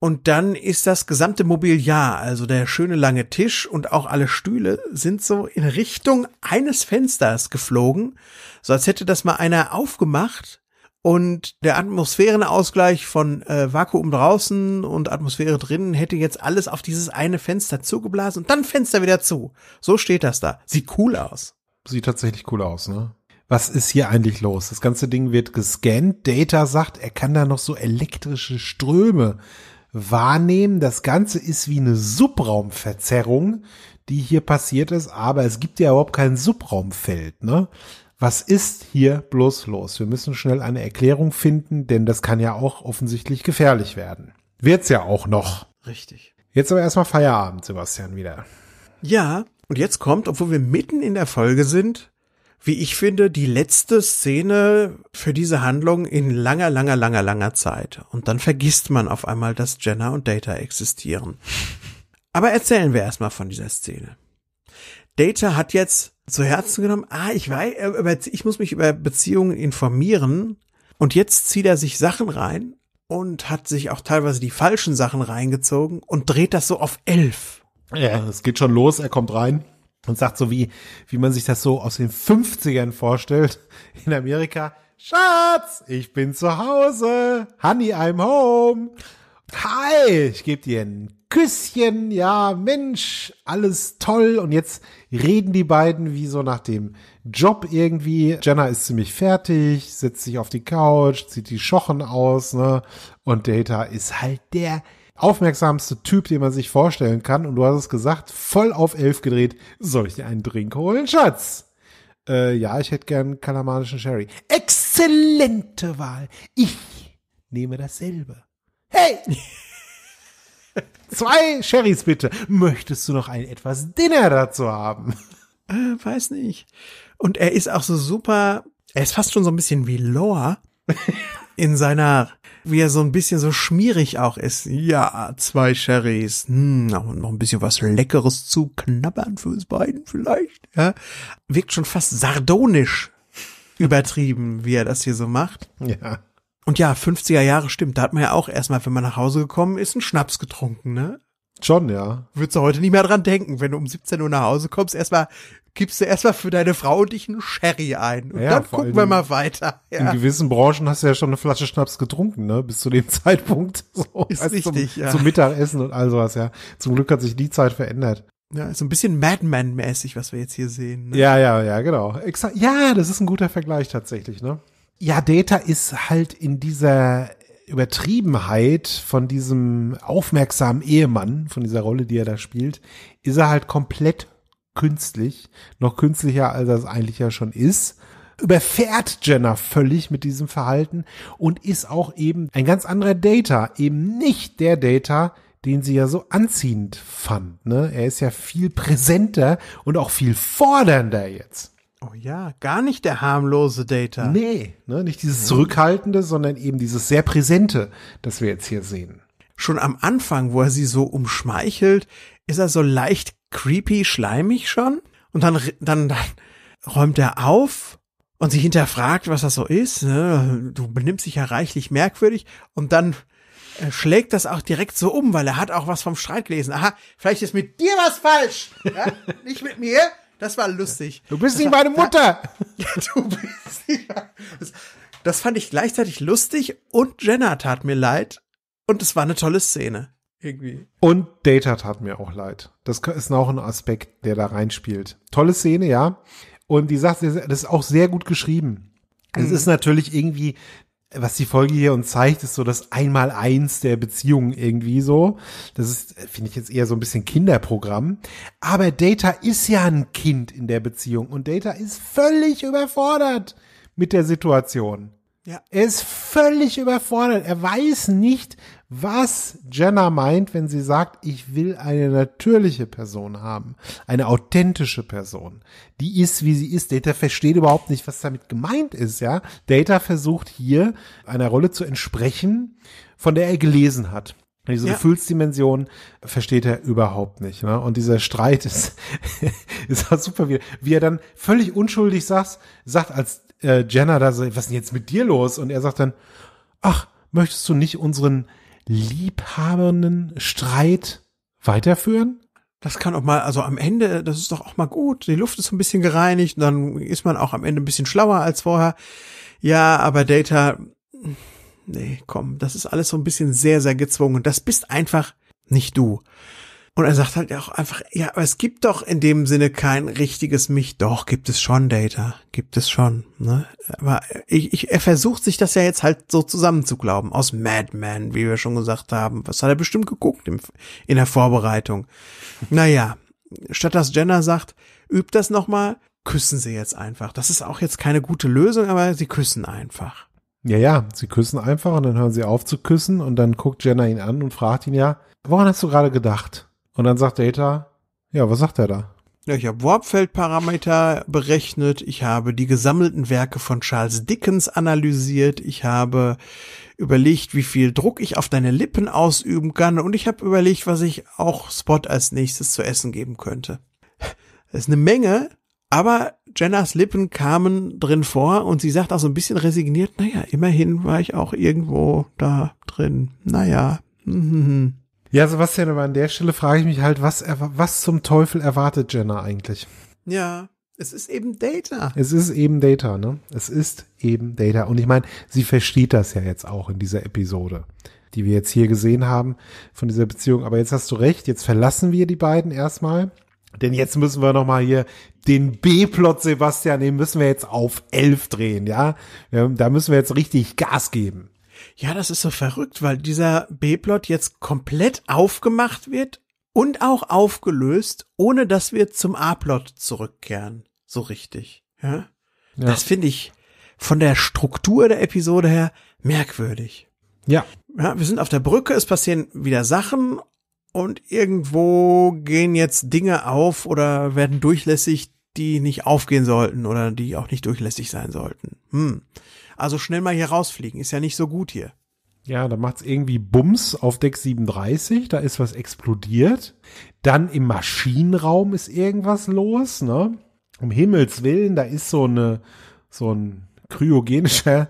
und dann ist das gesamte Mobiliar, also der schöne lange Tisch und auch alle Stühle sind so in Richtung eines Fensters geflogen, so als hätte das mal einer aufgemacht und der Atmosphärenausgleich von äh, Vakuum draußen und Atmosphäre drinnen hätte jetzt alles auf dieses eine Fenster zugeblasen und dann Fenster wieder zu. So steht das da. Sieht cool aus. Sieht tatsächlich cool aus, ne? Was ist hier eigentlich los? Das ganze Ding wird gescannt. Data sagt, er kann da noch so elektrische Ströme wahrnehmen. Das Ganze ist wie eine Subraumverzerrung, die hier passiert ist, aber es gibt ja überhaupt kein Subraumfeld, ne? Was ist hier bloß los? Wir müssen schnell eine Erklärung finden, denn das kann ja auch offensichtlich gefährlich werden. Wird's ja auch noch. Richtig. Jetzt aber erstmal Feierabend, Sebastian, wieder. Ja, und jetzt kommt, obwohl wir mitten in der Folge sind, wie ich finde, die letzte Szene für diese Handlung in langer, langer, langer, langer Zeit. Und dann vergisst man auf einmal, dass Jenna und Data existieren. Aber erzählen wir erstmal von dieser Szene. Data hat jetzt zu Herzen genommen, ah, ich weiß, äh, ich muss mich über Beziehungen informieren. Und jetzt zieht er sich Sachen rein und hat sich auch teilweise die falschen Sachen reingezogen und dreht das so auf elf ja, es geht schon los, er kommt rein und sagt so, wie, wie man sich das so aus den 50ern vorstellt in Amerika. Schatz, ich bin zu Hause. Honey, I'm home. Hi, ich gebe dir ein Küsschen. Ja, Mensch, alles toll. Und jetzt reden die beiden wie so nach dem Job irgendwie. Jenna ist ziemlich fertig, setzt sich auf die Couch, zieht die Schochen aus, ne? Und Data ist halt der aufmerksamste Typ, den man sich vorstellen kann. Und du hast es gesagt, voll auf elf gedreht. Soll ich dir einen Drink holen, Schatz? Äh, ja, ich hätte gern kalamanischen Sherry. Exzellente Wahl. Ich nehme dasselbe. Hey! [LAUGHS] Zwei Sherrys bitte. Möchtest du noch ein etwas Dinner dazu haben? Äh, weiß nicht. Und er ist auch so super, er ist fast schon so ein bisschen wie Lore [LAUGHS] in seiner wie er so ein bisschen so schmierig auch ist. Ja, zwei Sherrys, hm, noch ein bisschen was Leckeres zu knabbern für uns beiden vielleicht. Ja, wirkt schon fast sardonisch übertrieben, wie er das hier so macht. Ja. Und ja, 50er Jahre stimmt, da hat man ja auch erstmal, wenn man nach Hause gekommen ist, einen Schnaps getrunken, ne? Schon, ja. Würdest du heute nicht mehr dran denken, wenn du um 17 Uhr nach Hause kommst, erstmal gibst du erstmal für deine Frau und dich einen Sherry ein. Und ja, dann gucken wir mal weiter. Ja. In gewissen Branchen hast du ja schon eine Flasche Schnaps getrunken, ne? Bis zu dem [LAUGHS] Zeitpunkt. So, ist richtig, zum, ja. Zum Mittagessen und all sowas, ja. Zum Glück hat sich die Zeit verändert. Ja, so ein bisschen Madman-mäßig, was wir jetzt hier sehen. Ne? Ja, ja, ja, genau. Exa ja, das ist ein guter Vergleich tatsächlich, ne? Ja, Data ist halt in dieser Übertriebenheit von diesem aufmerksamen Ehemann, von dieser Rolle, die er da spielt, ist er halt komplett künstlich, noch künstlicher, als das eigentlich ja schon ist überfährt Jenna völlig mit diesem Verhalten und ist auch eben ein ganz anderer Data, eben nicht der Data, den sie ja so anziehend fand. Ne? Er ist ja viel präsenter und auch viel fordernder jetzt. Oh ja, gar nicht der harmlose Data. Nee, ne, nicht dieses Zurückhaltende, sondern eben dieses sehr Präsente, das wir jetzt hier sehen schon am Anfang, wo er sie so umschmeichelt, ist er so leicht creepy, schleimig schon. Und dann, dann, dann räumt er auf und sie hinterfragt, was das so ist. Ne? Du benimmst dich ja reichlich merkwürdig. Und dann äh, schlägt das auch direkt so um, weil er hat auch was vom Streit gelesen. Aha, vielleicht ist mit dir was falsch. Ja? Nicht mit mir. Das war lustig. Du bist das nicht war, meine Mutter. [LAUGHS] Ja, du bist nicht. Das, das fand ich gleichzeitig lustig und Jenna tat mir leid, und es war eine tolle Szene. Irgendwie. Und Data tat mir auch leid. Das ist auch ein Aspekt, der da reinspielt. Tolle Szene, ja. Und die sagt, das ist auch sehr gut geschrieben. Es mhm. ist natürlich irgendwie, was die Folge hier uns zeigt, ist so das Einmaleins der Beziehung irgendwie so. Das ist, finde ich jetzt eher so ein bisschen Kinderprogramm. Aber Data ist ja ein Kind in der Beziehung und Data ist völlig überfordert mit der Situation. Ja. Er ist völlig überfordert. Er weiß nicht, was Jenna meint, wenn sie sagt, ich will eine natürliche Person haben, eine authentische Person. Die ist, wie sie ist. Data versteht überhaupt nicht, was damit gemeint ist, ja. Data versucht hier einer Rolle zu entsprechen, von der er gelesen hat. Diese ja. Gefühlsdimension versteht er überhaupt nicht. Ne? Und dieser Streit ist, [LAUGHS] ist auch super, wie, wie er dann völlig unschuldig sagt, sagt als äh, Jenna da so, was ist denn jetzt mit dir los? Und er sagt dann, ach, möchtest du nicht unseren liebhabenden Streit weiterführen? Das kann auch mal, also am Ende, das ist doch auch mal gut. Die Luft ist so ein bisschen gereinigt und dann ist man auch am Ende ein bisschen schlauer als vorher. Ja, aber Data, nee, komm, das ist alles so ein bisschen sehr, sehr gezwungen. Das bist einfach nicht du. Und er sagt halt auch einfach, ja, aber es gibt doch in dem Sinne kein richtiges mich. Doch, gibt es schon, Data. Gibt es schon. Ne? Aber ich, ich, er versucht sich das ja jetzt halt so zusammenzuglauben. Aus Madman, wie wir schon gesagt haben. Was hat er bestimmt geguckt im, in der Vorbereitung. Naja, statt dass Jenna sagt, übt das nochmal, küssen sie jetzt einfach. Das ist auch jetzt keine gute Lösung, aber sie küssen einfach. Ja, ja, sie küssen einfach und dann hören sie auf zu küssen und dann guckt Jenna ihn an und fragt ihn ja, woran hast du gerade gedacht? Und dann sagt Data, ja, was sagt er da? Ja, ich habe Warpfeldparameter berechnet, ich habe die gesammelten Werke von Charles Dickens analysiert, ich habe überlegt, wie viel Druck ich auf deine Lippen ausüben kann und ich habe überlegt, was ich auch Spot als nächstes zu essen geben könnte. Das [LAUGHS] ist eine Menge, aber Jennas Lippen kamen drin vor und sie sagt auch so ein bisschen resigniert, naja, immerhin war ich auch irgendwo da drin. Naja. Mm hm, -hmm. Hm. Ja, Sebastian, aber an der Stelle frage ich mich halt, was, was zum Teufel erwartet Jenna eigentlich? Ja, es ist eben Data. Es ist eben Data, ne? Es ist eben Data. Und ich meine, sie versteht das ja jetzt auch in dieser Episode, die wir jetzt hier gesehen haben von dieser Beziehung. Aber jetzt hast du recht, jetzt verlassen wir die beiden erstmal. Denn jetzt müssen wir nochmal hier den B-Plot, Sebastian, den müssen wir jetzt auf elf drehen, ja? Da müssen wir jetzt richtig Gas geben. Ja, das ist so verrückt, weil dieser B-Plot jetzt komplett aufgemacht wird und auch aufgelöst, ohne dass wir zum A-Plot zurückkehren. So richtig. Ja? ja. Das finde ich von der Struktur der Episode her merkwürdig. Ja. ja. Wir sind auf der Brücke, es passieren wieder Sachen und irgendwo gehen jetzt Dinge auf oder werden durchlässig, die nicht aufgehen sollten oder die auch nicht durchlässig sein sollten. Hm. Also schnell mal hier rausfliegen, ist ja nicht so gut hier. Ja, da macht's irgendwie Bums auf Deck 37, da ist was explodiert. Dann im Maschinenraum ist irgendwas los, ne? Um Himmels Willen, da ist so eine, so ein kryogenischer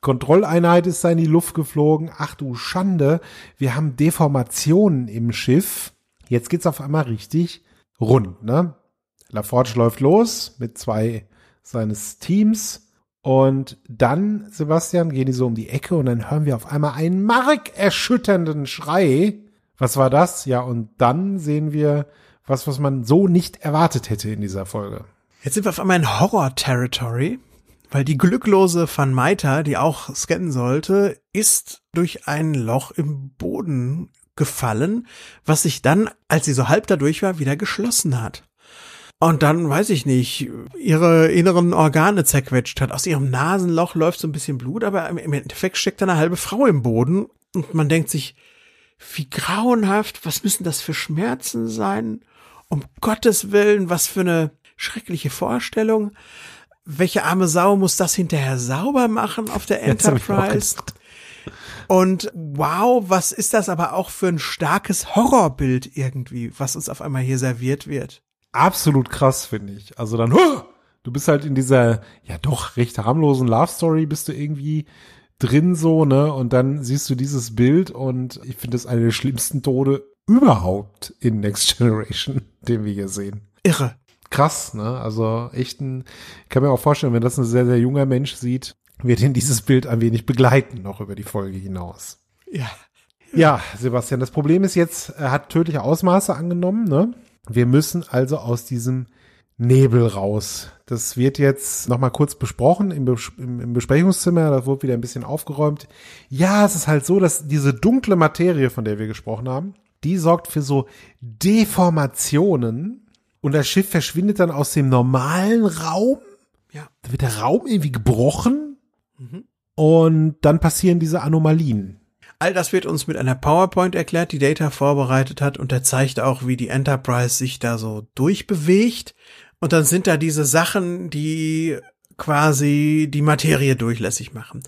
Kontrolleinheit ist da in die Luft geflogen. Ach du Schande, wir haben Deformationen im Schiff. Jetzt geht's auf einmal richtig rund, ne? LaForge läuft los mit zwei seines Teams und dann, Sebastian, gehen die so um die Ecke und dann hören wir auf einmal einen markerschütternden Schrei. Was war das? Ja, und dann sehen wir was, was man so nicht erwartet hätte in dieser Folge. Jetzt sind wir auf einmal in Horror-Territory, weil die glücklose Van Meiter, die auch scannen sollte, ist durch ein Loch im Boden gefallen, was sich dann, als sie so halb dadurch war, wieder geschlossen hat und dann, weiß ich nicht, ihre inneren Organe zerquetscht hat. Aus ihrem Nasenloch läuft so ein bisschen Blut, aber im Endeffekt steckt da eine halbe Frau im Boden und man denkt sich, wie grauenhaft, was müssen das für Schmerzen sein? Um Gottes Willen, was für eine schreckliche Vorstellung. Welche arme Sau muss das hinterher sauber machen auf der [LAUGHS] Enterprise? Und wow, was ist das aber auch für ein starkes Horrorbild irgendwie, was uns auf einmal hier serviert wird? absolut krass, finde ich. Also dann, huh, du bist halt in dieser, ja doch, recht harmlosen Love Story, bist du irgendwie drin so, ne? Und dann siehst du dieses Bild und ich finde das eine der schlimmsten Tode überhaupt in Next Generation, [LAUGHS] den wir hier sehen. Irre. Krass, ne? Also echt ein, kann mir auch vorstellen, wenn das ein sehr, sehr junger Mensch sieht, wird ihn dieses Bild ein wenig begleiten, noch über die Folge hinaus. Ja. Ja, Sebastian, das Problem ist jetzt, er hat tödliche Ausmaße angenommen, ne? Wir müssen also aus diesem Nebel raus. Das wird jetzt nochmal kurz besprochen im, Bes im, Besprechungszimmer. Da wurde wieder ein bisschen aufgeräumt. Ja, es ist halt so, dass diese dunkle Materie, von der wir gesprochen haben, die sorgt für so Deformationen. Und das Schiff verschwindet dann aus dem normalen Raum. Ja. Da wird der Raum irgendwie gebrochen. Mhm. Und dann passieren diese Anomalien. All das wird uns mit einer PowerPoint erklärt, die Data vorbereitet hat und er zeigt auch, wie die Enterprise sich da so durchbewegt. Und dann sind da diese Sachen, die quasi die Materie durchlässig machen.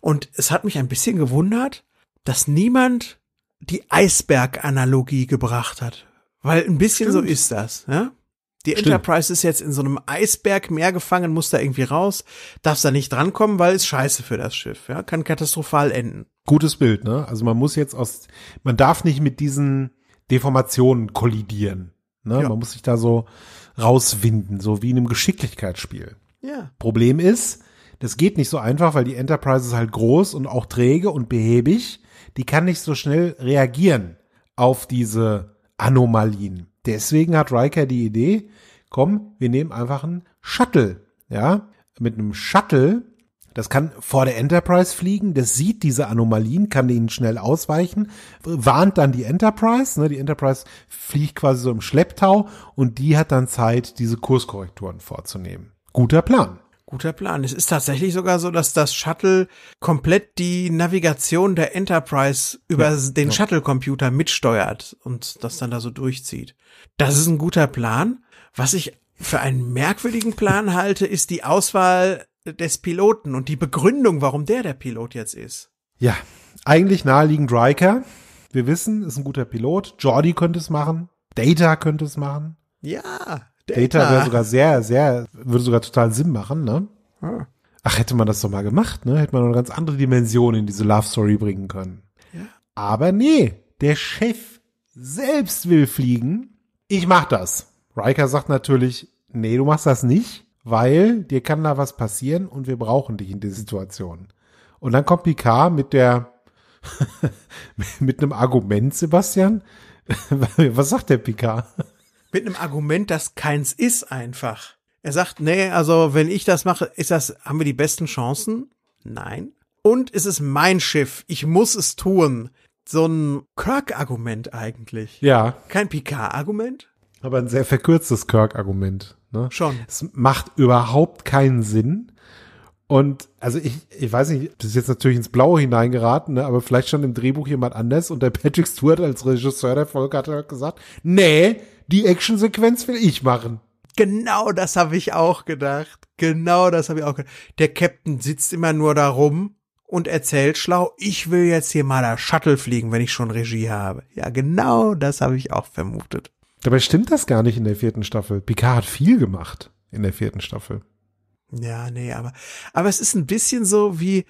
Und es hat mich ein bisschen gewundert, dass niemand die Eisberg-Analogie gebracht hat. Weil ein bisschen Stimmt. so ist das. Ja? Die Stimmt. Enterprise ist jetzt in so einem Eisberg mehr gefangen, muss da irgendwie raus, darf da nicht drankommen, weil es scheiße für das Schiff, ja, kann katastrophal enden. Gutes Bild, ne? Also man muss jetzt aus, man darf nicht mit diesen Deformationen kollidieren, ne? Ja. Man muss sich da so rauswinden, so wie in einem Geschicklichkeitsspiel. Ja. Problem ist, das geht nicht so einfach, weil die Enterprise ist halt groß und auch träge und behäbig. Die kann nicht so schnell reagieren auf diese Anomalien. Deswegen hat Riker die Idee, komm, wir nehmen einfach einen Shuttle, ja, mit einem Shuttle, das kann vor der Enterprise fliegen, das sieht diese Anomalien, kann ihnen schnell ausweichen, warnt dann die Enterprise, ne, die Enterprise fliegt quasi so im Schlepptau und die hat dann Zeit, diese Kurskorrekturen vorzunehmen. Guter Plan. Guter Plan. Es ist tatsächlich sogar so, dass das Shuttle komplett die Navigation der Enterprise über ja, den ja. Shuttle-Computer mitsteuert und das dann da so durchzieht. Das ist ein guter Plan. Was ich für einen merkwürdigen Plan [LAUGHS] halte, ist die Auswahl des Piloten und die Begründung, warum der der Pilot jetzt ist. Ja, eigentlich naheliegend Riker. Wir wissen, ist ein guter Pilot. Jordi könnte es machen. Data könnte es machen. Ja. Data wäre sogar sehr, sehr, würde sogar total Sinn machen, ne? Ah. Ach, hätte man das doch mal gemacht, ne? Hätte man eine ganz andere Dimension in diese Love Story bringen können. Ja. Aber nee, der Chef selbst will fliegen. Ich mach das. Riker sagt natürlich, nee, du machst das nicht, weil dir kann da was passieren und wir brauchen dich in der Situation. Und dann kommt Picard mit der, [LAUGHS] mit einem Argument, Sebastian. [LAUGHS] was sagt der Picard? mit einem Argument, das keins ist einfach. Er sagt, nee, also wenn ich das mache, ist das, haben wir die besten Chancen? Nein. Und es ist mein Schiff, ich muss es tun. So ein Kirk-Argument eigentlich. Ja. Kein Picard-Argument. Aber ein sehr verkürztes Kirk-Argument. Ne? Schon. Es macht überhaupt keinen Sinn. Und also ich, ich weiß nicht, das ist jetzt natürlich ins Blaue hineingeraten, ne? aber vielleicht schon im Drehbuch jemand anders und der Patrick Stewart als Regisseur der Folge hat halt gesagt, nee, die Actionsequenz will ich machen. Genau das habe ich auch gedacht. Genau das habe ich auch gedacht. Der Captain sitzt immer nur da rum und erzählt schlau, ich will jetzt hier mal da Shuttle fliegen, wenn ich schon Regie habe. Ja, genau das habe ich auch vermutet. Dabei stimmt das gar nicht in der vierten Staffel. Picard hat viel gemacht in der vierten Staffel. Ja, nee, aber, aber es ist ein bisschen so wie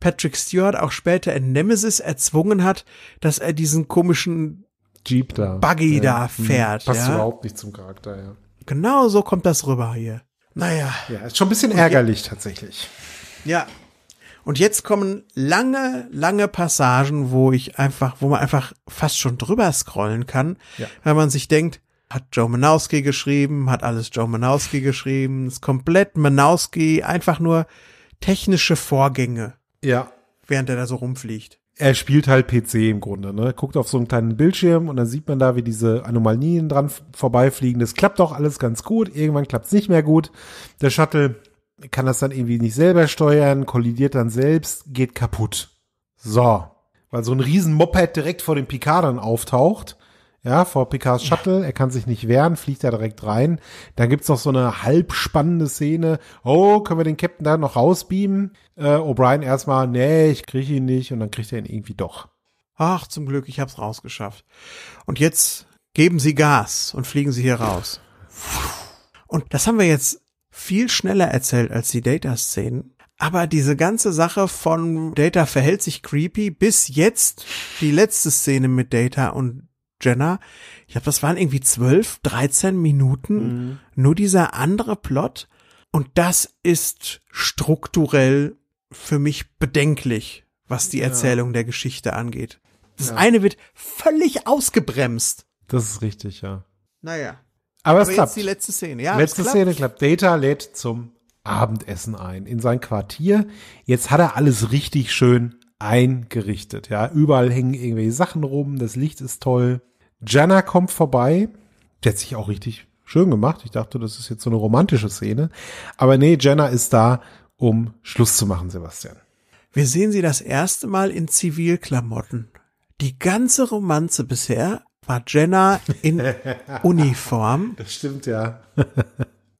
Patrick Stewart auch später in Nemesis erzwungen hat, dass er diesen komischen Jeep da. Buggy da mhm. fährt. Passt ja? überhaupt nicht zum Charakter, ja. Genau so kommt das rüber hier. Naja. Ja, ist schon ein bisschen ärgerlich tatsächlich. Ja. Und jetzt kommen lange, lange Passagen, wo ich einfach, wo man einfach fast schon drüber scrollen kann, ja. wenn man sich denkt, hat Joe Manowski geschrieben, hat alles Joe Manowski geschrieben, ist komplett Manowski, einfach nur technische Vorgänge. Ja. Während er da so rumfliegt er spielt halt PC im Grunde, ne? Guckt auf so einen kleinen Bildschirm und dann sieht man da, wie diese Anomalien dran vorbeifliegen. Das klappt auch alles ganz gut. Irgendwann klappt es nicht mehr gut. Der Shuttle kann das dann irgendwie nicht selber steuern, kollidiert dann selbst, geht kaputt. So. Weil so ein riesen Moped direkt vor dem Picard dann auftaucht ja, vor Picards Shuttle, er kann sich nicht wehren, fliegt da direkt rein. Dann gibt's noch so eine halb spannende Szene. Oh, können wir den Captain da noch rausbeamen? Äh, O'Brien erstmal, nee, ich kriege ihn nicht und dann kriegt er ihn irgendwie doch. Ach, zum Glück, ich hab's rausgeschafft. Und jetzt geben Sie Gas und fliegen Sie hier raus. Und das haben wir jetzt viel schneller erzählt als die Data-Szenen. Aber diese ganze Sache von Data verhält sich creepy bis jetzt die letzte Szene mit Data und Jenna. ich glaube, das waren irgendwie 12, 13 Minuten, mhm. nur dieser andere Plot. Und das ist strukturell für mich bedenklich, was die Erzählung der Geschichte angeht. Das ja. eine wird völlig ausgebremst. Das ist richtig, ja. Naja. Aber, Aber es klappt. Jetzt die letzte Szene, ja. Letzte klappt. Szene klappt. Data lädt zum Abendessen ein in sein Quartier. Jetzt hat er alles richtig schön eingerichtet, ja. Überall hängen irgendwelche Sachen rum, das Licht ist toll. Jenna kommt vorbei. Der hat sich auch richtig schön gemacht. Ich dachte, das ist jetzt so eine romantische Szene. Aber nee, Jenna ist da, um Schluss zu machen, Sebastian. Wir sehen sie das erste Mal in Zivilklamotten. Die ganze Romanze bisher war Jenna in [LAUGHS] Uniform. Das stimmt ja. [LAUGHS]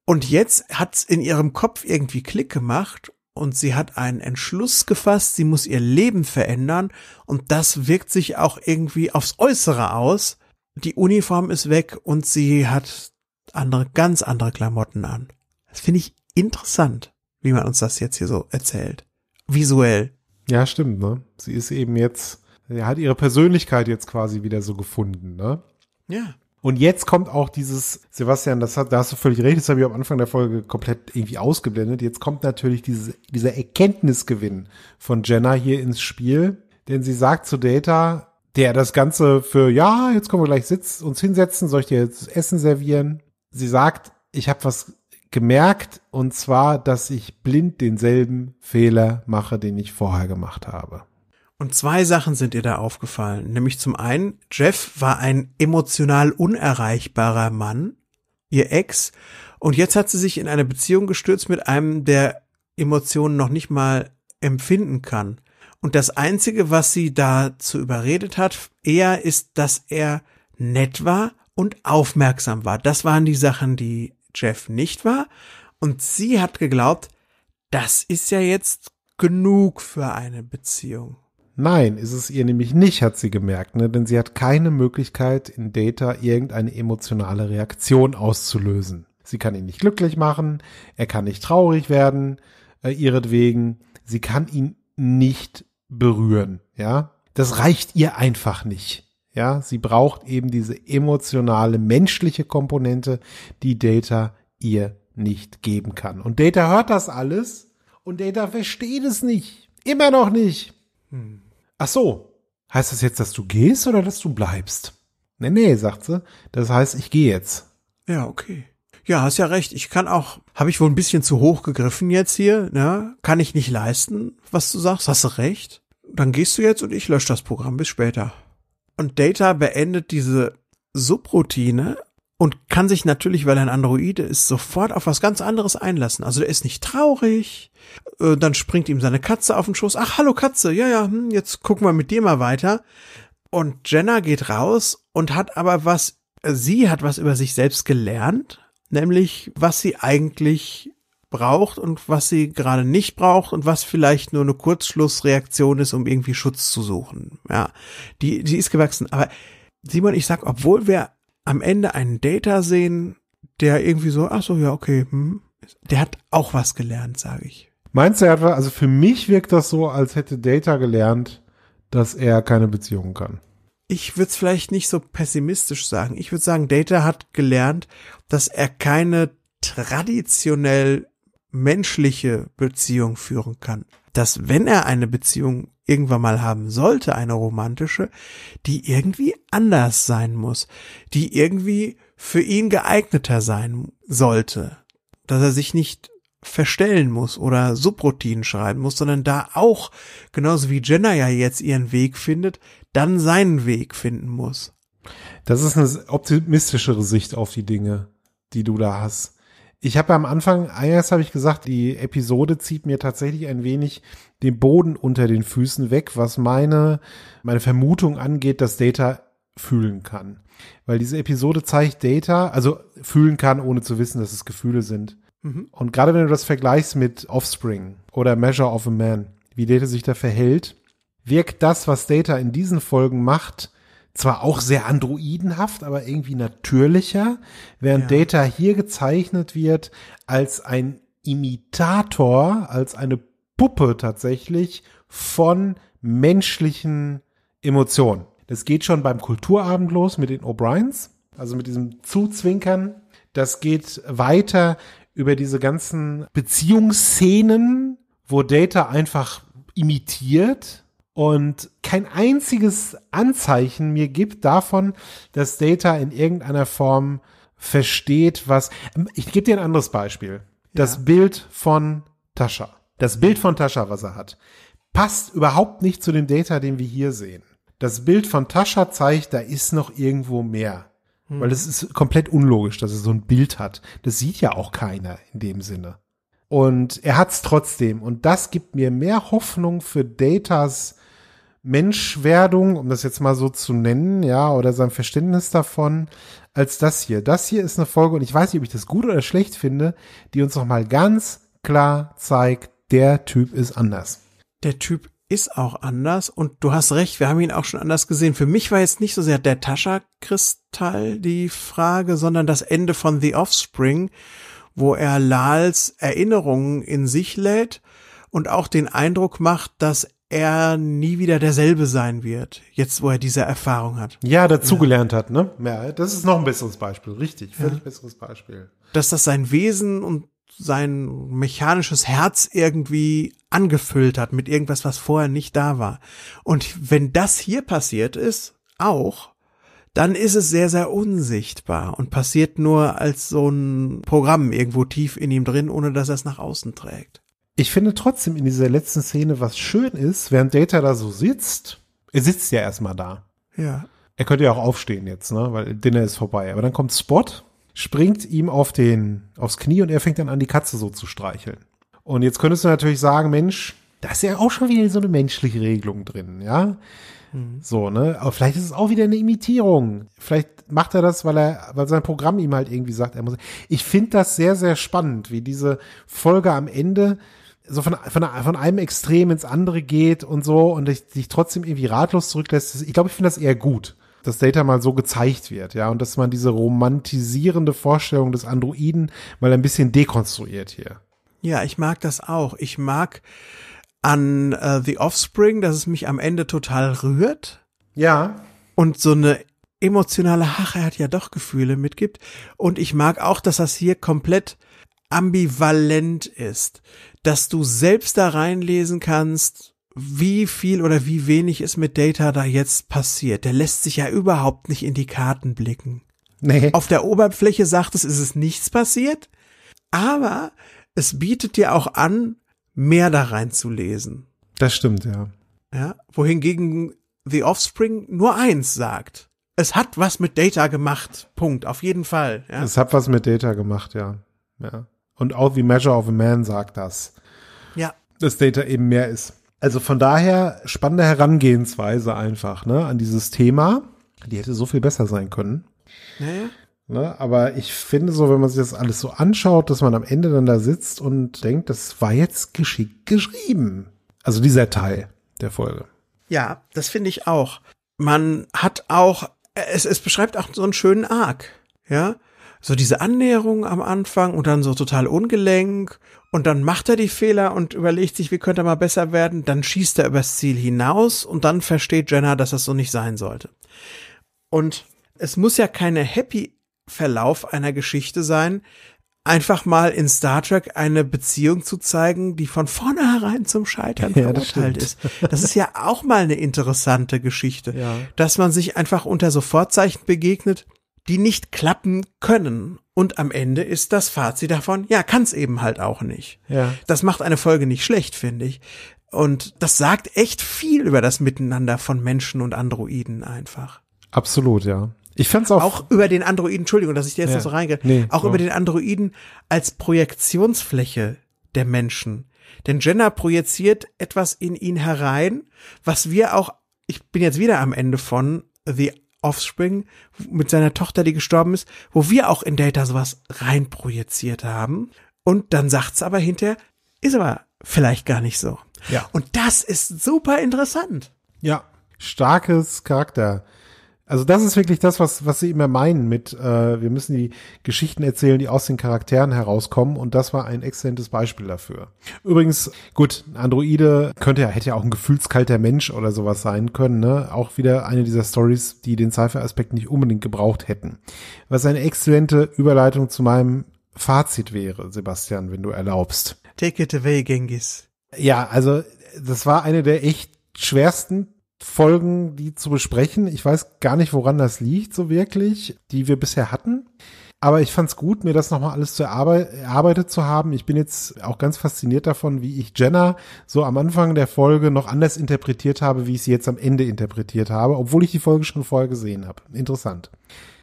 und jetzt hat's in ihrem Kopf irgendwie Klick gemacht und sie hat einen Entschluss gefasst, sie muss ihr Leben verändern und das wirkt sich auch irgendwie aufs Äußere aus die Uniform ist weg und sie hat andere, ganz andere Klamotten an. Das finde ich interessant, wie man uns das jetzt hier so erzählt. Visuell. Ja, stimmt, ne? Sie ist eben jetzt, sie hat ihre Persönlichkeit jetzt quasi wieder so gefunden, ne? Ja. Und jetzt kommt auch dieses, Sebastian, das hat, da hast du völlig recht, das habe ich am Anfang der Folge komplett irgendwie ausgeblendet. Jetzt kommt natürlich dieses, dieser Erkenntnisgewinn von Jenna hier ins Spiel, denn sie sagt zu Data, der das Ganze für, ja, jetzt kommen wir gleich sitz, uns hinsetzen, soll ich dir jetzt Essen servieren? Sie sagt, ich habe was gemerkt und zwar, dass ich blind denselben Fehler mache, den ich vorher gemacht habe. Und zwei Sachen sind ihr da aufgefallen. Nämlich zum einen, Jeff war ein emotional unerreichbarer Mann, ihr Ex, und jetzt hat sie sich in eine Beziehung gestürzt mit einem, der Emotionen noch nicht mal empfinden kann. Und das Einzige, was sie dazu überredet hat, eher ist, dass er nett war und aufmerksam war. Das waren die Sachen, die Jeff nicht war. Und sie hat geglaubt, das ist ja jetzt genug für eine Beziehung. Nein, ist es ihr nämlich nicht, hat sie gemerkt, ne? denn sie hat keine Möglichkeit, in Data irgendeine emotionale Reaktion auszulösen. Sie kann ihn nicht glücklich machen, er kann nicht traurig werden, äh, ihretwegen. Sie kann ihn nicht berühren, ja. Das reicht ihr einfach nicht. Ja, sie braucht eben diese emotionale, menschliche Komponente, die Data ihr nicht geben kann. Und Data hört das alles und Data versteht es nicht. Immer noch nicht. Hm. Ach so. Heißt das jetzt, dass du gehst oder dass du bleibst? Nee, nee, sagt sie. Das heißt, ich gehe jetzt. Ja, okay. Ja, hast ja recht. Ich kann auch, habe ich wohl ein bisschen zu hoch gegriffen jetzt hier, ne? Kann ich nicht leisten, was du sagst. Hast du recht? dann gehst du jetzt und ich lösche das Programm bis später. Und Data beendet diese Subroutine und kann sich natürlich, weil er ein Androide ist, sofort auf was ganz anderes einlassen. Also er ist nicht traurig, äh, dann springt ihm seine Katze auf den Schoß. Ach, hallo Katze, ja, ja, hm, jetzt gucken wir mit dir mal weiter. Und Jenna geht raus und hat aber was, äh, sie hat was über sich selbst gelernt, nämlich was sie eigentlich braucht und was sie gerade nicht braucht und was vielleicht nur eine Kurzschlussreaktion ist, um irgendwie Schutz zu suchen. Ja, die, die ist gewachsen. Aber Simon, ich sag, obwohl wir am Ende einen Data sehen, der irgendwie so, ach so, ja, okay, hm, der hat auch was gelernt, sage ich. Meinst du, er hat, also für mich wirkt das so, als hätte Data gelernt, dass er keine Beziehung kann. Ich würde es vielleicht nicht so pessimistisch sagen. Ich würde sagen, Data hat gelernt, dass er keine traditionell menschliche Beziehung führen kann. Dass wenn er eine Beziehung irgendwann mal haben sollte, eine romantische, die irgendwie anders sein muss, die irgendwie für ihn geeigneter sein sollte, dass er sich nicht verstellen muss oder Subroutinen schreiben muss, sondern da auch, genauso wie Jenna ja jetzt ihren Weg findet, dann seinen Weg finden muss. Das ist eine optimistischere Sicht auf die Dinge, die du da hast. Ich habe am Anfang, eingangs habe ich gesagt, die Episode zieht mir tatsächlich ein wenig den Boden unter den Füßen weg, was meine, meine Vermutung angeht, dass Data fühlen kann. Weil diese Episode zeigt Data, also fühlen kann, ohne zu wissen, dass es Gefühle sind. Mhm. Und gerade wenn du das vergleichst mit Offspring oder Measure of a Man, wie Data sich da verhält, wirkt das, was Data in diesen Folgen macht, zwar auch sehr androidenhaft, aber irgendwie natürlicher, während ja. Data hier gezeichnet wird als ein Imitator, als eine Puppe tatsächlich von menschlichen Emotionen. Das geht schon beim Kulturabend los mit den O'Briens, also mit diesem Zuzwinkern. Das geht weiter über diese ganzen Beziehungsszenen, wo Data einfach imitiert, und kein einziges Anzeichen mir gibt davon, dass Data in irgendeiner Form versteht, was. Ähm, ich gebe dir ein anderes Beispiel. Das ja. Bild von Tascha. Das Bild von Tascha, was er hat, passt überhaupt nicht zu dem Data, den wir hier sehen. Das Bild von Tascha zeigt, da ist noch irgendwo mehr. Hm. Weil es ist komplett unlogisch, dass er so ein Bild hat. Das sieht ja auch keiner in dem Sinne. Und er hat es trotzdem. Und das gibt mir mehr Hoffnung für Datas Menschwerdung, um das jetzt mal so zu nennen, ja, oder sein Verständnis davon, als das hier. Das hier ist eine Folge, und ich weiß nicht, ob ich das gut oder schlecht finde, die uns nochmal ganz klar zeigt, der Typ ist anders. Der Typ ist auch anders und du hast recht, wir haben ihn auch schon anders gesehen. Für mich war jetzt nicht so sehr der Tascha-Kristall die Frage, sondern das Ende von The Offspring, wo er Lals Erinnerungen in sich lädt und auch den Eindruck macht, dass er nie wieder derselbe sein wird, jetzt wo er diese Erfahrung hat. Ja, dazugelernt ja. hat, ne? Ja, das ist noch ein besseres Beispiel, richtig, völlig ja. besseres Beispiel. Dass das sein Wesen und sein mechanisches Herz irgendwie angefüllt hat mit irgendwas, was vorher nicht da war. Und wenn das hier passiert ist, auch, dann ist es sehr, sehr unsichtbar und passiert nur als so ein Programm irgendwo tief in ihm drin, ohne dass er es nach außen trägt ich finde trotzdem in dieser letzten Szene, was schön ist, während Data da so sitzt, er sitzt ja erstmal da. Ja. Er könnte ja auch aufstehen jetzt, ne? Weil Dinner ist vorbei. Aber dann kommt Spot, springt ihm auf den, aufs Knie und er fängt dann an, die Katze so zu streicheln. Und jetzt könntest du natürlich sagen, Mensch, da ist ja auch schon wieder so eine menschliche Regelung drin, ja? Mhm. So, ne? Aber vielleicht ist es auch wieder eine Imitierung. Vielleicht macht er das, weil er, weil sein Programm ihm halt irgendwie sagt, er muss. Ich finde das sehr, sehr spannend, wie diese Folge am Ende so von, von, von einem Extrem ins andere geht und so und dich, dich trotzdem irgendwie ratlos zurücklässt. Ich glaube, ich finde das eher gut, dass Data mal so gezeigt wird, ja, und dass man diese romantisierende Vorstellung des Androiden mal ein bisschen dekonstruiert hier. Ja, ich mag das auch. Ich mag an äh, The Offspring, dass es mich am Ende total rührt. Ja. Und so eine emotionale, Hache hat ja doch Gefühle mitgibt. Und ich mag auch, dass das hier komplett ambivalent ist, dass du selbst da reinlesen kannst, wie viel oder wie wenig ist mit Data da jetzt passiert. Der lässt sich ja überhaupt nicht in die Karten blicken. Nee. Auf der Oberfläche sagt es, ist es nichts passiert, aber es bietet dir auch an, mehr da reinzulesen. Das stimmt, ja. Ja, wohingegen The Offspring nur eins sagt. Es hat was mit Data gemacht. Punkt. Auf jeden Fall. Ja. Es hat was mit Data gemacht, ja. Ja. Und auch wie Measure of a Man sagt das. Ja. Dass Data eben mehr ist. Also von daher spannende Herangehensweise einfach, ne, an dieses Thema. Die hätte so viel besser sein können. Naja. Ne, aber ich finde so, wenn man sich das alles so anschaut, dass man am Ende dann da sitzt und denkt, das war jetzt geschickt geschrieben. Also dieser Teil der Folge. Ja, das finde ich auch. Man hat auch, es, es beschreibt auch so einen schönen Arc. Ja, so diese Annäherung am Anfang und dann so total ungelenk und dann macht er die Fehler und überlegt sich, wie könnte er mal besser werden, dann schießt er übers Ziel hinaus und dann versteht Jenna, dass das so nicht sein sollte. Und es muss ja keine happy Verlauf einer Geschichte sein, einfach mal in Star Trek eine Beziehung zu zeigen, die von vornherein zum Scheitern [LAUGHS] ja, verurteilt ist. Das ist ja auch mal eine interessante Geschichte, ja. dass man sich einfach unter so Vorzeichen begegnet, die nicht klappen können. Und am Ende ist das Fazit davon, ja, kann's eben halt auch nicht. Ja. Das macht eine Folge nicht schlecht, finde ich. Und das sagt echt viel über das Miteinander von Menschen und Androiden einfach. Absolut, ja. Ich fand's auch. Auch über den Androiden, Entschuldigung, dass ich dir jetzt ja, so reingehe. Nee, auch so. über den Androiden als Projektionsfläche der Menschen. Denn Jenna projiziert etwas in ihn herein, was wir auch, ich bin jetzt wieder am Ende von The Offspring mit seiner Tochter, die gestorben ist, wo wir auch in Data sowas reinprojiziert haben. Und dann sagt es aber hinterher, ist aber vielleicht gar nicht so. Ja. Und das ist super interessant. Ja, starkes Charakter. Also das ist wirklich das, was, was sie immer meinen mit, äh, wir müssen die Geschichten erzählen, die aus den Charakteren herauskommen. Und das war ein exzellentes Beispiel dafür. Übrigens, gut, ein Androide könnte ja, hätte ja auch ein gefühlskalter Mensch oder sowas sein können. Ne? Auch wieder eine dieser Stories, die den cypher aspekt nicht unbedingt gebraucht hätten. Was eine exzellente Überleitung zu meinem Fazit wäre, Sebastian, wenn du erlaubst. Take it away, Genghis. Ja, also das war eine der echt schwersten Folgen, die zu besprechen. Ich weiß gar nicht, woran das liegt so wirklich, die wir bisher hatten. Aber ich fand's gut, mir das nochmal alles zu erarbeit erarbeitet zu haben. Ich bin jetzt auch ganz fasziniert davon, wie ich Jenna so am Anfang der Folge noch anders interpretiert habe, wie ich sie jetzt am Ende interpretiert habe, obwohl ich die Folge schon vorher gesehen habe. Interessant.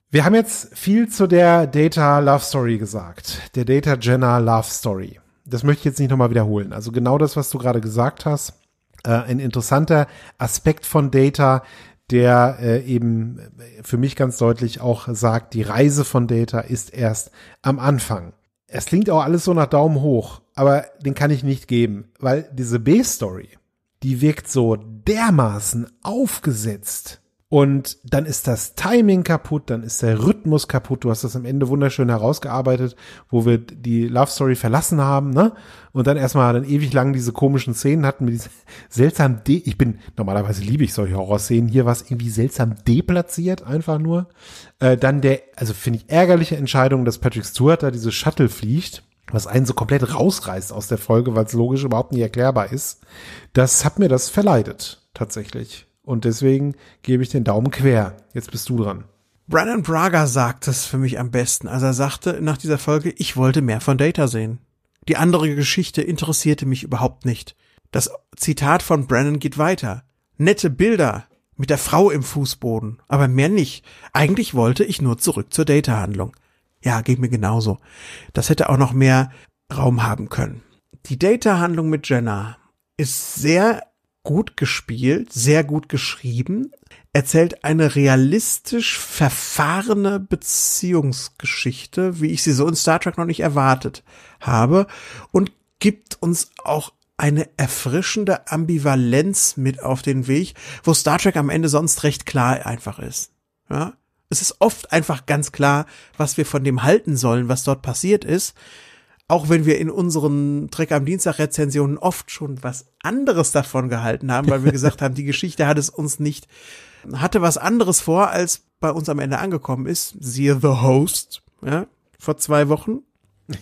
Wir haben jetzt viel zu der Data Love Story gesagt. Der Data Jenna Love Story. Das möchte ich jetzt nicht nochmal wiederholen. Also genau das, was du gerade gesagt hast. Äh, ein interessanter Aspekt von Data, der äh, eben für mich ganz deutlich auch sagt, die Reise von Data ist erst am Anfang. Es klingt auch alles so nach Daumen hoch, aber den kann ich nicht geben, weil diese B-Story, die wirkt so dermaßen aufgesetzt und dann ist das Timing kaputt, dann ist der Rhythmus kaputt. Du hast das am Ende wunderschön herausgearbeitet, wo wir die Love Story verlassen haben, ne? Und dann erstmal dann ewig lang diese komischen Szenen hatten mit diesen [LAUGHS] seltsamen D. ich bin normalerweise liebe ich solche Horror-Szenen. hier war es irgendwie seltsam deplatziert einfach nur. Äh, dann der also finde ich ärgerliche Entscheidung, dass Patrick Stewart da diese Shuttle fliegt was einen so komplett rausreißt aus der Folge, weil es logisch überhaupt nicht erklärbar ist, das hat mir das verleidet, tatsächlich. Und deswegen gebe ich den Daumen quer. Jetzt bist du dran. Brandon Braga sagt es für mich am besten. als er sagte nach dieser Folge, ich wollte mehr von Data sehen. Die andere Geschichte interessierte mich überhaupt nicht. Das Zitat von Brandon geht weiter. Nette Bilder mit der Frau im Fußboden, aber mehr nicht. Eigentlich wollte ich nur zurück zur Data-Handlung. Ja, ging mir genauso. Das hätte auch noch mehr Raum haben können. Die Data-Handlung mit Jenna ist sehr gut gespielt, sehr gut geschrieben, erzählt eine realistisch verfahrene Beziehungsgeschichte, wie ich sie so in Star Trek noch nicht erwartet habe und gibt uns auch eine erfrischende Ambivalenz mit auf den Weg, wo Star Trek am Ende sonst recht klar einfach ist. Ja? Es ist oft einfach ganz klar, was wir von dem halten sollen, was dort passiert ist auch wenn wir in unseren Trek am Dienstag Rezensionen oft schon was anderes davon gehalten haben, weil wir gesagt haben, die Geschichte hat es uns nicht, hatte was anderes vor, als bei uns am Ende angekommen ist. Siehe The Host, ja, vor zwei Wochen. [LAUGHS]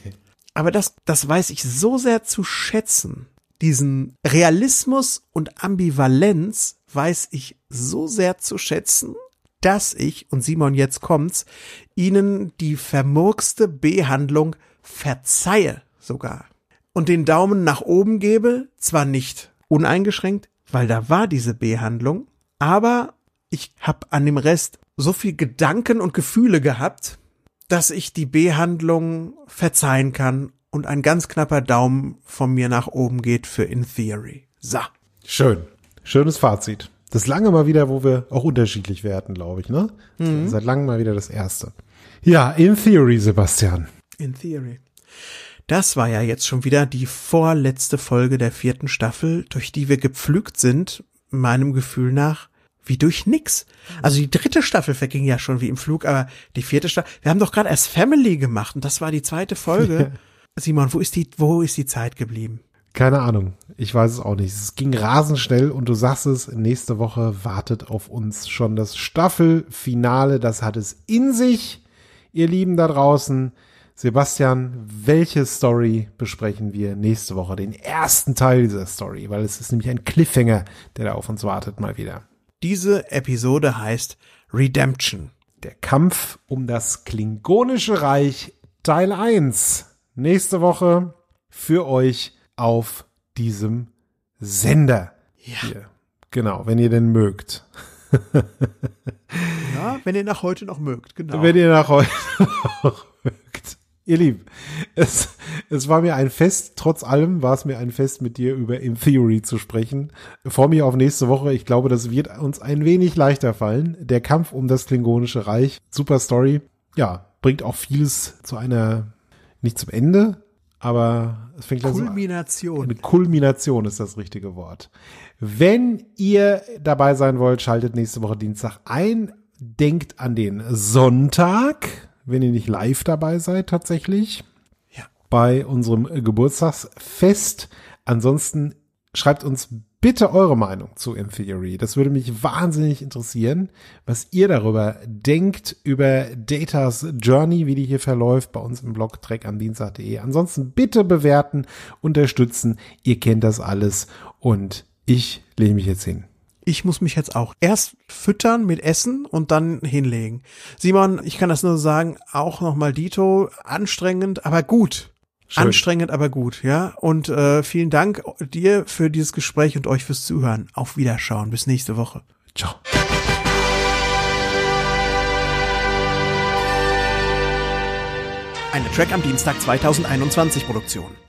Aber das, das weiß ich so sehr zu schätzen. Diesen Realismus und Ambivalenz weiß ich so sehr zu schätzen, dass ich, und Simon, jetzt kommt's, ihnen die vermurkste Behandlung verzeihe sogar und den Daumen nach oben gebe, zwar nicht uneingeschränkt, weil da war diese Behandlung, aber ich habe an dem Rest so viel Gedanken und Gefühle gehabt, dass ich die Behandlung verzeihen kann und ein ganz knapper Daumen von mir nach oben geht für In Theory. So. Schön. Schönes Fazit. Das lange mal wieder, wo wir auch unterschiedlich werden, glaube ich, ne? Mhm. Seit langem mal wieder das erste. Ja, In Theory, Sebastian. In Theory. Das war ja jetzt schon wieder die vorletzte Folge der vierten Staffel, durch die wir gepflügt sind, meinem Gefühl nach, wie durch nix. Mhm. Also die dritte Staffel verging ja schon wie im Flug, aber die vierte Staffel, wir haben doch gerade erst Family gemacht und das war die zweite Folge. Simon, wo ist die, wo ist die Zeit geblieben? Keine Ahnung. Ich weiß es auch nicht. Es ging rasend schnell und du sagst es, nächste Woche wartet auf uns schon das Staffelfinale. Das hat es in sich, ihr Lieben da draußen. Sebastian, welche Story besprechen wir nächste Woche? Den ersten Teil dieser Story, weil es ist nämlich ein Cliffhanger, der da auf uns wartet mal wieder. Diese Episode heißt Redemption. Der Kampf um das Klingonische Reich Teil 1. Nächste Woche für euch auf diesem Sender. Ja. Hier. Genau, wenn ihr denn mögt. ja, wenn ihr nach heute noch mögt, genau. Wenn ihr nach heute [LAUGHS] noch mögt. Ihr Lieben, es, es war mir ein Fest, trotz allem war es mir ein Fest, mit dir über In Theory zu sprechen. Vor mir auf nächste Woche, ich glaube, das wird uns ein wenig leichter fallen. Der Kampf um das Klingonische Reich, super Story. Ja, bringt auch vieles zu einer, nicht zum Ende, aber es fängt langsam Kulmination. An. Eine Kulmination ist das richtige Wort. Wenn ihr dabei sein wollt, schaltet nächste Woche Dienstag ein. Denkt an den Sonntag wenn ihr nicht live dabei seid tatsächlich. Ja. Bei unserem Geburtstagsfest. Ansonsten schreibt uns bitte eure Meinung zu m Theory. Das würde mich wahnsinnig interessieren, was ihr darüber denkt, über Datas Journey, wie die hier verläuft, bei uns im Blog Track am Dienstag.de. Ansonsten bitte bewerten, unterstützen. Ihr kennt das alles und ich lege mich jetzt hin ich muss mich jetzt auch erst füttern mit Essen und dann hinlegen. Simon, ich kann das nur sagen, auch nochmal Dito, anstrengend, aber gut. Schön. Anstrengend, aber gut, ja. Und äh, vielen Dank dir für dieses Gespräch und euch fürs Zuhören. Auf Wiederschauen. Bis nächste Woche. Ciao. Eine Track am Dienstag 2021 Produktion.